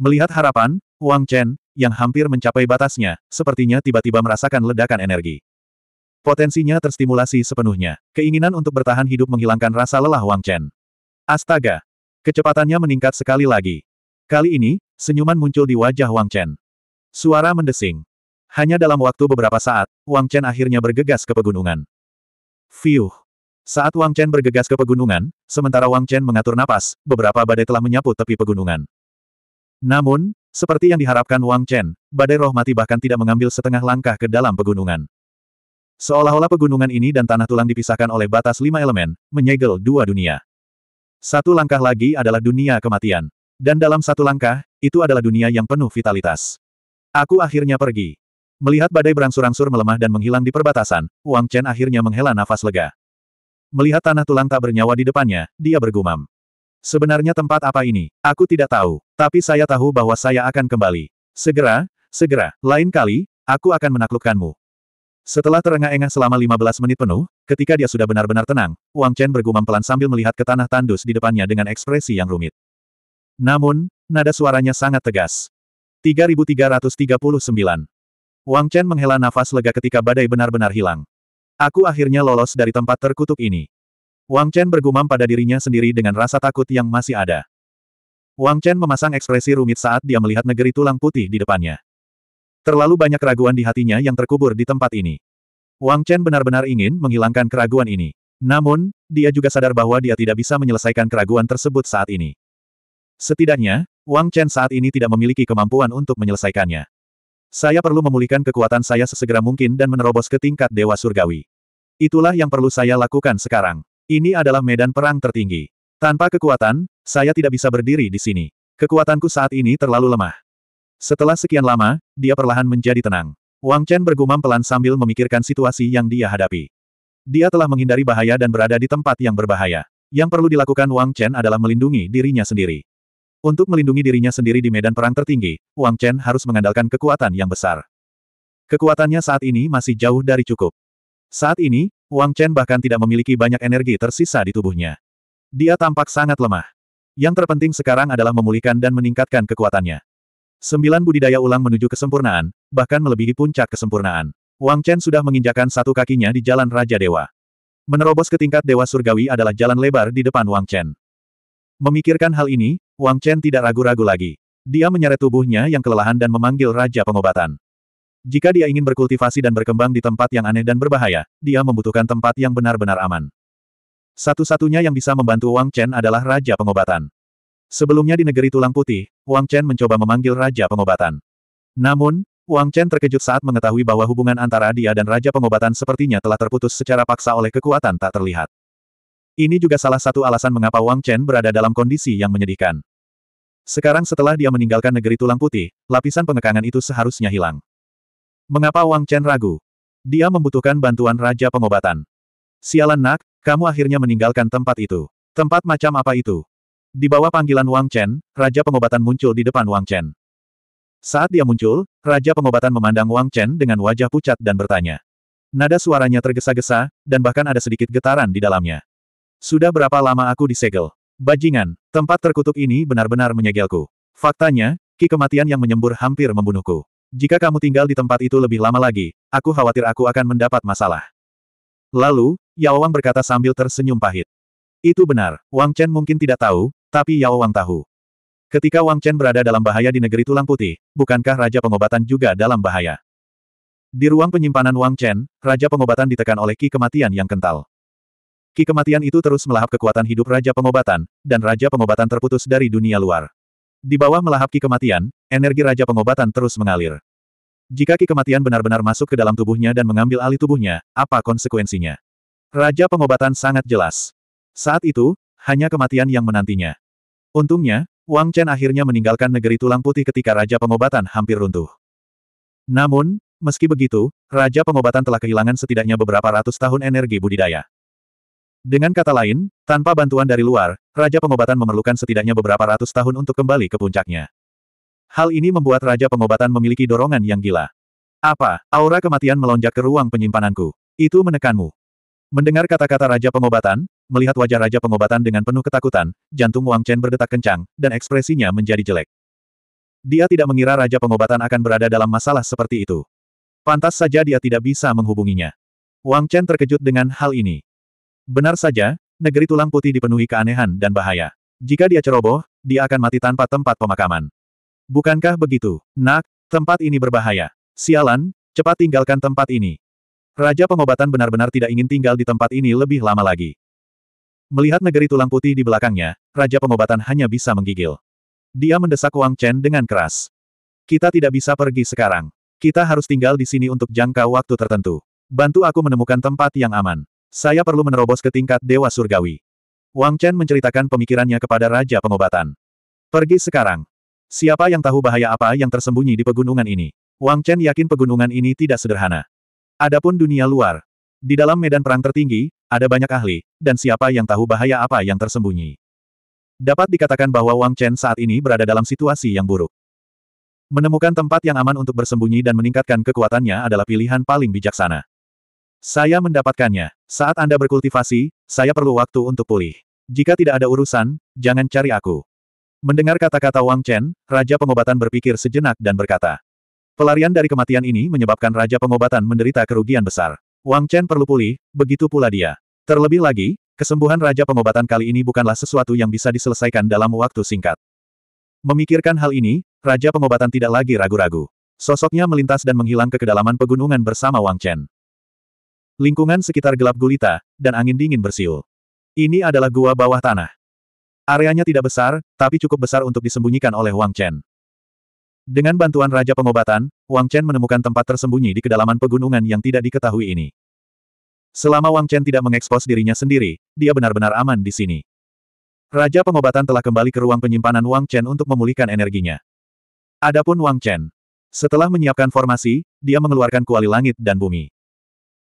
S1: Melihat harapan, Wang Chen, yang hampir mencapai batasnya, sepertinya tiba-tiba merasakan ledakan energi. Potensinya terstimulasi sepenuhnya. Keinginan untuk bertahan hidup menghilangkan rasa lelah Wang Chen. Astaga! Kecepatannya meningkat sekali lagi. Kali ini, senyuman muncul di wajah Wang Chen. Suara mendesing. Hanya dalam waktu beberapa saat, Wang Chen akhirnya bergegas ke pegunungan. Fiuh! Saat Wang Chen bergegas ke pegunungan, sementara Wang Chen mengatur napas, beberapa badai telah menyapu tepi pegunungan. Namun, seperti yang diharapkan Wang Chen, badai roh mati bahkan tidak mengambil setengah langkah ke dalam pegunungan. Seolah-olah pegunungan ini dan tanah tulang dipisahkan oleh batas lima elemen, menyegel dua dunia. Satu langkah lagi adalah dunia kematian. Dan dalam satu langkah, itu adalah dunia yang penuh vitalitas. Aku akhirnya pergi. Melihat badai berangsur-angsur melemah dan menghilang di perbatasan, Wang Chen akhirnya menghela nafas lega. Melihat tanah tulang tak bernyawa di depannya, dia bergumam. Sebenarnya tempat apa ini? Aku tidak tahu, tapi saya tahu bahwa saya akan kembali. Segera, segera, lain kali, aku akan menaklukkanmu. Setelah terengah-engah selama 15 menit penuh, ketika dia sudah benar-benar tenang, Wang Chen bergumam pelan sambil melihat ke tanah tandus di depannya dengan ekspresi yang rumit. Namun, nada suaranya sangat tegas. 3339 Wang Chen menghela nafas lega ketika badai benar-benar hilang. Aku akhirnya lolos dari tempat terkutuk ini. Wang Chen bergumam pada dirinya sendiri dengan rasa takut yang masih ada. Wang Chen memasang ekspresi rumit saat dia melihat negeri tulang putih di depannya. Terlalu banyak keraguan di hatinya yang terkubur di tempat ini. Wang Chen benar-benar ingin menghilangkan keraguan ini. Namun, dia juga sadar bahwa dia tidak bisa menyelesaikan keraguan tersebut saat ini. Setidaknya, Wang Chen saat ini tidak memiliki kemampuan untuk menyelesaikannya. Saya perlu memulihkan kekuatan saya sesegera mungkin dan menerobos ke tingkat Dewa Surgawi. Itulah yang perlu saya lakukan sekarang. Ini adalah medan perang tertinggi. Tanpa kekuatan, saya tidak bisa berdiri di sini. Kekuatanku saat ini terlalu lemah. Setelah sekian lama, dia perlahan menjadi tenang. Wang Chen bergumam pelan sambil memikirkan situasi yang dia hadapi. Dia telah menghindari bahaya dan berada di tempat yang berbahaya. Yang perlu dilakukan Wang Chen adalah melindungi dirinya sendiri. Untuk melindungi dirinya sendiri di medan perang tertinggi, Wang Chen harus mengandalkan kekuatan yang besar. Kekuatannya saat ini masih jauh dari cukup. Saat ini, Wang Chen bahkan tidak memiliki banyak energi tersisa di tubuhnya. Dia tampak sangat lemah. Yang terpenting sekarang adalah memulihkan dan meningkatkan kekuatannya. Sembilan budidaya ulang menuju kesempurnaan, bahkan melebihi puncak kesempurnaan. Wang Chen sudah menginjakan satu kakinya di jalan Raja Dewa. Menerobos ke tingkat Dewa Surgawi adalah jalan lebar di depan Wang Chen. Memikirkan hal ini, Wang Chen tidak ragu-ragu lagi. Dia menyeret tubuhnya yang kelelahan dan memanggil Raja Pengobatan. Jika dia ingin berkultivasi dan berkembang di tempat yang aneh dan berbahaya, dia membutuhkan tempat yang benar-benar aman. Satu-satunya yang bisa membantu Wang Chen adalah Raja Pengobatan. Sebelumnya di negeri tulang putih, Wang Chen mencoba memanggil Raja Pengobatan. Namun, Wang Chen terkejut saat mengetahui bahwa hubungan antara dia dan Raja Pengobatan sepertinya telah terputus secara paksa oleh kekuatan tak terlihat. Ini juga salah satu alasan mengapa Wang Chen berada dalam kondisi yang menyedihkan. Sekarang setelah dia meninggalkan negeri tulang putih, lapisan pengekangan itu seharusnya hilang. Mengapa Wang Chen ragu? Dia membutuhkan bantuan Raja Pengobatan. Sialan nak, kamu akhirnya meninggalkan tempat itu. Tempat macam apa itu? Di bawah panggilan Wang Chen, Raja Pengobatan muncul di depan Wang Chen. Saat dia muncul, Raja Pengobatan memandang Wang Chen dengan wajah pucat dan bertanya. Nada suaranya tergesa-gesa, dan bahkan ada sedikit getaran di dalamnya. Sudah berapa lama aku disegel? Bajingan, tempat terkutuk ini benar-benar menyegelku. Faktanya, ki kematian yang menyembur hampir membunuhku. Jika kamu tinggal di tempat itu lebih lama lagi, aku khawatir aku akan mendapat masalah. Lalu, Yao Wang berkata sambil tersenyum pahit. Itu benar, Wang Chen mungkin tidak tahu, tapi Yao Wang tahu. Ketika Wang Chen berada dalam bahaya di negeri tulang putih, bukankah Raja Pengobatan juga dalam bahaya? Di ruang penyimpanan Wang Chen, Raja Pengobatan ditekan oleh ki kematian yang kental. Ki kematian itu terus melahap kekuatan hidup Raja Pengobatan, dan Raja Pengobatan terputus dari dunia luar. Di bawah melahap Ki kematian, energi Raja Pengobatan terus mengalir. Jika Ki kematian benar-benar masuk ke dalam tubuhnya dan mengambil alih tubuhnya, apa konsekuensinya? Raja Pengobatan sangat jelas. Saat itu, hanya kematian yang menantinya. Untungnya, Wang Chen akhirnya meninggalkan negeri tulang putih ketika Raja Pengobatan hampir runtuh. Namun, meski begitu, Raja Pengobatan telah kehilangan setidaknya beberapa ratus tahun energi budidaya. Dengan kata lain, tanpa bantuan dari luar, Raja Pengobatan memerlukan setidaknya beberapa ratus tahun untuk kembali ke puncaknya. Hal ini membuat Raja Pengobatan memiliki dorongan yang gila. Apa, aura kematian melonjak ke ruang penyimpananku. Itu menekanmu. Mendengar kata-kata Raja Pengobatan, melihat wajah Raja Pengobatan dengan penuh ketakutan, jantung Wang Chen berdetak kencang, dan ekspresinya menjadi jelek. Dia tidak mengira Raja Pengobatan akan berada dalam masalah seperti itu. Pantas saja dia tidak bisa menghubunginya. Wang Chen terkejut dengan hal ini. Benar saja, negeri tulang putih dipenuhi keanehan dan bahaya. Jika dia ceroboh, dia akan mati tanpa tempat pemakaman. Bukankah begitu, nak? Tempat ini berbahaya. Sialan, cepat tinggalkan tempat ini. Raja pengobatan benar-benar tidak ingin tinggal di tempat ini lebih lama lagi. Melihat negeri tulang putih di belakangnya, Raja pengobatan hanya bisa menggigil. Dia mendesak Wang Chen dengan keras. Kita tidak bisa pergi sekarang. Kita harus tinggal di sini untuk jangka waktu tertentu. Bantu aku menemukan tempat yang aman. Saya perlu menerobos ke tingkat Dewa Surgawi. Wang Chen menceritakan pemikirannya kepada Raja Pengobatan. Pergi sekarang. Siapa yang tahu bahaya apa yang tersembunyi di pegunungan ini? Wang Chen yakin pegunungan ini tidak sederhana. Adapun dunia luar. Di dalam medan perang tertinggi, ada banyak ahli, dan siapa yang tahu bahaya apa yang tersembunyi. Dapat dikatakan bahwa Wang Chen saat ini berada dalam situasi yang buruk. Menemukan tempat yang aman untuk bersembunyi dan meningkatkan kekuatannya adalah pilihan paling bijaksana. Saya mendapatkannya. Saat Anda berkultivasi, saya perlu waktu untuk pulih. Jika tidak ada urusan, jangan cari aku. Mendengar kata-kata Wang Chen, Raja Pengobatan berpikir sejenak dan berkata. Pelarian dari kematian ini menyebabkan Raja Pengobatan menderita kerugian besar. Wang Chen perlu pulih, begitu pula dia. Terlebih lagi, kesembuhan Raja Pengobatan kali ini bukanlah sesuatu yang bisa diselesaikan dalam waktu singkat. Memikirkan hal ini, Raja Pengobatan tidak lagi ragu-ragu. Sosoknya melintas dan menghilang ke kedalaman pegunungan bersama Wang Chen. Lingkungan sekitar gelap gulita, dan angin dingin bersiul. Ini adalah gua bawah tanah. Areanya tidak besar, tapi cukup besar untuk disembunyikan oleh Wang Chen. Dengan bantuan Raja Pengobatan, Wang Chen menemukan tempat tersembunyi di kedalaman pegunungan yang tidak diketahui ini. Selama Wang Chen tidak mengekspos dirinya sendiri, dia benar-benar aman di sini. Raja Pengobatan telah kembali ke ruang penyimpanan Wang Chen untuk memulihkan energinya. Adapun Wang Chen, setelah menyiapkan formasi, dia mengeluarkan kuali langit dan bumi.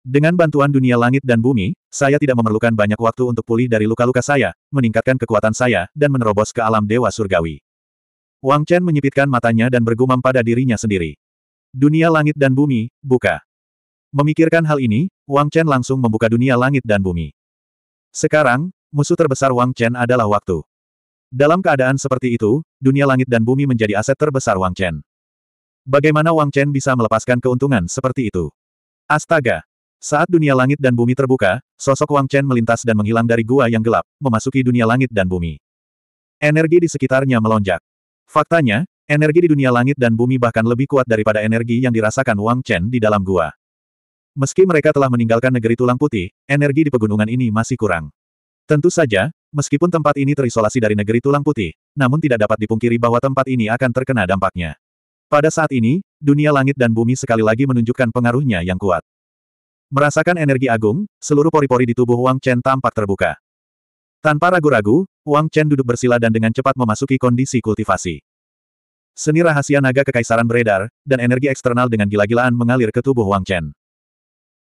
S1: Dengan bantuan dunia langit dan bumi, saya tidak memerlukan banyak waktu untuk pulih dari luka-luka saya, meningkatkan kekuatan saya, dan menerobos ke alam dewa surgawi. Wang Chen menyipitkan matanya dan bergumam pada dirinya sendiri. Dunia langit dan bumi, buka. Memikirkan hal ini, Wang Chen langsung membuka dunia langit dan bumi. Sekarang, musuh terbesar Wang Chen adalah waktu. Dalam keadaan seperti itu, dunia langit dan bumi menjadi aset terbesar Wang Chen. Bagaimana Wang Chen bisa melepaskan keuntungan seperti itu? Astaga, saat dunia langit dan bumi terbuka, sosok Wang Chen melintas dan menghilang dari gua yang gelap, memasuki dunia langit dan bumi. Energi di sekitarnya melonjak. Faktanya, energi di dunia langit dan bumi bahkan lebih kuat daripada energi yang dirasakan Wang Chen di dalam gua. Meski mereka telah meninggalkan negeri tulang putih, energi di pegunungan ini masih kurang. Tentu saja, meskipun tempat ini terisolasi dari negeri tulang putih, namun tidak dapat dipungkiri bahwa tempat ini akan terkena dampaknya. Pada saat ini, dunia langit dan bumi sekali lagi menunjukkan pengaruhnya yang kuat. Merasakan energi agung, seluruh pori-pori di tubuh Wang Chen tampak terbuka. Tanpa ragu-ragu, Wang Chen duduk bersila dan dengan cepat memasuki kondisi kultivasi. Seni rahasia naga kekaisaran beredar, dan energi eksternal dengan gila-gilaan mengalir ke tubuh Wang Chen.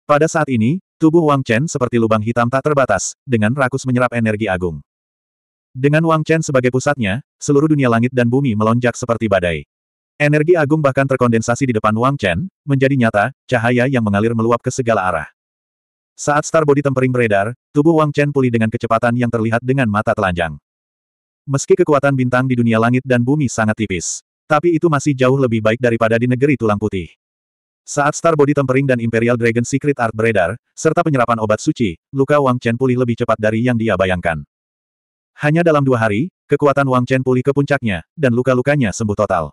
S1: Pada saat ini, tubuh Wang Chen seperti lubang hitam tak terbatas, dengan rakus menyerap energi agung. Dengan Wang Chen sebagai pusatnya, seluruh dunia langit dan bumi melonjak seperti badai. Energi agung bahkan terkondensasi di depan Wang Chen, menjadi nyata, cahaya yang mengalir meluap ke segala arah. Saat star body tempering beredar, tubuh Wang Chen pulih dengan kecepatan yang terlihat dengan mata telanjang. Meski kekuatan bintang di dunia langit dan bumi sangat tipis, tapi itu masih jauh lebih baik daripada di negeri tulang putih. Saat star body tempering dan Imperial Dragon Secret Art beredar, serta penyerapan obat suci, luka Wang Chen pulih lebih cepat dari yang dia bayangkan. Hanya dalam dua hari, kekuatan Wang Chen pulih ke puncaknya, dan luka-lukanya sembuh total.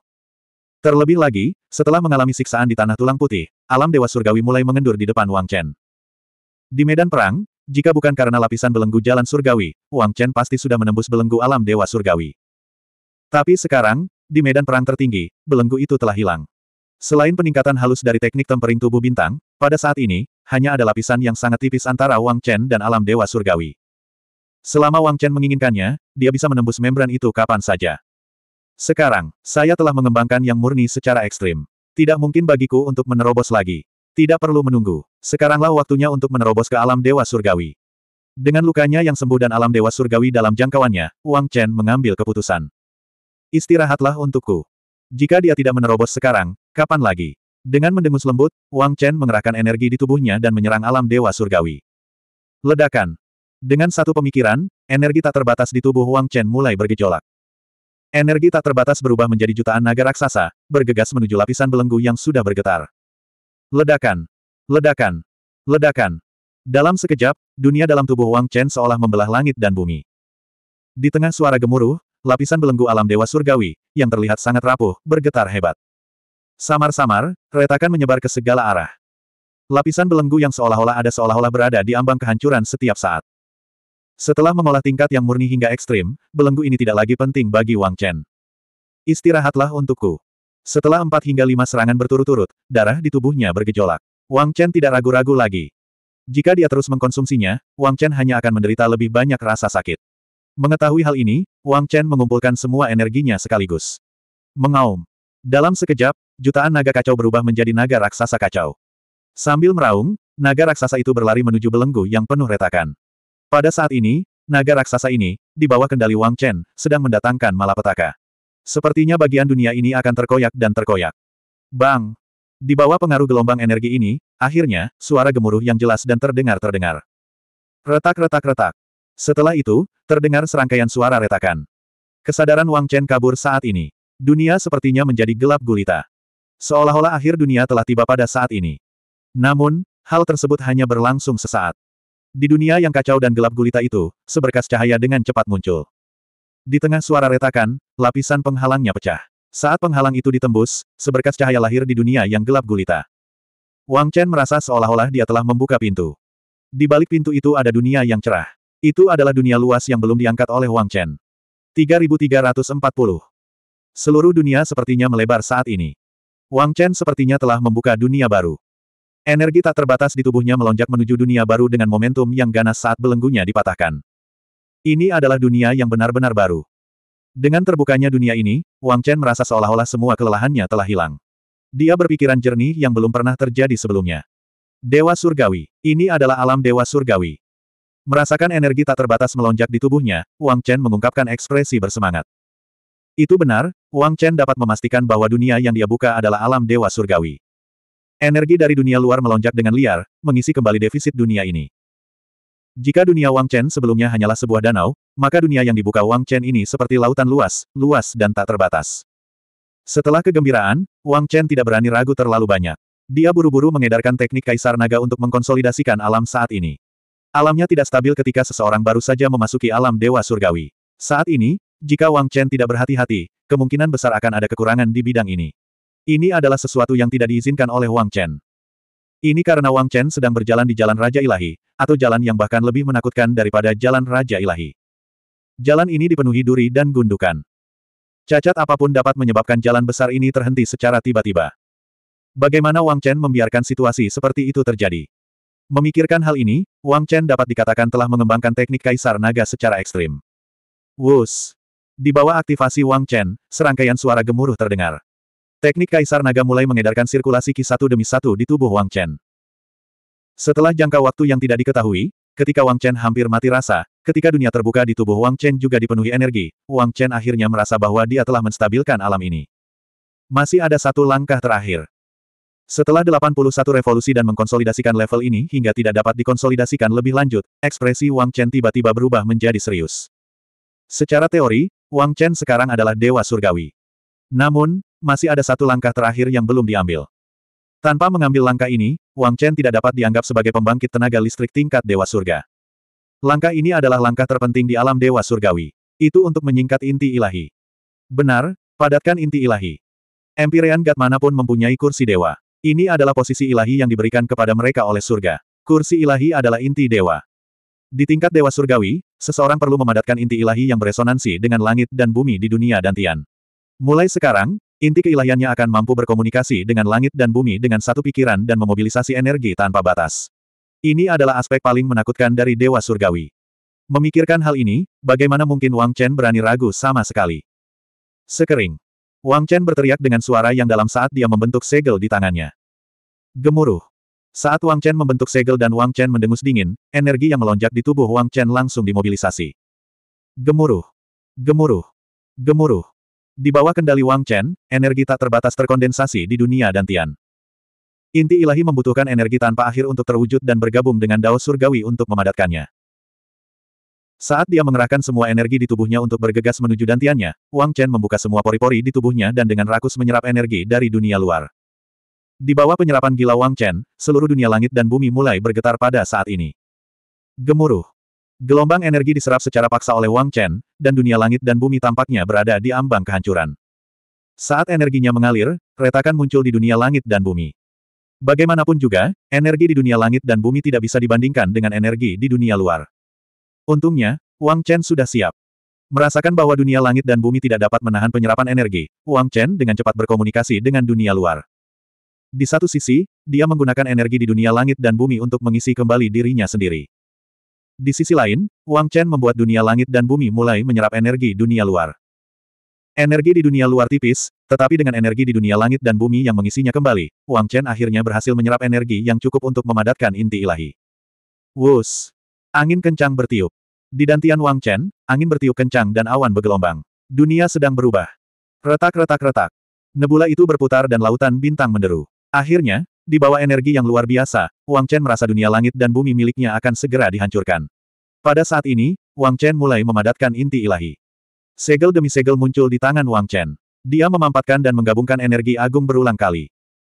S1: Terlebih lagi, setelah mengalami siksaan di tanah tulang putih, alam dewa surgawi mulai mengendur di depan Wang Chen. Di medan perang, jika bukan karena lapisan belenggu jalan surgawi, Wang Chen pasti sudah menembus belenggu alam dewa surgawi. Tapi sekarang, di medan perang tertinggi, belenggu itu telah hilang. Selain peningkatan halus dari teknik tempering tubuh bintang, pada saat ini, hanya ada lapisan yang sangat tipis antara Wang Chen dan alam dewa surgawi. Selama Wang Chen menginginkannya, dia bisa menembus membran itu kapan saja. Sekarang, saya telah mengembangkan yang murni secara ekstrim. Tidak mungkin bagiku untuk menerobos lagi. Tidak perlu menunggu. Sekaranglah waktunya untuk menerobos ke alam Dewa Surgawi. Dengan lukanya yang sembuh dan alam Dewa Surgawi dalam jangkauannya, Wang Chen mengambil keputusan. Istirahatlah untukku. Jika dia tidak menerobos sekarang, kapan lagi? Dengan mendengus lembut, Wang Chen mengerahkan energi di tubuhnya dan menyerang alam Dewa Surgawi. Ledakan. Dengan satu pemikiran, energi tak terbatas di tubuh Wang Chen mulai bergejolak. Energi tak terbatas berubah menjadi jutaan naga raksasa, bergegas menuju lapisan belenggu yang sudah bergetar. Ledakan! Ledakan! Ledakan! Dalam sekejap, dunia dalam tubuh Wang Chen seolah membelah langit dan bumi. Di tengah suara gemuruh, lapisan belenggu alam dewa surgawi, yang terlihat sangat rapuh, bergetar hebat. Samar-samar, retakan menyebar ke segala arah. Lapisan belenggu yang seolah-olah ada seolah-olah berada di ambang kehancuran setiap saat. Setelah mengolah tingkat yang murni hingga ekstrim, belenggu ini tidak lagi penting bagi Wang Chen. Istirahatlah untukku. Setelah empat hingga lima serangan berturut-turut, darah di tubuhnya bergejolak. Wang Chen tidak ragu-ragu lagi. Jika dia terus mengkonsumsinya, Wang Chen hanya akan menderita lebih banyak rasa sakit. Mengetahui hal ini, Wang Chen mengumpulkan semua energinya sekaligus. Mengaum. Dalam sekejap, jutaan naga kacau berubah menjadi naga raksasa kacau. Sambil meraung, naga raksasa itu berlari menuju belenggu yang penuh retakan. Pada saat ini, naga raksasa ini, di bawah kendali Wang Chen, sedang mendatangkan malapetaka. Sepertinya bagian dunia ini akan terkoyak dan terkoyak. Bang! Di bawah pengaruh gelombang energi ini, akhirnya, suara gemuruh yang jelas dan terdengar-terdengar. Retak-retak-retak. Setelah itu, terdengar serangkaian suara retakan. Kesadaran Wang Chen kabur saat ini. Dunia sepertinya menjadi gelap gulita. Seolah-olah akhir dunia telah tiba pada saat ini. Namun, hal tersebut hanya berlangsung sesaat. Di dunia yang kacau dan gelap gulita itu, seberkas cahaya dengan cepat muncul. Di tengah suara retakan, lapisan penghalangnya pecah. Saat penghalang itu ditembus, seberkas cahaya lahir di dunia yang gelap gulita. Wang Chen merasa seolah-olah dia telah membuka pintu. Di balik pintu itu ada dunia yang cerah. Itu adalah dunia luas yang belum diangkat oleh Wang Chen. 3340. Seluruh dunia sepertinya melebar saat ini. Wang Chen sepertinya telah membuka dunia baru. Energi tak terbatas di tubuhnya melonjak menuju dunia baru dengan momentum yang ganas saat belenggunya dipatahkan. Ini adalah dunia yang benar-benar baru. Dengan terbukanya dunia ini, Wang Chen merasa seolah-olah semua kelelahannya telah hilang. Dia berpikiran jernih yang belum pernah terjadi sebelumnya. Dewa Surgawi. Ini adalah alam Dewa Surgawi. Merasakan energi tak terbatas melonjak di tubuhnya, Wang Chen mengungkapkan ekspresi bersemangat. Itu benar, Wang Chen dapat memastikan bahwa dunia yang dia buka adalah alam Dewa Surgawi. Energi dari dunia luar melonjak dengan liar, mengisi kembali defisit dunia ini. Jika dunia Wang Chen sebelumnya hanyalah sebuah danau, maka dunia yang dibuka Wang Chen ini seperti lautan luas, luas dan tak terbatas. Setelah kegembiraan, Wang Chen tidak berani ragu terlalu banyak. Dia buru-buru mengedarkan teknik Kaisar Naga untuk mengkonsolidasikan alam saat ini. Alamnya tidak stabil ketika seseorang baru saja memasuki alam Dewa Surgawi. Saat ini, jika Wang Chen tidak berhati-hati, kemungkinan besar akan ada kekurangan di bidang ini. Ini adalah sesuatu yang tidak diizinkan oleh Wang Chen. Ini karena Wang Chen sedang berjalan di jalan Raja Ilahi, atau jalan yang bahkan lebih menakutkan daripada jalan Raja Ilahi. Jalan ini dipenuhi duri dan gundukan. Cacat apapun dapat menyebabkan jalan besar ini terhenti secara tiba-tiba. Bagaimana Wang Chen membiarkan situasi seperti itu terjadi? Memikirkan hal ini, Wang Chen dapat dikatakan telah mengembangkan teknik kaisar naga secara ekstrim. Wus! Di bawah aktivasi Wang Chen, serangkaian suara gemuruh terdengar. Teknik Kaisar Naga mulai mengedarkan sirkulasi ki satu demi satu di tubuh Wang Chen. Setelah jangka waktu yang tidak diketahui, ketika Wang Chen hampir mati rasa, ketika dunia terbuka di tubuh Wang Chen juga dipenuhi energi, Wang Chen akhirnya merasa bahwa dia telah menstabilkan alam ini. Masih ada satu langkah terakhir. Setelah 81 revolusi dan mengkonsolidasikan level ini hingga tidak dapat dikonsolidasikan lebih lanjut, ekspresi Wang Chen tiba-tiba berubah menjadi serius. Secara teori, Wang Chen sekarang adalah Dewa Surgawi. Namun, masih ada satu langkah terakhir yang belum diambil. Tanpa mengambil langkah ini, Wang Chen tidak dapat dianggap sebagai pembangkit tenaga listrik tingkat Dewa Surga. Langkah ini adalah langkah terpenting di alam Dewa Surgawi. Itu untuk menyingkat inti ilahi. Benar, padatkan inti ilahi. Empyrean Gatmana pun mempunyai kursi dewa. Ini adalah posisi ilahi yang diberikan kepada mereka oleh surga. Kursi ilahi adalah inti dewa. Di tingkat dewa surgawi, seseorang perlu memadatkan inti ilahi yang beresonansi dengan langit dan bumi di dunia dantian. Mulai sekarang, Inti keilahiannya akan mampu berkomunikasi dengan langit dan bumi dengan satu pikiran dan memobilisasi energi tanpa batas. Ini adalah aspek paling menakutkan dari Dewa Surgawi. Memikirkan hal ini, bagaimana mungkin Wang Chen berani ragu sama sekali? Sekering. Wang Chen berteriak dengan suara yang dalam saat dia membentuk segel di tangannya. Gemuruh. Saat Wang Chen membentuk segel dan Wang Chen mendengus dingin, energi yang melonjak di tubuh Wang Chen langsung dimobilisasi. Gemuruh. Gemuruh. Gemuruh. Di bawah kendali Wang Chen, energi tak terbatas terkondensasi di dunia dan Tian. Inti ilahi membutuhkan energi tanpa akhir untuk terwujud dan bergabung dengan Dao Surgawi untuk memadatkannya. Saat dia mengerahkan semua energi di tubuhnya untuk bergegas menuju dantiannya, Wang Chen membuka semua pori-pori di tubuhnya dan dengan rakus menyerap energi dari dunia luar. Di bawah penyerapan gila Wang Chen, seluruh dunia langit dan bumi mulai bergetar pada saat ini. Gemuruh. Gelombang energi diserap secara paksa oleh Wang Chen, dan dunia langit dan bumi tampaknya berada di ambang kehancuran. Saat energinya mengalir, retakan muncul di dunia langit dan bumi. Bagaimanapun juga, energi di dunia langit dan bumi tidak bisa dibandingkan dengan energi di dunia luar. Untungnya, Wang Chen sudah siap. Merasakan bahwa dunia langit dan bumi tidak dapat menahan penyerapan energi, Wang Chen dengan cepat berkomunikasi dengan dunia luar. Di satu sisi, dia menggunakan energi di dunia langit dan bumi untuk mengisi kembali dirinya sendiri. Di sisi lain, Wang Chen membuat dunia langit dan bumi mulai menyerap energi dunia luar. Energi di dunia luar tipis, tetapi dengan energi di dunia langit dan bumi yang mengisinya kembali, Wang Chen akhirnya berhasil menyerap energi yang cukup untuk memadatkan inti ilahi. Wus! Angin kencang bertiup. Di dantian Wang Chen, angin bertiup kencang dan awan bergelombang. Dunia sedang berubah. Retak-retak-retak. Nebula itu berputar dan lautan bintang menderu. Akhirnya, di bawah energi yang luar biasa, Wang Chen merasa dunia langit dan bumi miliknya akan segera dihancurkan. Pada saat ini, Wang Chen mulai memadatkan inti ilahi. Segel demi segel muncul di tangan Wang Chen. Dia memampatkan dan menggabungkan energi agung berulang kali.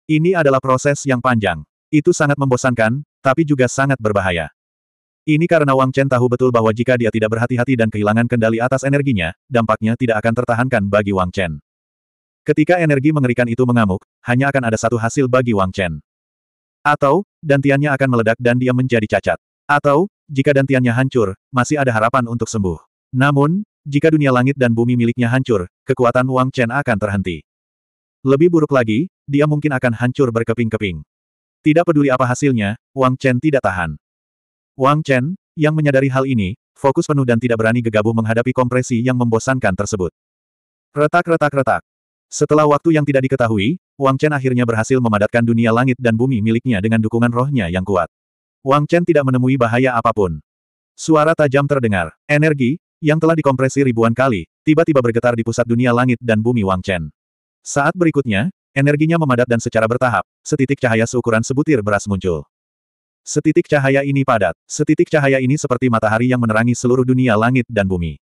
S1: Ini adalah proses yang panjang. Itu sangat membosankan, tapi juga sangat berbahaya. Ini karena Wang Chen tahu betul bahwa jika dia tidak berhati-hati dan kehilangan kendali atas energinya, dampaknya tidak akan tertahankan bagi Wang Chen. Ketika energi mengerikan itu mengamuk, hanya akan ada satu hasil bagi Wang Chen. Atau, dantiannya akan meledak dan dia menjadi cacat. Atau, jika dantiannya hancur, masih ada harapan untuk sembuh. Namun, jika dunia langit dan bumi miliknya hancur, kekuatan Wang Chen akan terhenti. Lebih buruk lagi, dia mungkin akan hancur berkeping-keping. Tidak peduli apa hasilnya, Wang Chen tidak tahan. Wang Chen, yang menyadari hal ini, fokus penuh dan tidak berani gegabah menghadapi kompresi yang membosankan tersebut. Retak-retak-retak, setelah waktu yang tidak diketahui, Wang Chen akhirnya berhasil memadatkan dunia langit dan bumi miliknya dengan dukungan rohnya yang kuat. Wang Chen tidak menemui bahaya apapun. Suara tajam terdengar. Energi, yang telah dikompresi ribuan kali, tiba-tiba bergetar di pusat dunia langit dan bumi Wang Chen. Saat berikutnya, energinya memadat dan secara bertahap, setitik cahaya seukuran sebutir beras muncul. Setitik cahaya ini padat. Setitik cahaya ini seperti matahari yang menerangi seluruh dunia langit dan bumi.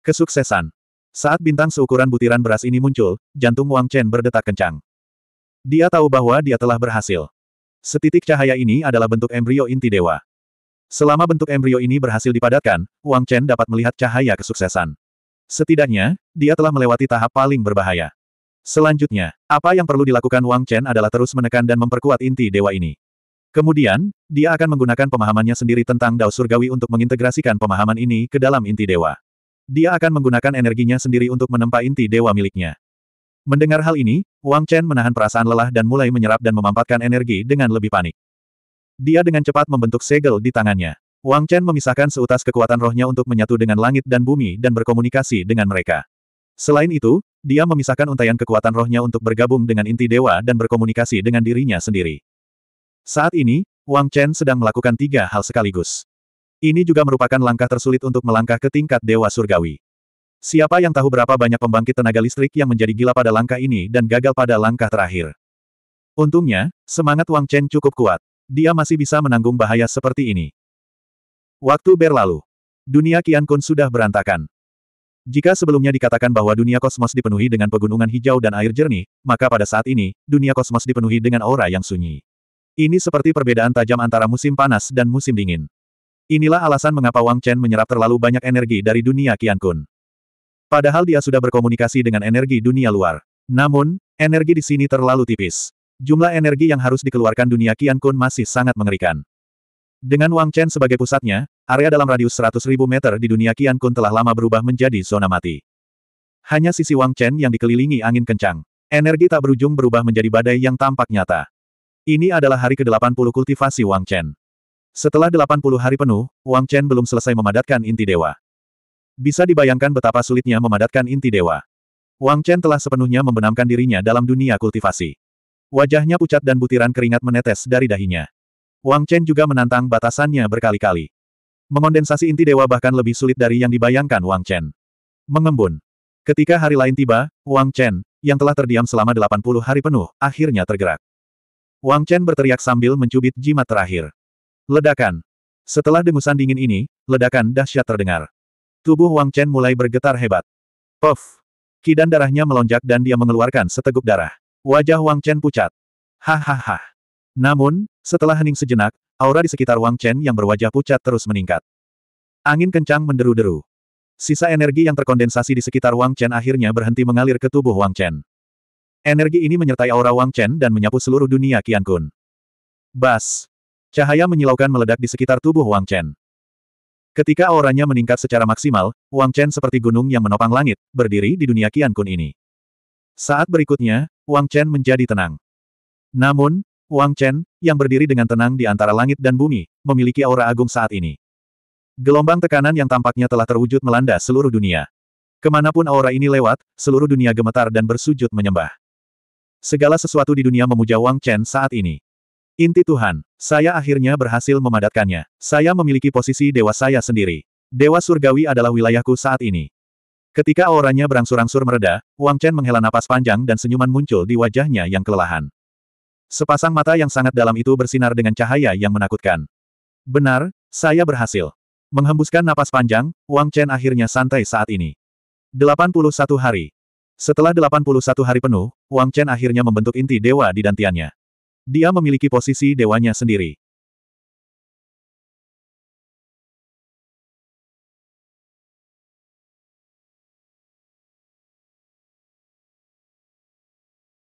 S1: Kesuksesan. Saat bintang seukuran butiran beras ini muncul, jantung Wang Chen berdetak kencang. Dia tahu bahwa dia telah berhasil. Setitik cahaya ini adalah bentuk embrio inti dewa. Selama bentuk embrio ini berhasil dipadatkan, Wang Chen dapat melihat cahaya kesuksesan. Setidaknya, dia telah melewati tahap paling berbahaya. Selanjutnya, apa yang perlu dilakukan Wang Chen adalah terus menekan dan memperkuat inti dewa ini. Kemudian, dia akan menggunakan pemahamannya sendiri tentang Dao Surgawi untuk mengintegrasikan pemahaman ini ke dalam inti dewa. Dia akan menggunakan energinya sendiri untuk menempa inti dewa miliknya. Mendengar hal ini, Wang Chen menahan perasaan lelah dan mulai menyerap dan memampatkan energi dengan lebih panik. Dia dengan cepat membentuk segel di tangannya. Wang Chen memisahkan seutas kekuatan rohnya untuk menyatu dengan langit dan bumi dan berkomunikasi dengan mereka. Selain itu, dia memisahkan untaian kekuatan rohnya untuk bergabung dengan inti dewa dan berkomunikasi dengan dirinya sendiri. Saat ini, Wang Chen sedang melakukan tiga hal sekaligus. Ini juga merupakan langkah tersulit untuk melangkah ke tingkat Dewa Surgawi. Siapa yang tahu berapa banyak pembangkit tenaga listrik yang menjadi gila pada langkah ini dan gagal pada langkah terakhir. Untungnya, semangat Wang Chen cukup kuat. Dia masih bisa menanggung bahaya seperti ini. Waktu berlalu. Dunia Qian Kun sudah berantakan. Jika sebelumnya dikatakan bahwa dunia kosmos dipenuhi dengan pegunungan hijau dan air jernih, maka pada saat ini, dunia kosmos dipenuhi dengan aura yang sunyi. Ini seperti perbedaan tajam antara musim panas dan musim dingin. Inilah alasan mengapa Wang Chen menyerap terlalu banyak energi dari dunia Qian Kun. Padahal dia sudah berkomunikasi dengan energi dunia luar. Namun, energi di sini terlalu tipis. Jumlah energi yang harus dikeluarkan dunia Qian Kun masih sangat mengerikan. Dengan Wang Chen sebagai pusatnya, area dalam radius 100.000 meter di dunia Qian Kun telah lama berubah menjadi zona mati. Hanya sisi Wang Chen yang dikelilingi angin kencang. Energi tak berujung berubah menjadi badai yang tampak nyata. Ini adalah hari ke-80 kultivasi Wang Chen. Setelah 80 hari penuh, Wang Chen belum selesai memadatkan inti dewa. Bisa dibayangkan betapa sulitnya memadatkan inti dewa. Wang Chen telah sepenuhnya membenamkan dirinya dalam dunia kultivasi. Wajahnya pucat dan butiran keringat menetes dari dahinya. Wang Chen juga menantang batasannya berkali-kali. Mengondensasi inti dewa bahkan lebih sulit dari yang dibayangkan Wang Chen. Mengembun. Ketika hari lain tiba, Wang Chen, yang telah terdiam selama 80 hari penuh, akhirnya tergerak. Wang Chen berteriak sambil mencubit jimat terakhir. Ledakan. Setelah demusan dingin ini, ledakan dahsyat terdengar. Tubuh Wang Chen mulai bergetar hebat. Puff. Kidan darahnya melonjak dan dia mengeluarkan seteguk darah. Wajah Wang Chen pucat. Hahaha. Namun, setelah hening sejenak, aura di sekitar Wang Chen yang berwajah pucat terus meningkat. Angin kencang menderu-deru. Sisa energi yang terkondensasi di sekitar Wang Chen akhirnya berhenti mengalir ke tubuh Wang Chen. Energi ini menyertai aura Wang Chen dan menyapu seluruh dunia Kian Kun. Bas! Cahaya menyilaukan meledak di sekitar tubuh Wang Chen. Ketika auranya meningkat secara maksimal, Wang Chen seperti gunung yang menopang langit, berdiri di dunia Qian Kun ini. Saat berikutnya, Wang Chen menjadi tenang. Namun, Wang Chen, yang berdiri dengan tenang di antara langit dan bumi, memiliki aura agung saat ini. Gelombang tekanan yang tampaknya telah terwujud melanda seluruh dunia. Kemanapun aura ini lewat, seluruh dunia gemetar dan bersujud menyembah. Segala sesuatu di dunia memuja Wang Chen saat ini. Inti Tuhan, saya akhirnya berhasil memadatkannya. Saya memiliki posisi dewa saya sendiri. Dewa surgawi adalah wilayahku saat ini. Ketika auranya berangsur-angsur mereda, Wang Chen menghela napas panjang dan senyuman muncul di wajahnya yang kelelahan. Sepasang mata yang sangat dalam itu bersinar dengan cahaya yang menakutkan. Benar, saya berhasil. Menghembuskan napas panjang, Wang Chen akhirnya santai saat ini. 81 hari. Setelah 81 hari penuh, Wang Chen akhirnya membentuk inti dewa di dantiannya. Dia memiliki posisi dewanya sendiri.